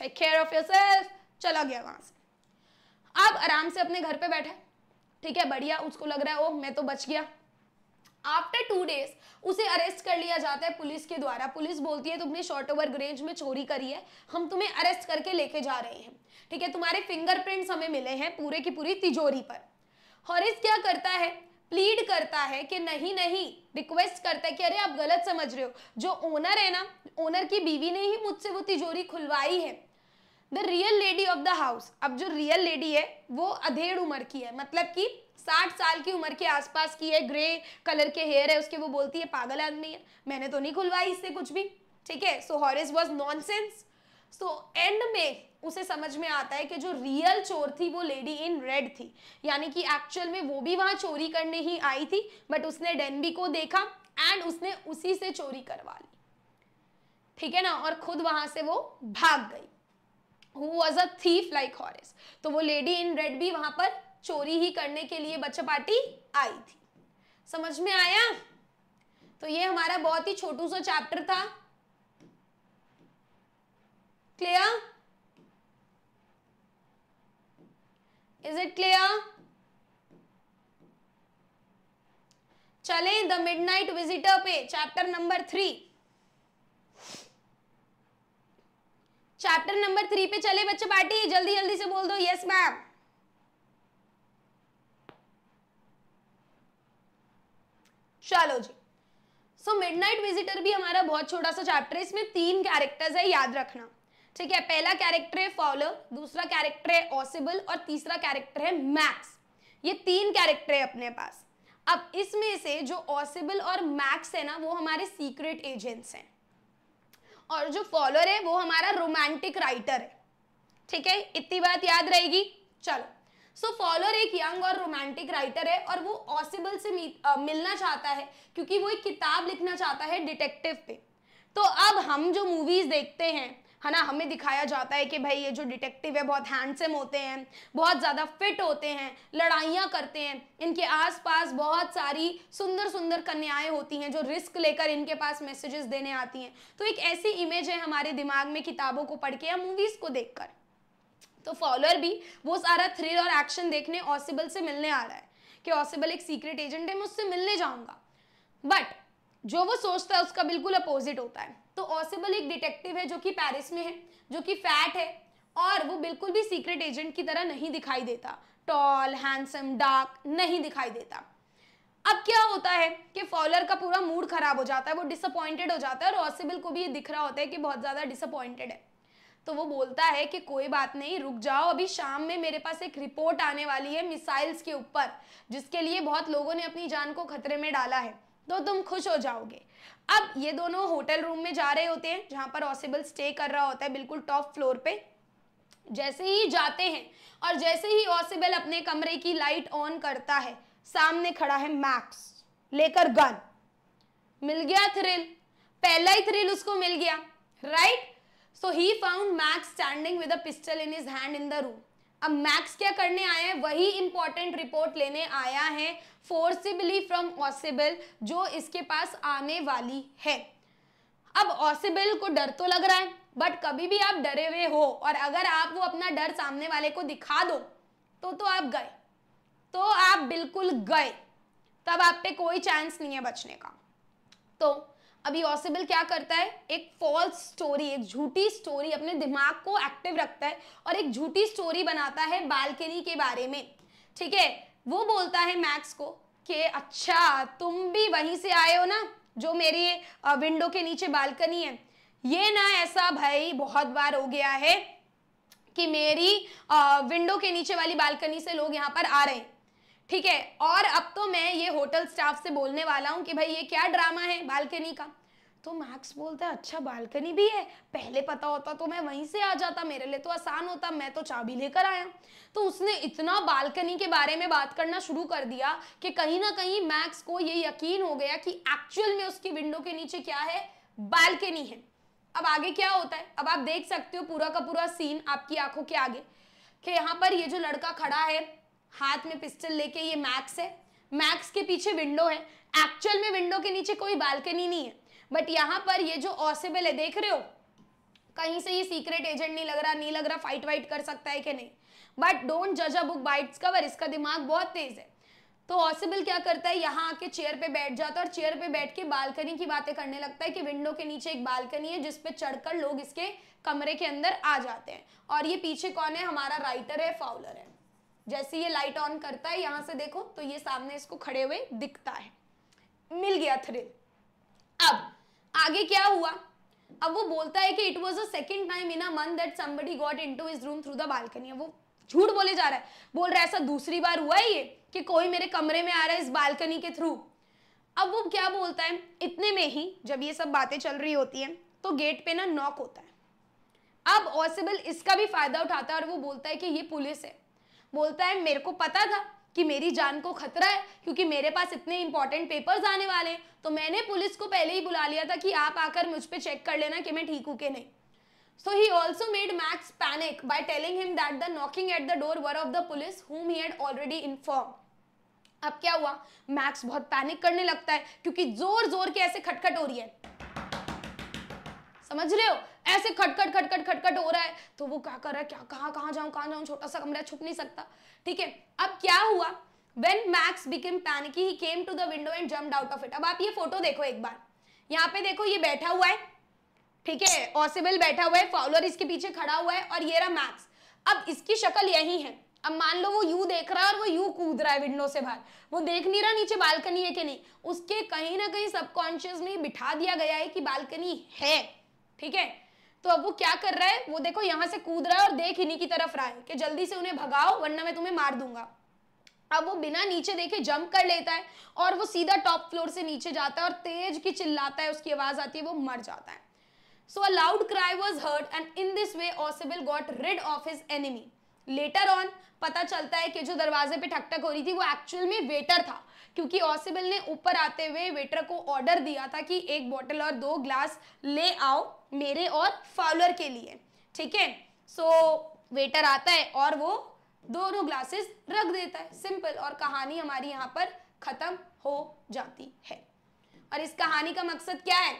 take care of yourself चला गया वहां से अब आराम से अपने घर पे बैठा ठीक है बढ़िया उसको लग रहा है ओ मैं तो बच गया आफ्टर टू डेज उसे अरेस्ट कर लिया जाता है पुलिस के द्वारा पुलिस बोलती है तुमने शॉर्ट ओवर ग्रेंज में चोरी करी है हम तुम्हें अरेस्ट करके लेके जा रहे हैं ठीक है तुम्हारे फिंगरप्रिंट्स हमें मिले हैं पूरे की पूरी तिजोरी पर हॉरिस क्या करता है प्लीड करता है कि नहीं नहीं रिक्वेस्ट करता है कि अरे आप गलत समझ रहे हो जो ओनर है ना ओनर की बीवी ने ही मुझसे वो तिजोरी खुलवाई है the real lady of the house अब जो रियल लेडी है वो अधेड़ उम्र की है मतलब कि साठ साल की उम्र के आसपास की है ग्रे कलर के हेयर है उसके वो बोलती है पागल आदमी है मैंने तो नहीं खुलवाई इससे कुछ भी ठीक है so Horace was nonsense so end में उसे समझ में आता है कि जो रियल चोर थी वो लेडी इन रेड थी यानी कि एक्चुअल में वो भी वहां चोरी करने ही आई थी बट उसने डेनबी को देखा एंड उसने उसी से चोरी करवा ली ठीक है ना और खुद वहां से वो भाग गई who was a thief like Horace तो वो लेडी इन रेड भी वहां पर चोरी ही करने के लिए बच्चा पार्टी आई थी समझ में आया तो ये हमारा बहुत ही छोटू सा चैप्टर था क्लियर इज इट क्लियर चले द मिड नाइट विजिटर पे chapter number three chapter number three पे चले बच्चे पार्टी जल्दी जल्दी से बोल दो यस मैम चलो जी सो मिडनाइट विजिटर भी हमारा बहुत छोटा सा चैप्टर है इसमें तीन कैरेक्टर्स है याद रखना ठीक है पहला कैरेक्टर है फॉलर दूसरा कैरेक्टर है ऑसिबल और तीसरा कैरेक्टर है मैक्स ये तीन कैरेक्टर है अपने पास अब इसमें से जो ऑसिबल और मैक्स है ना वो हमारे सीक्रेट एजेंट्स हैं और जो फॉलोअर है वो हमारा रोमांटिक राइटर है ठीक है इतनी बात याद रहेगी चलो सो so, फॉलोअर एक यंग और रोमांटिक राइटर है और वो ऑसिबल से आ, मिलना चाहता है क्योंकि वो एक किताब लिखना चाहता है डिटेक्टिव पे तो अब हम जो मूवीज देखते हैं है ना हमें दिखाया जाता है कि भाई ये जो डिटेक्टिव है बहुत हैंडसम होते हैं बहुत ज़्यादा फिट होते हैं लड़ाइयाँ करते हैं इनके आसपास बहुत सारी सुंदर सुंदर कन्याएं होती हैं जो रिस्क लेकर इनके पास मैसेजेस देने आती हैं तो एक ऐसी इमेज है हमारे दिमाग में किताबों को पढ़ के या मूवीज़ को कर तो फॉलोअर भी वो सारा थ्रिल और एक्शन देखने ऑसिबल से मिलने आ रहा है कि ऑसिबल एक सीक्रेट एजेंट है मैं उससे मिलने जाऊँगा बट जो वो सोचता है उसका बिल्कुल अपोजिट होता है तो ऑसिबल एक डिटेक्टिव है जो कि पेरिस में है जो कि फैट है और वो बिल्कुल भी सीक्रेट एजेंट की तरह नहीं दिखाई देता टॉल हैंडसम डार्क नहीं दिखाई देता अब क्या होता है कि फॉलर का पूरा मूड खराब हो जाता है वो डिसअपॉइंटेड हो जाता है और ऑसिबल को भी ये दिख रहा होता है कि बहुत ज़्यादा डिसअपॉइंटेड है तो वो बोलता है कि कोई बात नहीं रुक जाओ अभी शाम में मेरे पास एक रिपोर्ट आने वाली है मिसाइल्स के ऊपर जिसके लिए बहुत लोगों ने अपनी जान को खतरे में डाला है तो तुम खुश हो जाओगे अब ये दोनों होटल रूम में जा रहे होते हैं जहां पर ऑसिबल स्टे कर रहा होता है बिल्कुल टॉप फ्लोर पे जैसे ही जाते हैं और जैसे ही ऑसिबल अपने कमरे की लाइट ऑन करता है सामने खड़ा है मैक्स लेकर गन मिल गया थ्रिल पहला ही थ्रिल उसको मिल गया right so he found Max standing with a pistol in his hand in the room अब मैक्स क्या करने आया है वही इंपॉर्टेंट रिपोर्ट लेने आया है फोर्सिबली फ्रॉम ऑसिबल जो इसके पास आने वाली है अब ऑसिबल को डर तो लग रहा है बट कभी भी आप डरे हुए हो और अगर आप वो अपना डर सामने वाले को दिखा दो तो तो आप गए तो आप बिल्कुल गए तब आप पे कोई चांस नहीं है बचने का तो अभी ऑसिबल क्या करता है एक फॉल्स स्टोरी एक झूठी स्टोरी अपने दिमाग को एक्टिव रखता है और एक झूठी स्टोरी बनाता है बालकनी के बारे में ठीक है वो बोलता है मैक्स को कि अच्छा तुम भी वहीं से आए हो ना जो मेरी विंडो के नीचे बालकनी है ये ना ऐसा भाई बहुत बार हो गया है कि मेरी विंडो के नीचे वाली बालकनी से लोग यहाँ पर आ रहे हैं ठीक है और अब तो मैं ये होटल स्टाफ से बोलने वाला हूँ कि भाई ये क्या ड्रामा है बालकनी का तो मैक्स बोलता है अच्छा बालकनी भी है पहले पता होता तो मैं वहीं से आ जाता मेरे लिए तो आसान होता मैं तो चाबी लेकर आया तो उसने इतना बालकनी के बारे में बात करना शुरू कर दिया कि कहीं ना कहीं मैक्स को ये यकीन हो गया कि एक्चुअल में उसकी विंडो के नीचे क्या है बालकनी है अब आगे क्या होता है अब आप देख सकते हो पूरा का पूरा सीन आपकी आंखों के आगे कि यहाँ पर ये जो लड़का खड़ा है हाथ में पिस्टल लेके ये मैक्स है मैक्स के पीछे विंडो है एक्चुअल में विंडो के नीचे कोई बालकनी नहीं है बट यहाँ पर ये जो ऑसिबल है देख रहे हो कहीं से ये सीक्रेट एजेंट नहीं लग रहा नहीं लग रहा फाइट वाइट कर सकता है कि नहीं बट डोंट जज अ बुक बाइट्स कवर इसका दिमाग बहुत तेज है तो ऑसिबल क्या करता है यहाँ आके चेयर पे बैठ जाता है और चेयर पे बैठ के बालकनी की बातें करने लगता है कि विंडो के नीचे एक बालकनी है जिसपे चढ़कर लोग इसके कमरे के अंदर आ जाते हैं और ये पीछे कौन है हमारा राइटर है फाउलर है जैसे ये लाइट ऑन करता है यहां से देखो तो ये सामने इसको खड़े हुए दिखता है मिल गया थ्रिल अब आगे क्या हुआ अब वो बोलता है कि it was a second time in a month that somebody got into his room through the balcony वो झूठ बोले जा रहा है बोल रहा है ऐसा दूसरी बार हुआ है ये कि कोई मेरे कमरे में आ रहा है इस बालकनी के थ्रू अब वो क्या बोलता है इतने में ही जब ये सब बातें चल रही होती हैं तो गेट पे ना नॉक होता है अब ऑसिबल इसका भी फायदा उठाता है और वो बोलता है कि ये पुलिस है बोलता है मेरे को पता था कि मेरी जान को खतरा है क्योंकि मेरे पास इतने इंपॉर्टेंट पेपर्स आने वाले हैं तो मैंने पुलिस को पहले ही बुला लिया था कि आप आकर मुझ पर चेक कर लेना कि मैं ठीक हूँ कि नहीं so he also made Max panic by telling him that the knocking at the door were of the police whom he had already informed. अब क्या हुआ मैक्स बहुत पैनिक करने लगता है क्योंकि जोर जोर के ऐसे खटखट हो रही है समझ रहे हो ऐसे खटखट खटखट खटखट हो रहा है तो वो क्या कर रहा है क्या कहाँ कहाँ जाऊँ कहाँ जाऊँ छोटा सा कमरा छुप नहीं सकता ठीक है अब क्या हुआ when Max became panicky he came to the window and jump out of it अब आप ये फोटो देखो एक बार यहाँ पे देखो ये बैठा हुआ है ठीक है ऑसिबल बैठा हुआ है फॉलोअर इसके पीछे खड़ा हुआ है और ये रहा मैक्स अब इसकी शक्ल यही है अब मान लो वो यू देख रहा है और वो यू कूद रहा है विंडो से बाहर वो देख नहीं रहा नीचे बालकनी है कि नहीं उसके कहीं ना कहीं सबकॉन्शियस में बिठा दिया गया है कि बालकनी है ठीक है तो अब वो क्या कर रहा है वो देखो यहाँ से कूद रहा है और देख इन्हीं की तरफ रहा है कि जल्दी से उन्हें भगाओ वरना मैं तुम्हें मार दूंगा अब वो बिना नीचे देखे जंप कर लेता है और वो सीधा टॉप फ्लोर से नीचे जाता है और तेज की चिल्लाता है उसकी आवाज आती है वो मर जाता है so a loud cry was heard and in this way Ausable got rid of his enemy later on पता चलता है कि जो दरवाजे पे ठकठक हो रही थी वो एक्चुअल में वेटर था क्योंकि ऑसिबल ने ऊपर आते हुए वेटर को ऑर्डर दिया था कि एक बॉटल और दो ग्लास ले आओ मेरे और फाउलर के लिए ठीक है सो वेटर आता है और वो दोनों ग्लासेस रख देता है सिंपल और कहानी हमारी यहाँ पर ख़त्म हो जाती है और इस कहानी का मकसद क्या है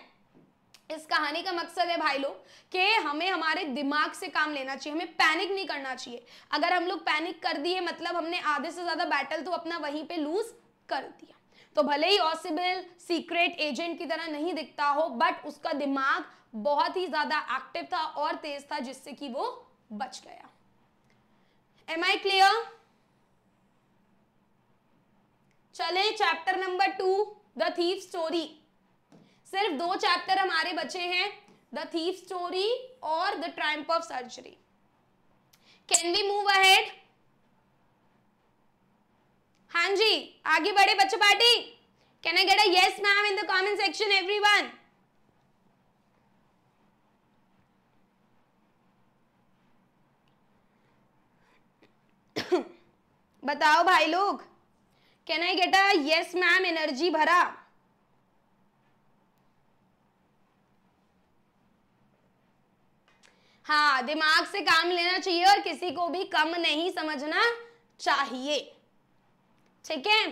इस कहानी का मकसद है भाई लोग कि हमें हमारे दिमाग से काम लेना चाहिए हमें पैनिक नहीं करना चाहिए अगर हम लोग पैनिक कर दिए मतलब हमने आधे से ज़्यादा बैटल तो अपना वहीं पे लूज़ कर दिया तो भले ही ऑसिबल सीक्रेट एजेंट की तरह नहीं दिखता हो बट उसका दिमाग बहुत ही ज्यादा एक्टिव था और तेज था जिससे कि वो बच गया एम आई क्लियर चले chapter number two the thief story सिर्फ दो चैप्टर हमारे बचे हैं द थीफ स्टोरी और the triumph of surgery can we move ahead हां जी आगे बढ़े बच्चे party can I get a yes ma'am in the comment section everyone (coughs) बताओ भाई लोग can I get a yes ma'am energy भरा हाँ दिमाग से काम लेना चाहिए और किसी को भी कम नहीं समझना चाहिए ठीक है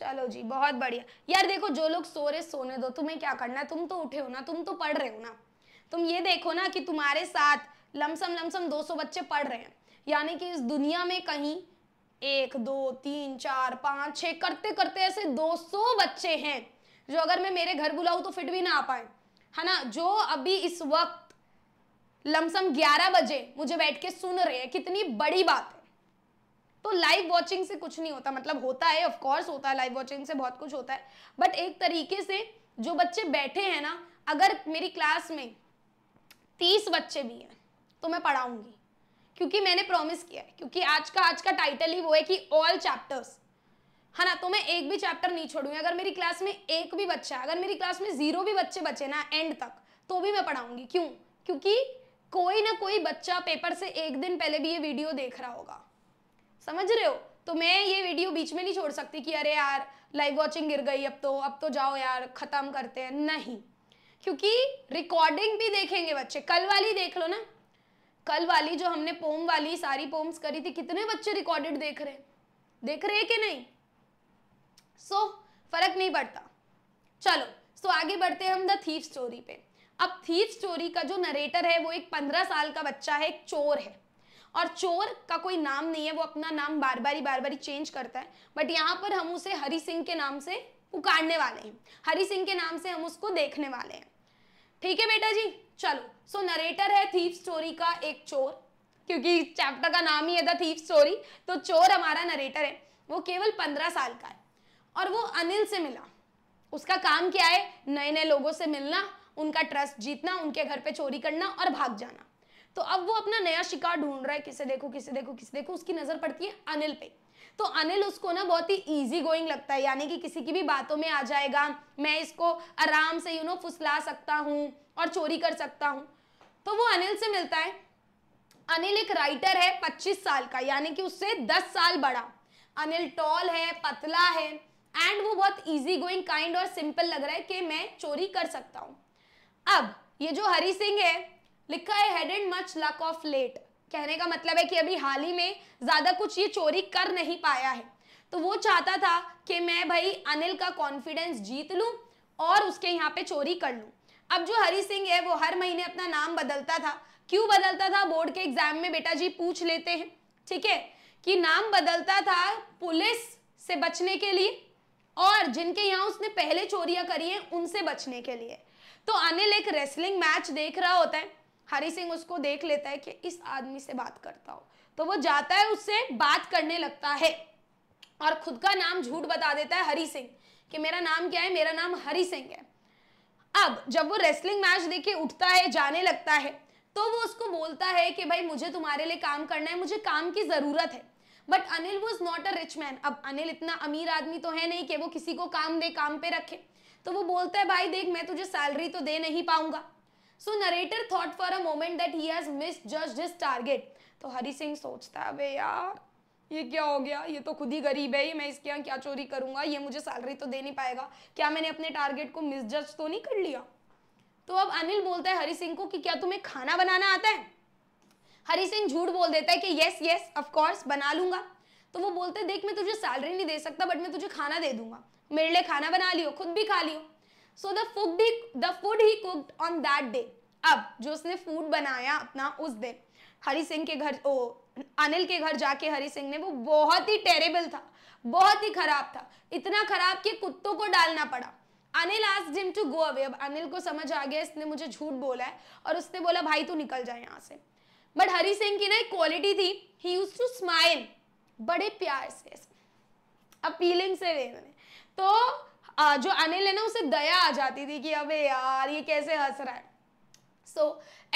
चलो जी बहुत बढ़िया यार देखो जो लोग सो रहे सोने दो तुम्हें क्या करना है तुम तो उठे हो ना तुम तो पढ़ रहे हो ना तुम ये देखो ना कि तुम्हारे साथ लमसम लमसम 200 बच्चे पढ़ रहे हैं यानी कि इस दुनिया में कहीं एक दो तीन चार पाँच छः करते करते ऐसे 200 बच्चे हैं जो अगर मैं मेरे घर बुलाऊँ तो फिट भी ना आ पाए है ना जो अभी इस वक्त लमसम 11 बजे मुझे बैठ के सुन रहे हैं कितनी बड़ी बात है तो लाइव वॉचिंग से कुछ नहीं होता मतलब होता है ऑफकोर्स होता है लाइव वॉचिंग से बहुत कुछ होता है बट एक तरीके से जो बच्चे बैठे हैं ना अगर मेरी क्लास में तीस बच्चे भी हैं तो मैं पढ़ाऊंगी क्योंकि मैंने प्रॉमिस किया है क्योंकि आज का आज का टाइटल ही वो है कि ऑल चैप्टर्स है ना तो मैं एक भी चैप्टर नहीं छोड़ूंगी अगर मेरी क्लास में एक भी बच्चा अगर मेरी क्लास में जीरो भी बच्चे बचे ना एंड तक तो भी मैं पढ़ाऊंगी क्यों क्योंकि कोई ना कोई बच्चा पेपर से एक दिन पहले भी ये वीडियो देख रहा होगा समझ रहे हो तो मैं ये वीडियो बीच में नहीं छोड़ सकती कि अरे यार लाइव वॉचिंग गिर गई अब तो अब तो जाओ यार ख़त्म करते हैं नहीं क्योंकि रिकॉर्डिंग भी देखेंगे बच्चे कल वाली देख लो ना कल वाली जो हमने पोम वाली सारी पोम्स करी थी कितने बच्चे रिकॉर्डेड देख रहे देख रहे कि नहीं सो so, फर्क नहीं पड़ता चलो सो so, आगे बढ़ते हैं हम द थीफ स्टोरी पे अब थीफ स्टोरी का जो नरेटर है वो एक पंद्रह साल का बच्चा है एक चोर है और चोर का कोई नाम नहीं है वो अपना नाम बार बारी बार बारी चेंज करता है बट यहाँ पर हम उसे हरि सिंह के नाम से पुकारने वाले हैं हरि सिंह के नाम से हम उसको देखने वाले हैं ठीक है बेटा जी चलो सो so, नरेटर है थीप स्टोरी का एक चोर क्योंकि चैप्टर का नाम ही है द थीप स्टोरी तो चोर हमारा नरेटर है वो केवल पंद्रह साल का है और वो अनिल से मिला उसका काम क्या है नए नए लोगों से मिलना उनका ट्रस्ट जीतना उनके घर पे चोरी करना और भाग जाना तो अब वो अपना नया शिकार ढूंढ रहा है किसे देखो किसे देखो किसे देखो उसकी नजर पड़ती है अनिल पे तो अनिल उसको ना बहुत ही इजी गोइंग लगता है यानी कि किसी की भी बातों में आ जाएगा मैं इसको आराम से यू नो फुसला सकता हूँ और चोरी कर सकता हूँ तो वो अनिल से मिलता है अनिल एक राइटर है 25 साल का यानी कि उससे 10 साल बड़ा अनिल टॉल है पतला है एंड वो बहुत इजी गोइंग काइंड और सिंपल लग रहा है कि मैं चोरी कर सकता हूँ अब ये जो हरी सिंह है लिखा है head and much luck of late कहने का मतलब है कि अभी हाल ही में ज़्यादा कुछ ये चोरी कर नहीं पाया है तो वो चाहता था कि मैं भाई अनिल का कॉन्फिडेंस जीत लू और उसके यहाँ पे चोरी कर लू अब जो हरी सिंह है वो हर महीने अपना नाम बदलता था क्यों बदलता था बोर्ड के एग्जाम में बेटा जी पूछ लेते हैं ठीक है कि नाम बदलता था पुलिस से बचने के लिए और जिनके यहाँ उसने पहले चोरियां करी हैं उनसे बचने के लिए तो अनिल एक रेसलिंग मैच देख रहा होता है हरी सिंह उसको देख लेता है कि इस आदमी से बात करता हो तो वो जाता है उससे बात करने लगता है और खुद का नाम झूठ बता देता है हरी सिंह कि मेरा नाम क्या है मेरा नाम हरी सिंह है अब जब वो रेसलिंग मैच देखे उठता है जाने लगता है तो वो उसको बोलता है कि भाई मुझे तुम्हारे लिए काम करना है मुझे काम की ज़रूरत है but Anil was not a rich man अब अनिल इतना अमीर आदमी तो है नहीं कि वो किसी को काम दे काम पे रखे तो वो बोलता है भाई देख मैं तुझे सैलरी तो दे नहीं पाऊंगा so narrator thought for a moment that he has मिस जज दिस टारगेट तो हरी सिंह सोचता है अबे यार ये क्या हो गया ये तो खुद ही गरीब है ये मैं इसके यहाँ क्या चोरी करूंगा ये मुझे सैलरी तो दे नहीं पाएगा क्या मैंने अपने टारगेट को मिसजज तो नहीं कर लिया तो अब अनिल बोलता है हरी सिंह को कि क्या तुम्हें खाना बनाना आता है हरी सिंह झूठ बोल देता है कि यस यस ऑफकोर्स बना लूंगा तो वो बोलते हैं देख मैं तुझे सैलरी नहीं दे सकता बट मैं तुझे खाना दे दूंगा मेरे लिए खाना बना लियो खुद भी खा लियो so the food he the food he cooked on that day अब जो उसने फूड बनाया अपना उस दिन हरी सिंह के घर ओ अनिल के घर जाके हरी सिंह ने वो बहुत ही टेरेबल था बहुत ही खराब था इतना खराब कि कुत्तों को डालना पड़ा अनिल आज जिम टू गो अवे अब अनिल को समझ आ गया इसने मुझे झूठ बोला है और उसने बोला भाई तू निकल जाए यहाँ से बट हरी सिंह की ना एक क्वालिटी थी ही यूज टू स्माइल बड़े प्यार से अब फीलिंग से वे तो जो अनिल है ना उसे दया आ जाती थी कि अबे यार ये कैसे हंस रहा है सो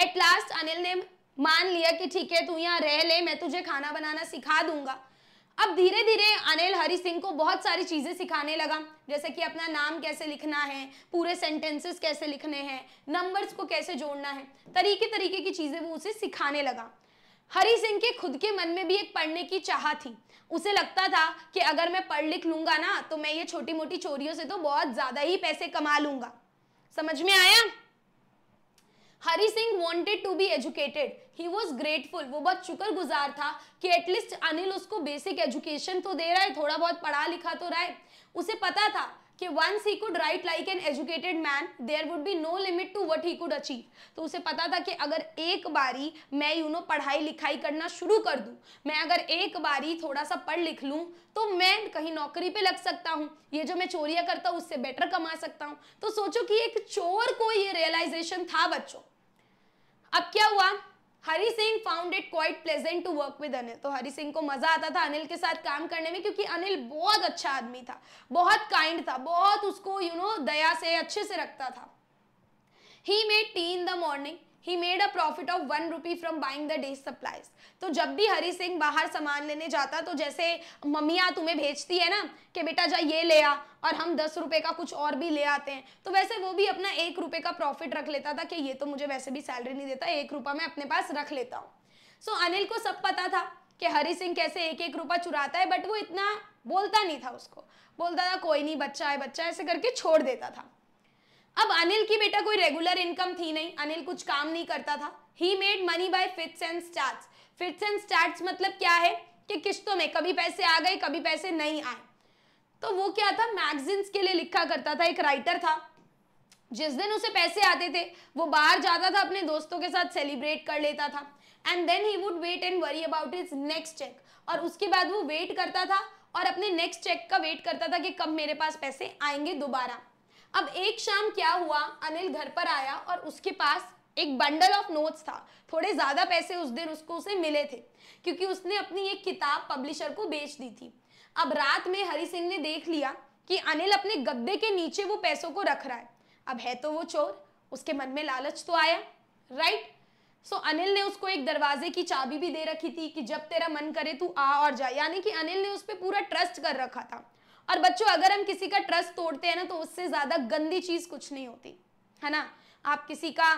एट लास्ट अनिल ने मान लिया कि ठीक है तू यहाँ रह ले मैं तुझे खाना बनाना सिखा दूंगा अब धीरे धीरे अनिल हरि सिंह को बहुत सारी चीज़ें सिखाने लगा जैसे कि अपना नाम कैसे लिखना है पूरे सेंटेंसेस कैसे लिखने हैं नंबर्स को कैसे जोड़ना है तरीके तरीके की चीज़ें वो उसे सिखाने लगा हरि सिंह के खुद के मन में भी एक पढ़ने की चाह थी उसे लगता था कि अगर मैं पढ़ लिख लूंगा ना तो मैं ये छोटी मोटी चोरियों से तो बहुत ज्यादा ही पैसे कमा लूंगा समझ में आया Hari Singh wanted to be educated he was grateful वो बहुत शुक्र गुजार था कि एटलीस्ट अनिल उसको बेसिक एजुकेशन तो दे रहा है थोड़ा बहुत पढ़ा लिखा तो रहा है उसे पता था कि once he could write like an educated man there would be no limit to what he could achieve तो उसे पता था कि अगर एक बारी मैं यू नो पढ़ाई लिखाई करना शुरू कर दूं मैं अगर एक बारी थोड़ा सा पढ़ लिख लूं, तो मैं कहीं नौकरी पे लग सकता हूं, ये जो मैं चोरियां करता हूं, उससे बेटर कमा सकता हूं। तो सोचो कि एक चोर को ये रियलाइजेशन था बच्चों अब क्या हुआ Hari Singh found it quite pleasant to work with Anil तो हरी सिंह को मजा आता था अनिल के साथ काम करने में क्योंकि अनिल बहुत अच्छा आदमी था बहुत काइंड था बहुत उसको यू you नो know, दया से अच्छे से रखता था he made tea in the morning he made a profit of one rupee from buying the day supplies तो जब भी हरी सिंह बाहर सामान लेने जाता तो जैसे मम्मियाँ तुम्हें भेजती है ना कि बेटा जा ये ले आ और हम दस रुपये का कुछ और भी ले आते हैं तो वैसे वो भी अपना एक रुपये का प्रॉफिट रख लेता था कि ये तो मुझे वैसे भी सैलरी नहीं देता एक रुपया मैं अपने पास रख लेता हूँ सो so, अनिल को सब पता था कि हरी सिंह कैसे एक एक रुपया चुराता है बट वो इतना बोलता नहीं था उसको बोलता था कोई नहीं बच्चा है बच्चा ऐसे करके छोड़ देता था अब अनिल की बेटा कोई रेगुलर इनकम थी नहीं अनिल कुछ काम नहीं करता था he made money by fits and start fits and start मतलब क्या है कि किश्तों में कभी पैसे आ गए कभी पैसे नहीं आए तो वो क्या था मैगजीन्स के लिए लिखा करता था एक राइटर था जिस दिन उसे पैसे आते थे वो बाहर जाता था अपने दोस्तों के साथ सेलिब्रेट कर लेता था and then he would wait and worry about his next check और उसके बाद वो वेट करता था और अपने नेक्स्ट चेक का वेट करता था कि कब मेरे पास पैसे आएंगे दोबारा अब एक शाम क्या हुआ अनिल घर पर आया और उसके पास एक बंडल ऑफ नोट्स था थोड़े ज़्यादा पैसे उस दिन उसको उसे मिले थे क्योंकि उसने अपनी एक किताब पब्लिशर को बेच दी थी अब रात में हरि सिंह ने देख लिया कि अनिल अपने गद्दे के नीचे वो पैसों को रख रहा है अब है तो वो चोर उसके मन में लालच तो आया राइट सो अनिल ने उसको एक दरवाजे की चाबी भी दे रखी थी कि जब तेरा मन करे तू आ और जा यानी कि अनिल ने उस पर पूरा ट्रस्ट कर रखा था और बच्चों अगर हम किसी का ट्रस्ट तोड़ते हैं ना तो उससे ज्यादा गंदी चीज कुछ नहीं होती है ना आप किसी का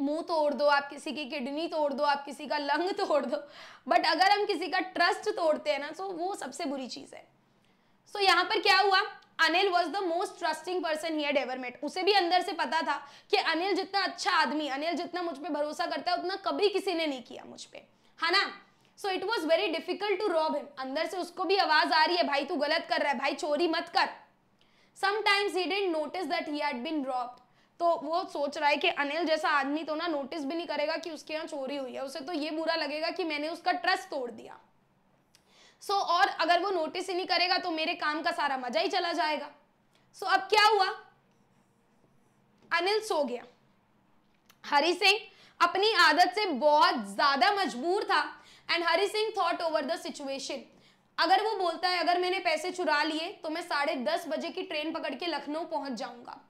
मुंह तोड़ दो आप किसी की किडनी तोड़ दो आप किसी का लंग (laughs) तोड़ दो बट अगर हम किसी का ट्रस्ट तोड़ते हैं ना तो वो सबसे बुरी चीज है सो so, यहाँ पर क्या हुआ Anil was the most trusting person he ever met उसे भी अंदर से पता था कि अनिल जितना अच्छा आदमी अनिल जितना मुझ पर भरोसा करता है उतना कभी किसी ने नहीं किया मुझ पर है ना so it was very difficult to rob him अंदर से उसको भी आवाज आ रही है भाई तू गलत कर रहा है भाई चोरी मत कर sometimes he didn't notice that he had been robbed तो वो सोच रहा है कि अनिल जैसा आदमी तो ना नोटिस भी नहीं करेगा कि उसके यहाँ चोरी हुई है उसे तो ये बुरा लगेगा कि मैंने उसका ट्रस्ट तोड़ दिया सो so, और अगर वो नोटिस ही नहीं करेगा तो मेरे काम का सारा मजा ही चला जाएगा सो so, अब क्या हुआ अनिल सो गया हरी सिंह अपनी आदत से बहुत ज्यादा मजबूर था and Hari Singh thought over the situation अगर वो बोलता है अगर मैंने पैसे चुरा लिए तो मैं साढ़े दस बजे की ट्रेन पकड़ के लखनऊ पहुंच जाऊंगा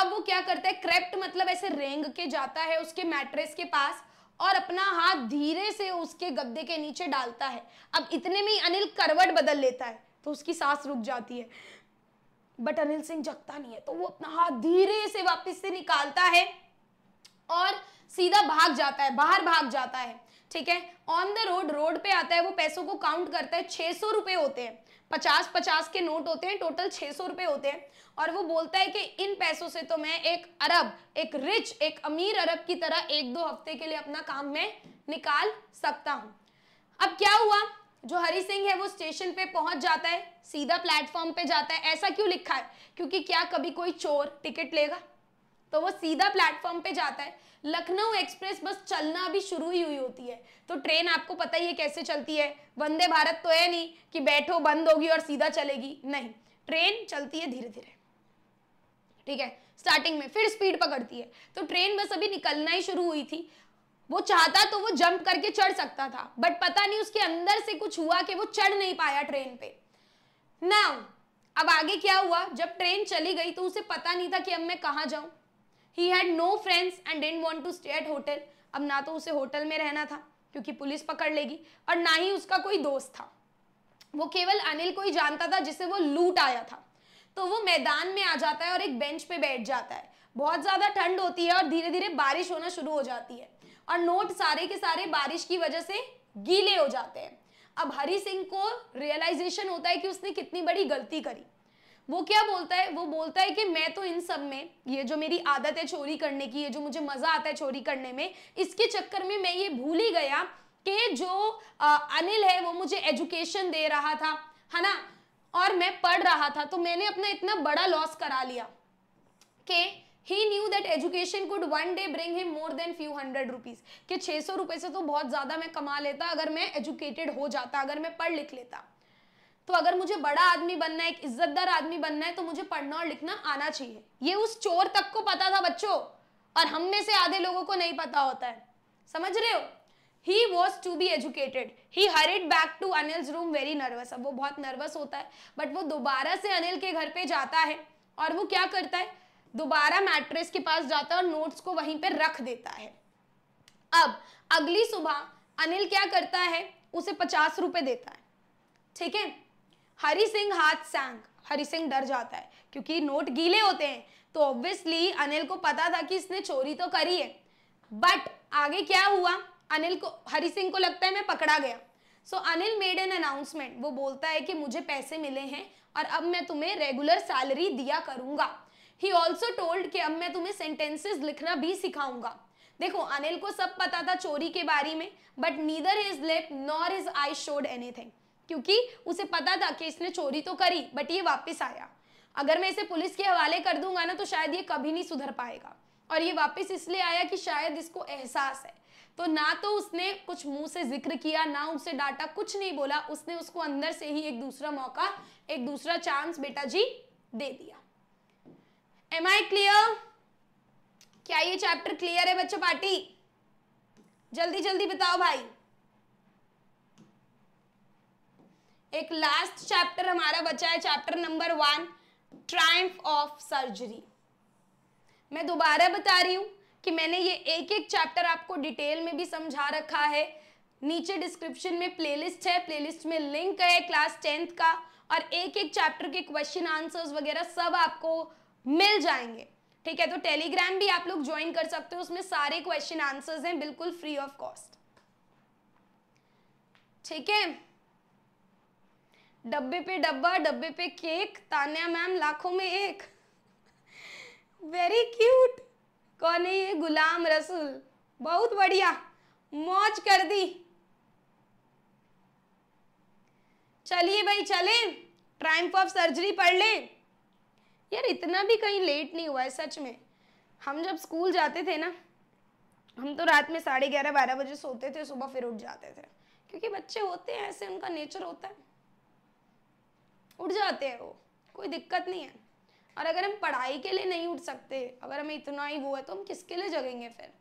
अब वो क्या करता है क्रेप्ट मतलब ऐसे रेंग के जाता है उसके मैट्रेस के पास और अपना हाथ धीरे से उसके गद्दे के नीचे डालता है अब इतने में अनिल करवट बदल लेता है तो उसकी सांस रुक जाती है बट अनिल सिंह जगता नहीं है तो वो अपना हाथ धीरे से वापस से निकालता है और सीधा भाग जाता है बाहर भाग जाता है ठीक है ऑन द रोड रोड पे आता है वो पैसों को काउंट करता है छः सौ रुपए होते हैं पचास पचास के नोट होते हैं टोटल छः सौ रुपए होते हैं और वो बोलता है कि इन पैसों से तो मैं एक अरब एक रिच एक अमीर अरब की तरह एक दो हफ्ते के लिए अपना काम में निकाल सकता हूँ अब क्या हुआ जो हरि सिंह है वो स्टेशन पे पहुंच जाता है सीधा प्लेटफॉर्म पे जाता है ऐसा क्यों लिखा है क्योंकि क्या कभी कोई चोर टिकट लेगा तो वो सीधा प्लेटफॉर्म पे जाता है लखनऊ एक्सप्रेस बस चलना अभी शुरू ही हुई होती है तो ट्रेन आपको पता ही है कैसे चलती है वंदे भारत तो है नहीं कि बैठो बंद होगी और सीधा चलेगी नहीं ट्रेन चलती है धीरे धीरे ठीक है स्टार्टिंग में फिर स्पीड पकड़ती है तो ट्रेन बस अभी निकलना ही शुरू हुई थी वो चाहता तो वो जंप करके चढ़ सकता था बट पता नहीं उसके अंदर से कुछ हुआ कि वो चढ़ नहीं पाया ट्रेन पे नाउ अब आगे क्या हुआ जब ट्रेन चली गई तो उसे पता नहीं था कि अब मैं कहाँ जाऊं he had no friends and didn't want to stay at hotel अब ना तो उसे होटल में रहना था क्योंकि पुलिस पकड़ लेगी और ना ही उसका कोई दोस्त था वो केवल अनिल को ही जानता था जिसे वो लूट आया था तो वो मैदान में आ जाता है और एक बेंच पे बैठ जाता है बहुत ज़्यादा ठंड होती है और धीरे धीरे बारिश होना शुरू हो जाती है और नोट सारे के सारे बारिश की वजह से गीले हो जाते हैं अब हरी सिंह को रियलाइजेशन होता है कि उसने कितनी बड़ी गलती करी वो क्या बोलता है वो बोलता है कि मैं तो इन सब में ये जो मेरी आदत है चोरी करने की ये जो मुझे मजा आता है चोरी करने में इसके चक्कर में मैं ये भूल ही गया कि जो आ, अनिल है वो मुझे एजुकेशन दे रहा था है ना और मैं पढ़ रहा था तो मैंने अपना इतना बड़ा लॉस करा लिया कि he knew that education could one day bring him more than few hundred rupees कि छः सौ रुपये से तो बहुत ज़्यादा मैं कमा लेता अगर मैं एजुकेटेड हो जाता अगर मैं पढ़ लिख लेता तो अगर मुझे बड़ा आदमी बनना है एक इज्जतदार आदमी बनना है तो मुझे पढ़ना और लिखना आना चाहिए ये उस चोर तक को पता था बच्चों और हम में से आधे लोगों को नहीं पता होता है समझ रहे हो he was to be educated he hurried back to Anil's room very nervous अब वो बहुत नर्वस होता है बट वो दोबारा से अनिल के घर पे जाता है और वो क्या करता है दोबारा मैट्रेस के पास जाता है और नोट्स को वहीं पर रख देता है अब अगली सुबह अनिल क्या करता है उसे पचास रुपए देता है ठीक है हरी सिंह हाथ सैंग हरी सिंह डर जाता है क्योंकि नोट गीले होते हैं तो ऑब्वियसली अनिल को पता था कि इसने चोरी तो करी है बट आगे क्या हुआ अनिल को हरी सिंह को लगता है मैं पकड़ा गया so so, Anil made an announcement वो बोलता है कि मुझे पैसे मिले हैं और अब मैं तुम्हें रेगुलर सैलरी दिया करूंगा ही ऑल्सो टोल्ड कि अब मैं तुम्हें सेंटेंसेस लिखना भी सिखाऊंगा देखो अनिल को सब पता था चोरी के बारे में but neither his lip nor his eye showed anything क्योंकि उसे पता था कि इसने चोरी तो करी बट ये वापस आया अगर मैं इसे पुलिस के हवाले कर दूंगा ना तो शायद ये कभी नहीं सुधर पाएगा और ये वापस इसलिए आया कि शायद इसको एहसास है तो ना तो उसने कुछ मुंह से जिक्र किया ना उसे डांटा कुछ नहीं बोला उसने उसको अंदर से ही एक दूसरा मौका एक दूसरा चांस बेटा जी दे दिया एम आई क्लियर क्या ये चैप्टर क्लियर है बच्चों पार्टी जल्दी जल्दी बताओ भाई एक लास्ट चैप्टर हमारा बचा है chapter number one triumph of surgery मैं दोबारा बता रही हूँ कि मैंने ये एक एक चैप्टर आपको डिटेल में भी समझा रखा है नीचे डिस्क्रिप्शन में प्लेलिस्ट है प्लेलिस्ट में लिंक है क्लास टेंथ का और एक एक चैप्टर के क्वेश्चन आंसर्स वगैरह सब आपको मिल जाएंगे ठीक है तो टेलीग्राम भी आप लोग ज्वाइन कर सकते हो उसमें सारे क्वेश्चन आंसर्स हैं बिल्कुल फ्री ऑफ कॉस्ट ठीक है डब्बे पे डब्बा डब्बे पे केक तान्या मैम लाखों में एक वेरी क्यूट कौन है ये गुलाम रसूल बहुत बढ़िया मौज कर दी चलिए भाई चले ट्राइम्फ ऑफ सर्जरी पढ़ ले यार इतना भी कहीं लेट नहीं हुआ है सच में हम जब स्कूल जाते थे ना हम तो रात में साढ़े ग्यारह बारह बजे सोते थे सुबह फिर उठ जाते थे क्योंकि बच्चे होते हैं ऐसे उनका नेचर होता है उठ जाते हैं वो कोई दिक्कत नहीं है और अगर हम पढ़ाई के लिए नहीं उठ सकते अगर हमें इतना ही वो है तो हम किसके लिए जगेंगे फिर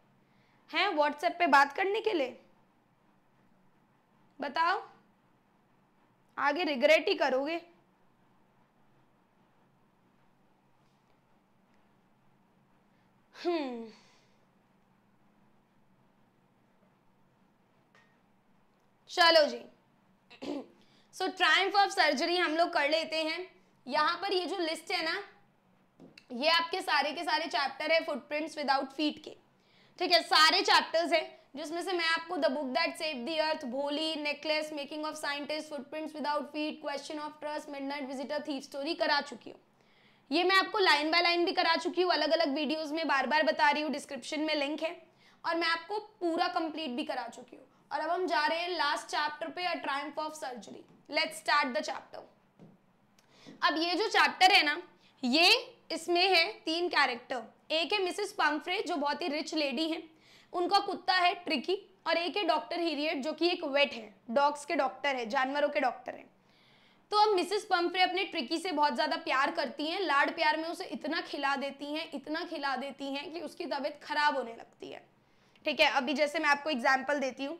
हैं व्हाट्सएप पे बात करने के लिए बताओ आगे रिग्रेट ही करोगे हम्म चलो जी सो ट्राइम्फ ऑफ सर्जरी हम लोग कर लेते हैं यहाँ पर ये जो लिस्ट है ना ये आपके सारे के सारे चैप्टर है फुटप्रिंट्स विदाउट फीट के ठीक है सारे चैप्टर्स है जिसमें से मैं आपको the book that save the earth Bholi necklace making of scientist footprints without feet question of trust midnight visitor thief story करा चुकी हूँ ये मैं आपको लाइन बाय लाइन भी करा चुकी हूँ अलग अलग वीडियोस में बार बार बता रही हूँ डिस्क्रिप्शन में लिंक है और मैं आपको पूरा कंप्लीट भी करा चुकी हूँ और अब हम जा रहे हैं लास्ट चैप्टर पे a triumph of surgery let's start the chapter अब ये जो चैप्टर है ना ये इसमें है तीन कैरेक्टर एक है मिसेस पम्फ्रे जो बहुत ही रिच लेडी है उनका कुत्ता है ट्रिकी और एक है डॉक्टर हीरियट जो कि एक वेट है डॉग्स के डॉक्टर है जानवरों के डॉक्टर है तो अब मिसेस पम्फ्रे अपने ट्रिकी से बहुत ज़्यादा प्यार करती हैं लाड प्यार में उसे इतना खिला देती हैं इतना खिला देती हैं कि उसकी तबीयत खराब होने लगती है ठीक है अभी जैसे मैं आपको एग्जाम्पल देती हूँ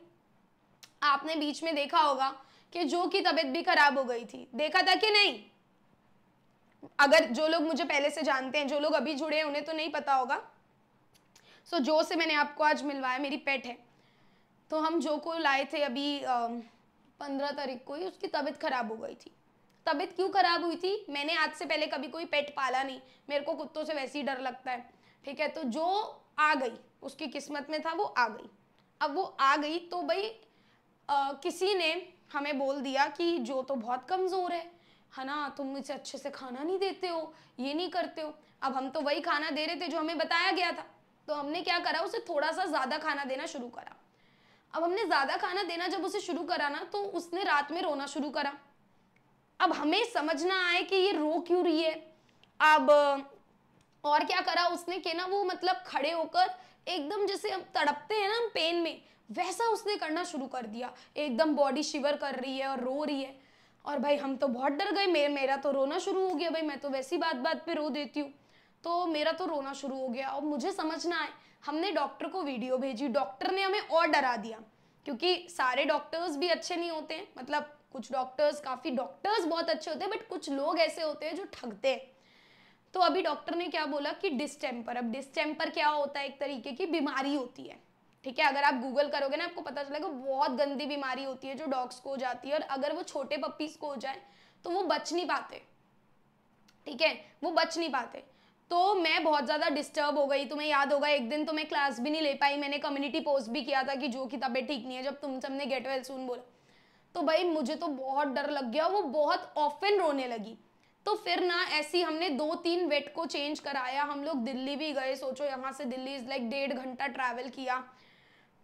आपने बीच में देखा होगा कि जो की तबीयत भी खराब हो गई थी देखा था कि नहीं अगर जो लोग मुझे पहले से जानते हैं जो लोग अभी जुड़े हैं उन्हें तो नहीं पता होगा सो so, जो से मैंने आपको आज मिलवाया मेरी पेट है तो हम जो को लाए थे अभी पंद्रह तारीख को ही उसकी तबीयत खराब हो गई थी तबीयत क्यों खराब हुई थी मैंने आज से पहले कभी कोई पेट पाला नहीं मेरे को कुत्तों से वैसे ही डर लगता है ठीक है तो जो आ गई उसकी किस्मत में था वो आ गई अब वो आ गई तो भाई आ, किसी ने हमें बोल दिया कि जो तो बहुत कमज़ोर है है ना तुम मुझे अच्छे से खाना नहीं देते हो ये नहीं करते हो अब हम तो वही खाना दे रहे थे जो हमें बताया गया था तो हमने क्या करा उसे थोड़ा सा ज़्यादा खाना देना शुरू करा अब हमने ज़्यादा खाना देना जब उसे शुरू करा ना तो उसने रात में रोना शुरू करा अब हमें समझना आए कि ये रो क्यों रही है अब और क्या करा उसने के ना वो मतलब खड़े होकर एकदम जैसे हम तड़पते हैं ना हम पेन में वैसा उसने करना शुरू कर दिया एकदम बॉडी शिवर कर रही है और रो रही है और भाई हम तो बहुत डर गए मेरे मेरा तो रोना शुरू हो गया भाई मैं तो वैसी बात बात पे रो देती हूँ तो मेरा तो रोना शुरू हो गया और मुझे समझ ना आए हमने डॉक्टर को वीडियो भेजी डॉक्टर ने हमें और डरा दिया क्योंकि सारे डॉक्टर्स भी अच्छे नहीं होते हैं मतलब कुछ डॉक्टर्स काफ़ी डॉक्टर्स बहुत अच्छे होते हैं बट कुछ लोग ऐसे होते हैं जो ठगते हैं तो अभी डॉक्टर ने क्या बोला कि डिस्टेम्पर अब डिस्टेम्पर क्या होता है एक तरीके की बीमारी होती है ठीक है अगर आप गूगल करोगे ना आपको पता चलेगा बहुत गंदी बीमारी होती है जो डॉग्स को हो जाती है और अगर वो छोटे पप्पीज़ को हो जाए तो वो बच नहीं पाते ठीक है वो बच नहीं पाते तो मैं बहुत ज़्यादा डिस्टर्ब हो गई तुम्हें याद होगा एक दिन तो मैं क्लास भी नहीं ले पाई मैंने कम्युनिटी पोस्ट भी किया था कि जो किताबें ठीक नहीं है जब तुम सबने गेट वेल सुन बोला तो भाई मुझे तो बहुत डर लग गया वो बहुत ऑफन रोने लगी तो फिर ना ऐसी हमने दो तीन वेट को चेंज कराया हम लोग दिल्ली भी गए सोचो यहाँ से दिल्ली इज़ लाइक डेढ़ घंटा ट्रैवल किया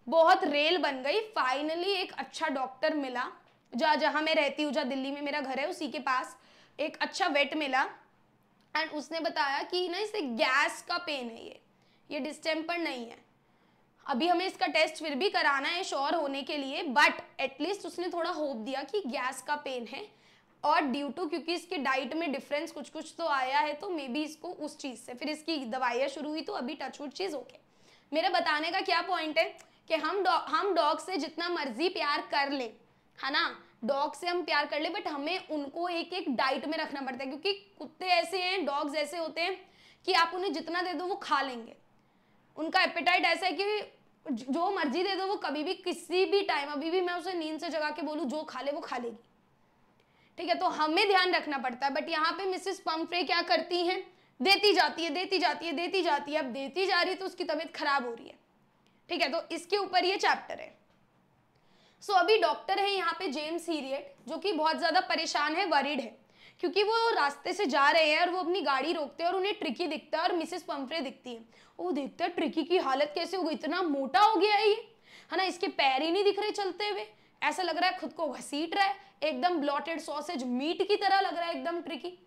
बहुत रेल बन गई फाइनली एक अच्छा डॉक्टर मिला जहाँ जहाँ मैं रहती हूँ जहाँ दिल्ली में मेरा घर है उसी के पास एक अच्छा वेट मिला एंड उसने बताया कि ना इसे गैस का पेन है ये ये डिस्टेम्पर नहीं है अभी हमें इसका टेस्ट फिर भी कराना है श्योर होने के लिए बट एटलीस्ट उसने थोड़ा होप दिया कि गैस का पेन है और ड्यू टू क्योंकि इसके डाइट में डिफरेंस कुछ कुछ तो आया है तो मे बी इसको उस चीज़ से फिर इसकी दवाइयाँ शुरू हुई तो अभी टच वुट चीज़ ओके मेरा बताने का क्या पॉइंट है कि हम डॉ हम डॉग से जितना मर्जी प्यार कर लें है ना डॉग से हम प्यार कर ले बट हमें उनको एक एक डाइट में रखना पड़ता है क्योंकि कुत्ते ऐसे हैं डॉग्स ऐसे होते हैं कि आप उन्हें जितना दे दो वो खा लेंगे उनका एपेटाइट ऐसा है कि जो मर्जी दे दो वो कभी भी किसी भी टाइम अभी भी मैं उसे नींद से जगा के बोलूँ जो खा ले वो खा लेगी ठीक है तो हमें ध्यान रखना पड़ता है बट यहाँ पे मिसेस पम्फ्रे क्या करती हैं देती जाती है देती जाती है देती जाती है अब देती जा रही है तो उसकी तबीयत खराब हो रही है ठीक है तो इसके ऊपर ये चैप्टर है सो so, अभी डॉक्टर है यहाँ पे जेम्स हीरियट जो कि बहुत ज़्यादा परेशान है वरिड है क्योंकि वो रास्ते से जा रहे हैं और वो अपनी गाड़ी रोकते हैं और उन्हें ट्रिकी दिखता है और मिसेस पम्फ्रे दिखती है वो देखते हैं ट्रिकी की हालत कैसे हो गई इतना मोटा हो गया है ये है ना इसके पैर ही नहीं दिख रहे चलते हुए ऐसा लग रहा है खुद को घसीट रहा है एकदम ब्लॉटेड सॉसेज मीट की तरह लग रहा है एकदम ट्रिकी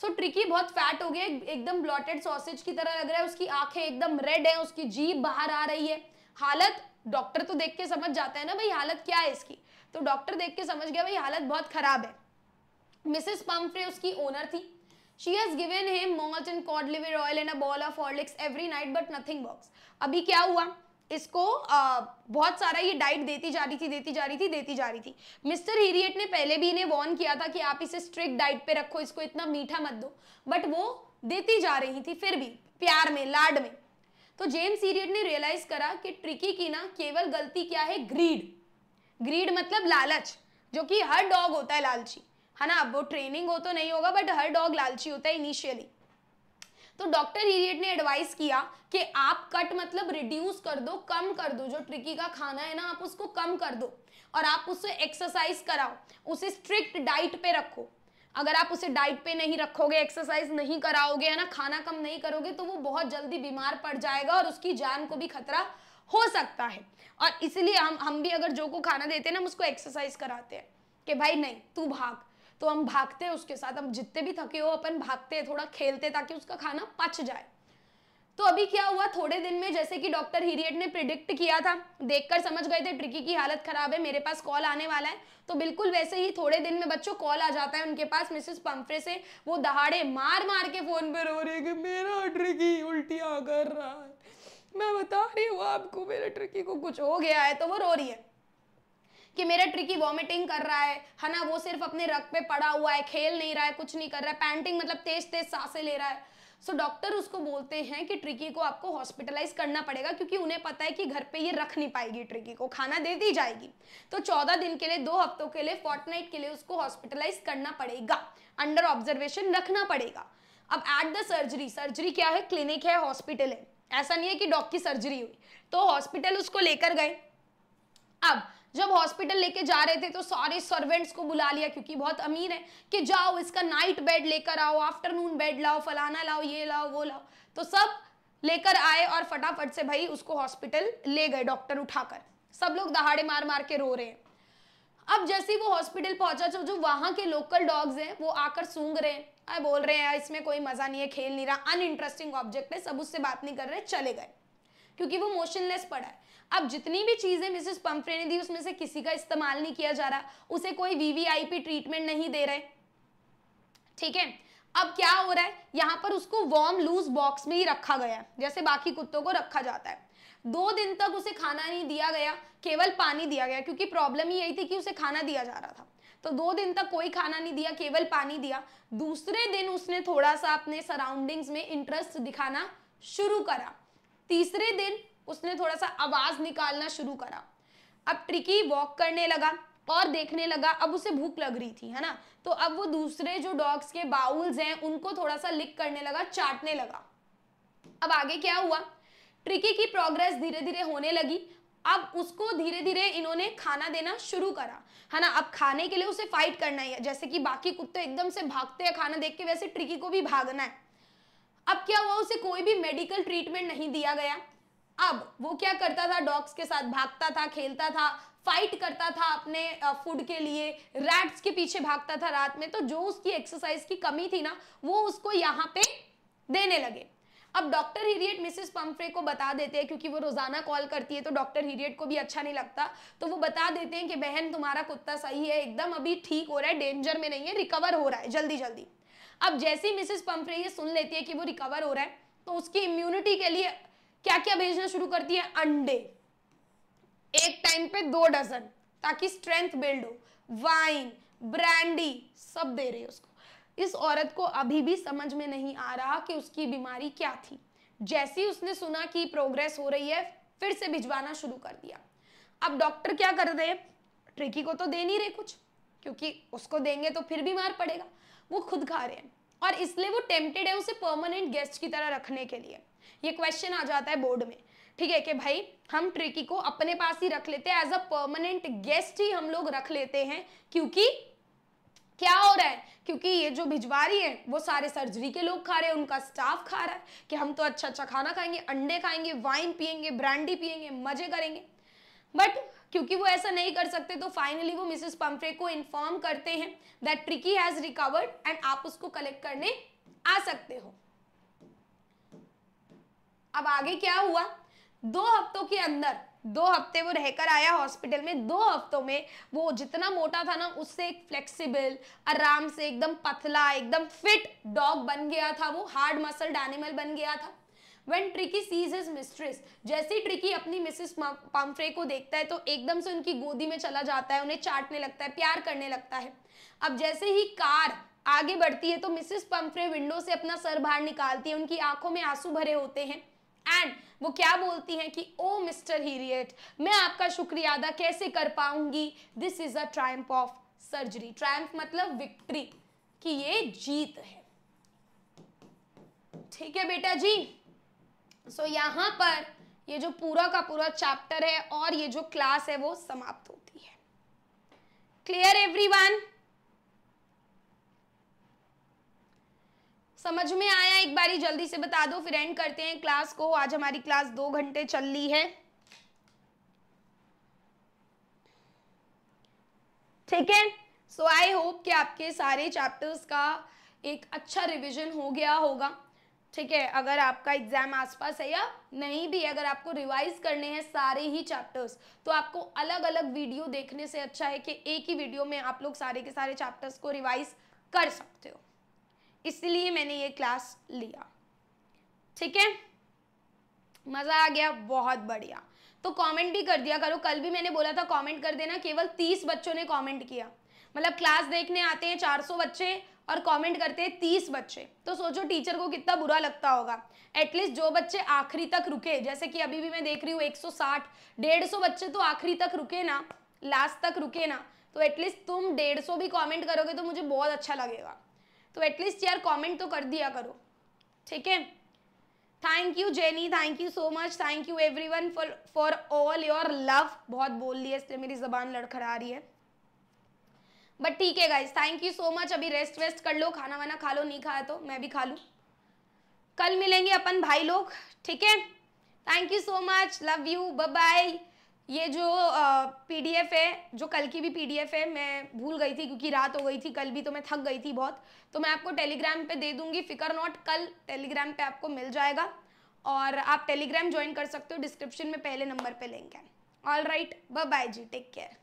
सो so, ट्रिकी बहुत फैट हो गया एकदम ब्लॉटेड सॉसेज की तरह लग रहा है उसकी आंखें एकदम रेड है उसकी जीप बाहर आ रही है हालत डॉक्टर तो देख के समझ जाते हैं ना भाई हालत क्या है इसकी तो डॉक्टर देख के समझ गया भाई हालत बहुत खराब है मिसेस पम्फ्रे उसकी ओनर थी she has given him malt and cod liver oil and a bowl of Horlicks every night but nothing works अभी क्या हुआ इसको आ, बहुत सारा ये डाइट देती जा रही थी देती जा रही थी देती जा रही थी मिस्टर हीरियट ने पहले भी इन्हें वॉर्न किया था कि आप इसे स्ट्रिक्ट डाइट पे रखो इसको इतना मीठा मत दो बट वो देती जा रही थी फिर भी प्यार में लाड में तो जेम्स हीरियट ने रियलाइज करा कि ट्रिकी की ना केवल गलती क्या है ग्रीड ग्रीड मतलब लालच जो कि हर डॉग होता है लालची है ना वो ट्रेनिंग हो तो नहीं होगा बट हर डॉग लालची होता है इनिशियली तो डॉक्टर इरियट ने एडवाइस किया कि आप कट मतलब रिड्यूस कर दो कम कर दो जो ट्रिकी का खाना है ना आप उसको कम कर दो और आप उससे एक्सरसाइज कराओ उसे स्ट्रिक्ट डाइट पे रखो अगर आप उसे डाइट पे नहीं रखोगे एक्सरसाइज नहीं कराओगे है ना खाना कम नहीं करोगे तो वो बहुत जल्दी बीमार पड़ जाएगा और उसकी जान को भी खतरा हो सकता है और इसलिए हम हम भी अगर जो को खाना देते हैं ना हम उसको एक्सरसाइज कराते हैं कि भाई नहीं तू भाग तो हम भागते हैं उसके साथ हम जितने भी थके हो अपन भागते हैं थोड़ा खेलते हैं ताकि उसका खाना पच जाए तो अभी क्या हुआ थोड़े दिन में जैसे कि डॉक्टर हीरियट ने प्रिडिक्ट किया था देखकर समझ गए थे ट्रिकी की हालत खराब है मेरे पास कॉल आने वाला है तो बिल्कुल वैसे ही थोड़े दिन में बच्चों कॉल आ जाता है उनके पास मिसेस पंफ्रे से वो दहाड़े मार मार के फोन पर रो रहे कि मेरा ट्रिकी उल्टिया कर रहा है मैं बता रही हूँ आपको मेरे ट्रिकी को कुछ हो गया है तो वो रो रही है कि मेरा ट्रिकी वॉमिटिंग कर रहा है है ना वो सिर्फ अपने रग पे पड़ा हुआ है खेल नहीं रहा है कुछ नहीं कर रहा है पैंटिंग मतलब तेज तेज सांसें ले रहा है सो so, डॉक्टर उसको बोलते हैं कि ट्रिकी को आपको हॉस्पिटलाइज करना पड़ेगा क्योंकि उन्हें पता है कि घर पे ये रख नहीं पाएगी ट्रिकी को खाना दे दी जाएगी तो चौदह दिन के लिए दो हफ्तों के लिए फोर्टनाइट के लिए उसको हॉस्पिटलाइज करना पड़ेगा अंडर ऑब्जर्वेशन रखना पड़ेगा अब एट द सर्जरी सर्जरी क्या है क्लिनिक है हॉस्पिटल है ऐसा नहीं है कि डॉग की सर्जरी हुई तो हॉस्पिटल उसको लेकर गए अब जब हॉस्पिटल लेके जा रहे थे तो सारे सर्वेंट्स को बुला लिया क्योंकि बहुत अमीर है कि जाओ इसका नाइट बेड लेकर आओ आफ्टरनून बेड लाओ फलाना लाओ ये लाओ वो लाओ तो सब लेकर आए और फटाफट से भाई उसको हॉस्पिटल ले गए डॉक्टर उठाकर सब लोग दहाड़े मार मार के रो रहे हैं अब जैसे ही वो हॉस्पिटल पहुंचा जो जो वहां के लोकल डॉग्स हैं वो आकर सूंघ रहे हैं बोल रहे हैं इसमें कोई मज़ा नहीं है खेल नहीं रहा इंटरेस्टिंग ऑब्जेक्ट है सब उससे बात नहीं कर रहे चले गए क्योंकि वो मोशनलेस पड़ा है अब जितनी भी चीज़ें मिसेस पम्फ्रे ने दी उसमें से किसी का इस्तेमाल नहीं किया जा रहा उसे कोई वीवीआईपी ट्रीटमेंट नहीं दे रहे ठीक है अब क्या हो रहा है यहाँ पर उसको वॉर्म लूज बॉक्स में ही रखा गया है जैसे बाकी कुत्तों को रखा जाता है दो दिन तक उसे खाना नहीं दिया गया केवल पानी दिया गया क्योंकि प्रॉब्लम ही यही थी कि उसे खाना दिया जा रहा था तो दो दिन तक कोई खाना नहीं दिया केवल पानी दिया दूसरे दिन उसने थोड़ा सा अपने सराउंडिंग्स में इंटरेस्ट दिखाना शुरू करा तीसरे दिन उसने थोड़ा सा आवाज निकालना शुरू करा अब ट्रिकी वॉक करने लगा और देखने लगा अब उसे भूख लग रही थी है ना तो अब वो दूसरे जो डॉग्स के बाउल्स हैं उनको थोड़ा सा लिक करने लगा चाटने लगा अब आगे क्या हुआ ट्रिकी की प्रोग्रेस धीरे धीरे होने लगी अब उसको धीरे धीरे इन्होंने खाना देना शुरू करा है ना अब खाने के लिए उसे फाइट करना ही है जैसे कि बाकी कुत्ते एकदम से भागते हैं खाना देख के वैसे ट्रिकी को भी भागना है अब क्या हुआ उसे कोई भी मेडिकल ट्रीटमेंट नहीं दिया गया अब वो क्या करता था डॉग्स के साथ भागता था खेलता था फाइट करता था अपने फूड के लिए रैट्स के पीछे भागता था रात में तो जो उसकी एक्सरसाइज की कमी थी ना वो उसको यहाँ पे देने लगे अब डॉक्टर हीरियट मिसेस पम्फ्रे को बता देते हैं क्योंकि वो रोजाना कॉल करती है तो डॉक्टर हीरियट को भी अच्छा नहीं लगता तो वो बता देते हैं कि बहन तुम्हारा कुत्ता सही है एकदम अभी ठीक हो रहा है डेंजर में नहीं है रिकवर हो रहा है जल्दी जल्दी अब जैसे ही मिसेस पम्फ्रे ये सुन लेती है कि वो रिकवर हो रहा है तो उसकी इम्यूनिटी के लिए क्या क्या भेजना शुरू करती है अंडे एक टाइम पे दो डजन ताकि स्ट्रेंथ बिल्ड हो वाइन ब्रांडी सब दे रही है उसको इस औरत को अभी भी समझ में नहीं आ रहा कि उसकी बीमारी क्या थी जैसे ही उसने सुना कि प्रोग्रेस हो रही है फिर से भिजवाना शुरू कर दिया अब डॉक्टर क्या कर रहे ट्रिकी को तो दे नहीं रहे कुछ क्योंकि उसको देंगे तो फिर भी मार पड़ेगा वो खुद खा रहे हैं और इसलिए वो टेम्पटेड है उसे परमानेंट गेस्ट की तरह रखने के लिए ये क्वेश्चन आ जाता है बोर्ड में ठीक है कि भाई हम ट्रिकी को अपने पास ही रख लेते हैं एज अ परमानेंट गेस्ट ही हम लोग रख लेते हैं क्योंकि क्या हो रहा है क्योंकि ये जो भिजवारी है वो सारे सर्जरी के लोग खा रहे हैं उनका स्टाफ खा रहा है कि हम तो अच्छा अच्छा खाना खाएंगे अंडे खाएंगे वाइन पियेंगे ब्रांडी पियेंगे मजे करेंगे बट क्योंकि वो ऐसा नहीं कर सकते तो फाइनली वो मिसेस पंफ्रे को इन्फॉर्म करते हैं that Tricki has recovered and आप उसको कलेक्ट करने आ सकते हो अब आगे क्या हुआ दो हफ्तों के अंदर दो हफ्ते वो रहकर आया हॉस्पिटल में दो हफ्तों में वो जितना मोटा था ना उससे एक फ्लेक्सिबल आराम से एकदम पतला एकदम फिट डॉग बन गया था वो हार्ड मसल एनिमल बन गया था When Tricki sees his mistress, जैसे ट्रिकी अपनी मिसेस पाम्फ्रे को देखता है तो एकदम से उनकी गोदी में चला जाता है उन्हें चाटने लगता है प्यार करने लगता है अब जैसे ही कार आगे बढ़ती है तो मिसेस पम्फ्रे विंडो से अपना सर बाहर निकालती है उनकी आंखों में आंसू भरे होते हैं एंड वो क्या बोलती हैं कि ओ मिस्टर हीरियट मैं आपका शुक्रिया अदा कैसे कर पाऊंगी this is a triumph of surgery triumph मतलब विक्ट्री कि ये जीत है ठीक है बेटा जी सो so, यहां पर ये जो पूरा का पूरा चैप्टर है और ये जो क्लास है वो समाप्त होती है क्लियर एवरीवन समझ में आया एक बारी जल्दी से बता दो फिर एंड करते हैं क्लास को आज हमारी क्लास दो घंटे चल रही है ठीक है सो आई होप कि आपके सारे चैप्टर्स का एक अच्छा रिवीजन हो गया होगा ठीक है अगर आपका एग्जाम आसपास है या नहीं भी अगर आपको रिवाइज करने हैं सारे ही चैप्टर्स तो आपको अलग अलग वीडियो देखने से अच्छा है कि एक ही वीडियो में आप लोग सारे के सारे चैप्टर्स को रिवाइज कर सकते हो इसलिए मैंने ये क्लास लिया ठीक है मज़ा आ गया बहुत बढ़िया तो कमेंट भी कर दिया करो कल भी मैंने बोला था कमेंट कर देना केवल तीस बच्चों ने कमेंट किया मतलब क्लास देखने आते हैं 400 बच्चे और कमेंट करते हैं 30 बच्चे तो सोचो टीचर को कितना बुरा लगता होगा एटलीस्ट जो बच्चे आखिरी तक रुके जैसे कि अभी भी मैं देख रही हूँ एक सौ बच्चे तो आखिरी तक रुके ना लास्ट तक रुके ना तो एटलीस्ट तुम डेढ़ भी कॉमेंट करोगे तो मुझे बहुत अच्छा लगेगा तो एटलीस्ट यार कमेंट तो कर दिया करो ठीक है thank you Jenny thank you so much thank you everyone for for all your love बहुत बोल रही है इसलिए मेरी जबान लड़खड़ा रही है बट ठीक है guys thank you so much अभी रेस्ट वेस्ट कर लो खाना वाना खा लो नहीं खाया तो मैं भी खा लूँ कल मिलेंगे अपन भाई लोग ठीक है thank you so much love you bye ये जो पीडीएफ है जो कल की भी पीडीएफ है मैं भूल गई थी क्योंकि रात हो गई थी कल भी तो मैं थक गई थी बहुत तो मैं आपको टेलीग्राम पे दे दूंगी फिकर नॉट कल टेलीग्राम पे आपको मिल जाएगा और आप टेलीग्राम ज्वाइन कर सकते हो डिस्क्रिप्शन में पहले नंबर पे लिंक है ऑल राइट बाय जी टेक केयर